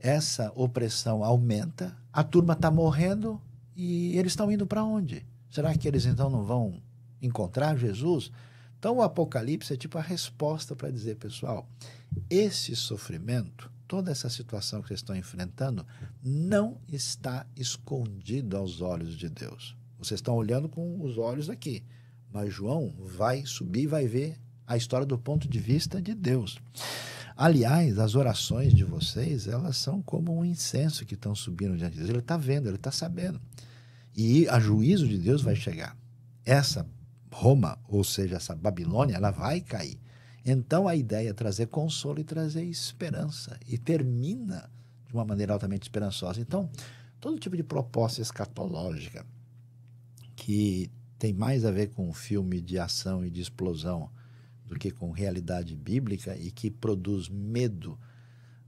essa opressão aumenta, a turma está morrendo e eles estão indo para onde? Será que eles então não vão encontrar Jesus. Então, o Apocalipse é tipo a resposta para dizer, pessoal, esse sofrimento, toda essa situação que vocês estão enfrentando, não está escondido aos olhos de Deus. Vocês estão olhando com os olhos aqui, mas João vai subir e vai ver a história do ponto de vista de Deus. Aliás, as orações de vocês, elas são como um incenso que estão subindo diante de Deus. Ele está vendo, ele está sabendo. E a juízo de Deus vai chegar. Essa Roma, ou seja, essa Babilônia, ela vai cair. Então a ideia é trazer consolo e trazer esperança. E termina de uma maneira altamente esperançosa. Então, todo tipo de proposta escatológica que tem mais a ver com um filme de ação e de explosão do que com realidade bíblica e que produz medo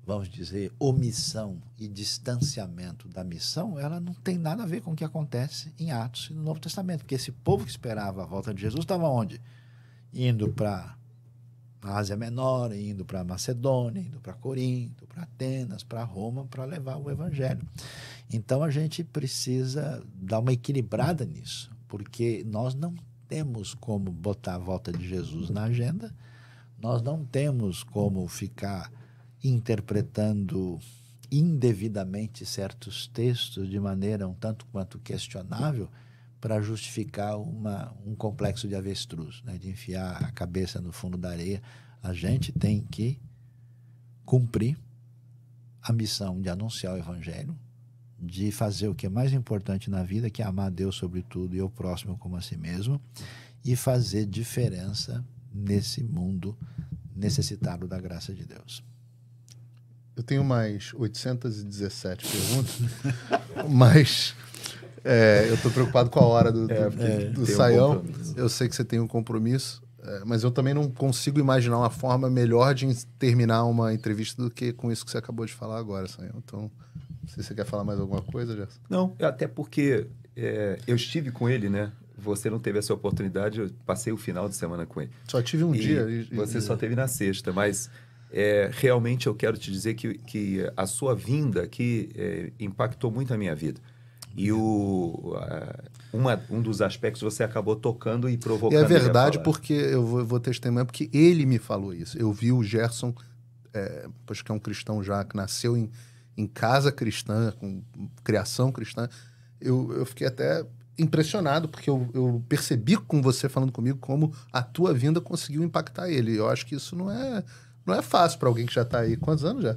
vamos dizer, omissão e distanciamento da missão, ela não tem nada a ver com o que acontece em Atos e no Novo Testamento, porque esse povo que esperava a volta de Jesus estava onde? Indo para a Ásia Menor, indo para Macedônia, indo para Corinto, para Atenas, para Roma, para levar o evangelho. Então a gente precisa dar uma equilibrada nisso, porque nós não temos como botar a volta de Jesus na agenda, nós não temos como ficar interpretando indevidamente certos textos de maneira um tanto quanto questionável para justificar uma, um complexo de avestruz, né? de enfiar a cabeça no fundo da areia. A gente tem que cumprir a missão de anunciar o evangelho, de fazer o que é mais importante na vida, que é amar Deus sobre tudo e o próximo como a si mesmo, e fazer diferença nesse mundo necessitado da graça de Deus. Eu tenho mais 817 perguntas, mas é, eu estou preocupado com a hora do, é, do, é, do saião. Um eu sei que você tem um compromisso, é, mas eu também não consigo imaginar uma forma melhor de terminar uma entrevista do que com isso que você acabou de falar agora, saião. Então, não sei se você quer falar mais alguma coisa, Gerson. Não, é até porque eu estive com ele, né? você não teve essa oportunidade, eu passei o final de semana com ele. Só tive um e dia. E, você e... só teve na sexta, mas é, realmente eu quero te dizer que, que a sua vinda aqui é, impactou muito a minha vida. E o, a, uma, um dos aspectos você acabou tocando e provocando. E é verdade, porque eu vou, vou testemunhar, porque ele me falou isso. Eu vi o Gerson, é, pois que é um cristão já, que nasceu em, em casa cristã, com criação cristã. Eu, eu fiquei até impressionado, porque eu, eu percebi com você falando comigo como a tua vinda conseguiu impactar ele. Eu acho que isso não é não é fácil para alguém que já está aí. Quantos anos, já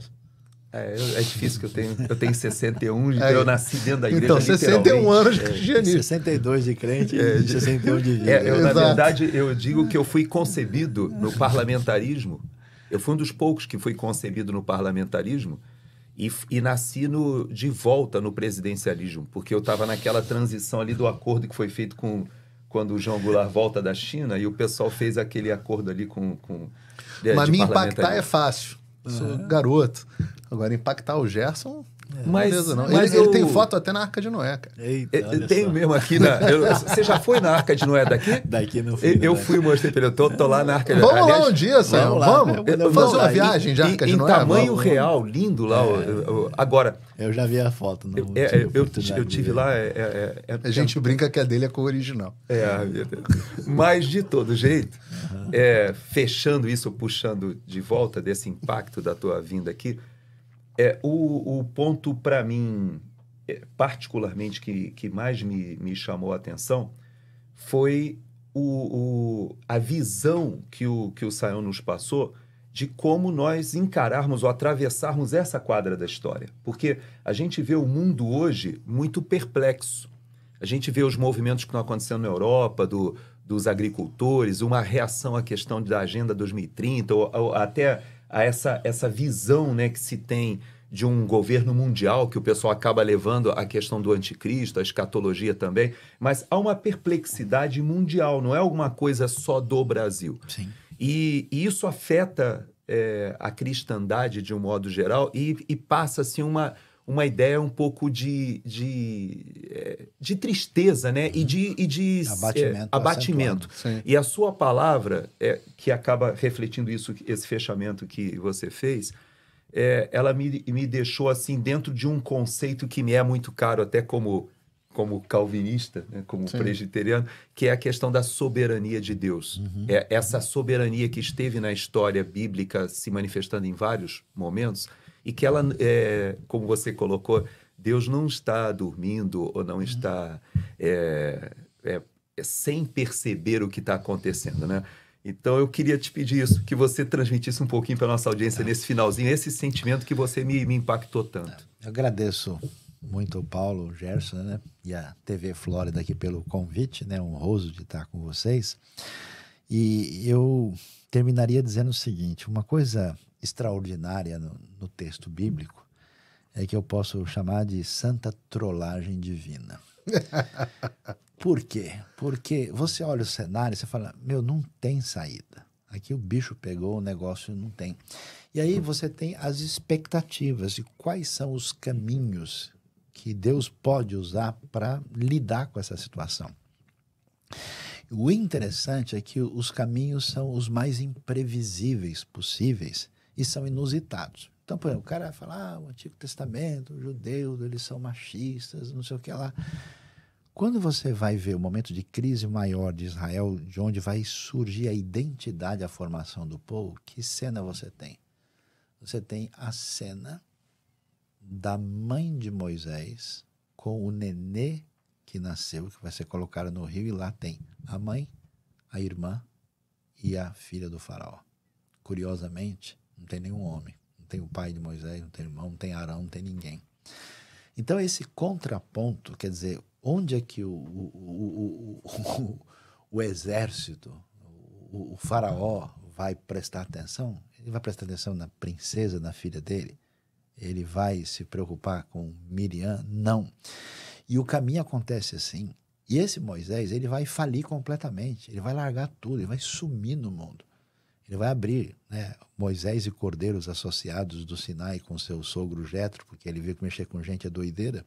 É, é difícil que eu tenho, eu tenho 61 e é. Então eu nasci dentro da então, igreja. Então, 61 anos de é. cristianismo. É, 62 de crente é, e 61 de vida. É, eu, na verdade, eu digo que eu fui concebido no parlamentarismo. Eu fui um dos poucos que fui concebido no parlamentarismo e, e nasci no, de volta no presidencialismo, porque eu estava naquela transição ali do acordo que foi feito com quando o João Goulart volta da China e o pessoal fez aquele acordo ali com. com de, Mas de me impactar é fácil. Sou é. garoto. Agora, impactar o Gerson. É, mas, não. mas ele, eu... ele, tem foto até na Arca de Noé, cara. Eita, tenho só. mesmo aqui na. Eu, você já foi na Arca de Noé daqui? Daqui não fui. Eu, eu né? fui, mostrei pra ele. Eu tô, tô lá na Arca de Noé. Vamos Aliás, lá um dia, Sam. Vamos, vamos, vamos, fazer uma lá. viagem de Arca em, de Noé. Em tamanho vamos, real, lindo lá. É. agora. Eu já vi a foto. Não é, é, eu, eu tive lá. É, é, a gente brinca que a dele é com o original. É, a Deus. mas de todo jeito, uhum. fechando isso, puxando de volta desse impacto da tua vinda aqui é, o, o ponto para mim, é, particularmente, que, que mais me, me chamou a atenção foi o, o, a visão que o, que o Sayão nos passou de como nós encararmos ou atravessarmos essa quadra da história. Porque a gente vê o mundo hoje muito perplexo. A gente vê os movimentos que estão acontecendo na Europa, do, dos agricultores, uma reação à questão da Agenda 2030, ou, ou até a essa, essa visão né, que se tem de um governo mundial, que o pessoal acaba levando a questão do anticristo, a escatologia também, mas há uma perplexidade mundial, não é alguma coisa só do Brasil. Sim. E, e isso afeta é, a cristandade de um modo geral e, e passa assim uma uma ideia um pouco de, de, eh, de tristeza, né? Uhum. E de, e de eh, abatimento. É, abatimento. E a sua palavra, é, que acaba refletindo isso, esse fechamento que você fez, é, ela me, me deixou assim dentro de um conceito que me é muito caro, até como, como calvinista, né? como Sim. presbiteriano, que é a questão da soberania de Deus. Uhum. É essa soberania que esteve na história bíblica se manifestando em vários momentos e que ela, é, como você colocou, Deus não está dormindo ou não uhum. está é, é, é, sem perceber o que está acontecendo, né? Então eu queria te pedir isso, que você transmitisse um pouquinho para nossa audiência tá. nesse finalzinho, esse sentimento que você me, me impactou tanto. Tá. Eu agradeço muito ao Paulo Gerson né? e à TV Flórida aqui pelo convite, né? honroso de estar com vocês. E eu terminaria dizendo o seguinte: uma coisa extraordinária no, no texto bíblico é que eu posso chamar de santa trollagem divina. Por quê? Porque você olha o cenário e você fala: meu, não tem saída. Aqui o bicho pegou o negócio não tem. E aí você tem as expectativas de quais são os caminhos que Deus pode usar para lidar com essa situação. O interessante é que os caminhos são os mais imprevisíveis possíveis e são inusitados. Então, por exemplo, o cara fala, ah, o Antigo Testamento, o judeu, eles são machistas, não sei o que lá. Quando você vai ver o momento de crise maior de Israel, de onde vai surgir a identidade, a formação do povo, que cena você tem? Você tem a cena da mãe de Moisés com o nenê que nasceu, que vai ser colocado no rio, e lá tem a mãe, a irmã e a filha do faraó. Curiosamente, não tem nenhum homem. Não tem o pai de Moisés, não tem irmão, não tem Arão, não tem ninguém. Então, esse contraponto, quer dizer, onde é que o, o, o, o, o exército, o, o faraó, vai prestar atenção? Ele vai prestar atenção na princesa, na filha dele? Ele vai se preocupar com Miriam? Não. E o caminho acontece assim. E esse Moisés, ele vai falir completamente, ele vai largar tudo, ele vai sumir no mundo. Ele vai abrir né, Moisés e Cordeiros associados do Sinai com seu sogro Jetro, porque ele viu que mexer com gente é doideira.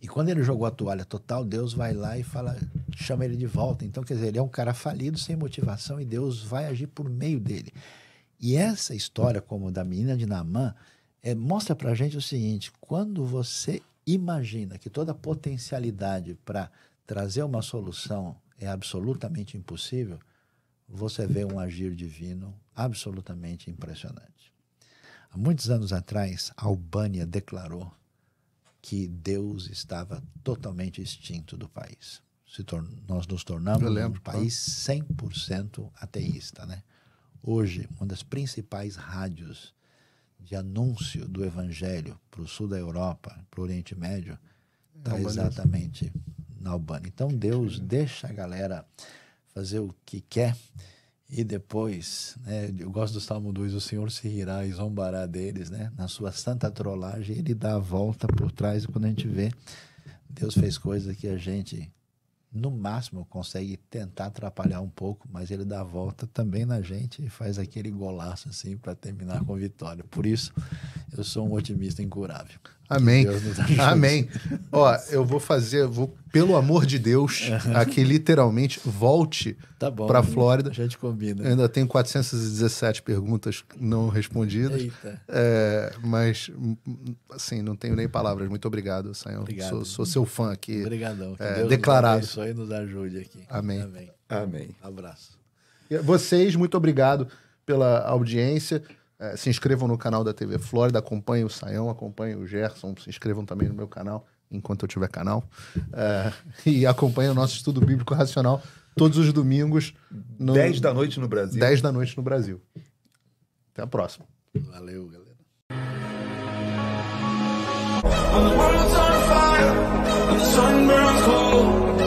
E quando ele jogou a toalha total, Deus vai lá e fala, chama ele de volta. Então, quer dizer, ele é um cara falido, sem motivação, e Deus vai agir por meio dele. E essa história, como da menina de Naamã, é, mostra para a gente o seguinte: quando você imagina que toda potencialidade para trazer uma solução é absolutamente impossível, você vê um agir divino absolutamente impressionante. Há muitos anos atrás, a Albânia declarou que Deus estava totalmente extinto do país. nós nos tornamos lembro, um tá? país 100% ateísta. Né? Hoje, uma das principais rádios de anúncio do Evangelho para o sul da Europa, para o Oriente Médio, está é exatamente na Albânia. Então, Deus deixa a galera fazer o que quer. E depois, né, eu gosto do Salmo 2, o Senhor se rirá e zombará deles, né? Na sua santa trollagem, ele dá a volta por trás e quando a gente vê, Deus fez coisas que a gente, no máximo, consegue tentar atrapalhar um pouco, mas ele dá a volta também na gente e faz aquele golaço assim para terminar com vitória. Por isso, eu sou um otimista incurável. Amém. Amém. Ó, eu vou fazer, vou, pelo amor de Deus, aqui literalmente, volte tá para a Flórida. Já te combina. ainda tenho 417 perguntas não respondidas. Eita. É, mas, assim, não tenho nem palavras. Muito obrigado, Senhor. Obrigado. Sou, sou seu fã aqui. Obrigadão. Que é, Deus declarado. Nos abençoe e nos ajude aqui. Amém. Amém. Amém. Um abraço. Vocês, muito obrigado pela audiência. É, se inscrevam no canal da TV Flórida, acompanhem o Saião, acompanhem o Gerson, se inscrevam também no meu canal, enquanto eu tiver canal. É, e acompanhem o nosso estudo bíblico racional todos os domingos. No... 10 da noite no Brasil. 10 da noite no Brasil. Até a próxima. Valeu, galera. When the world's on fire, and the sun burns cold.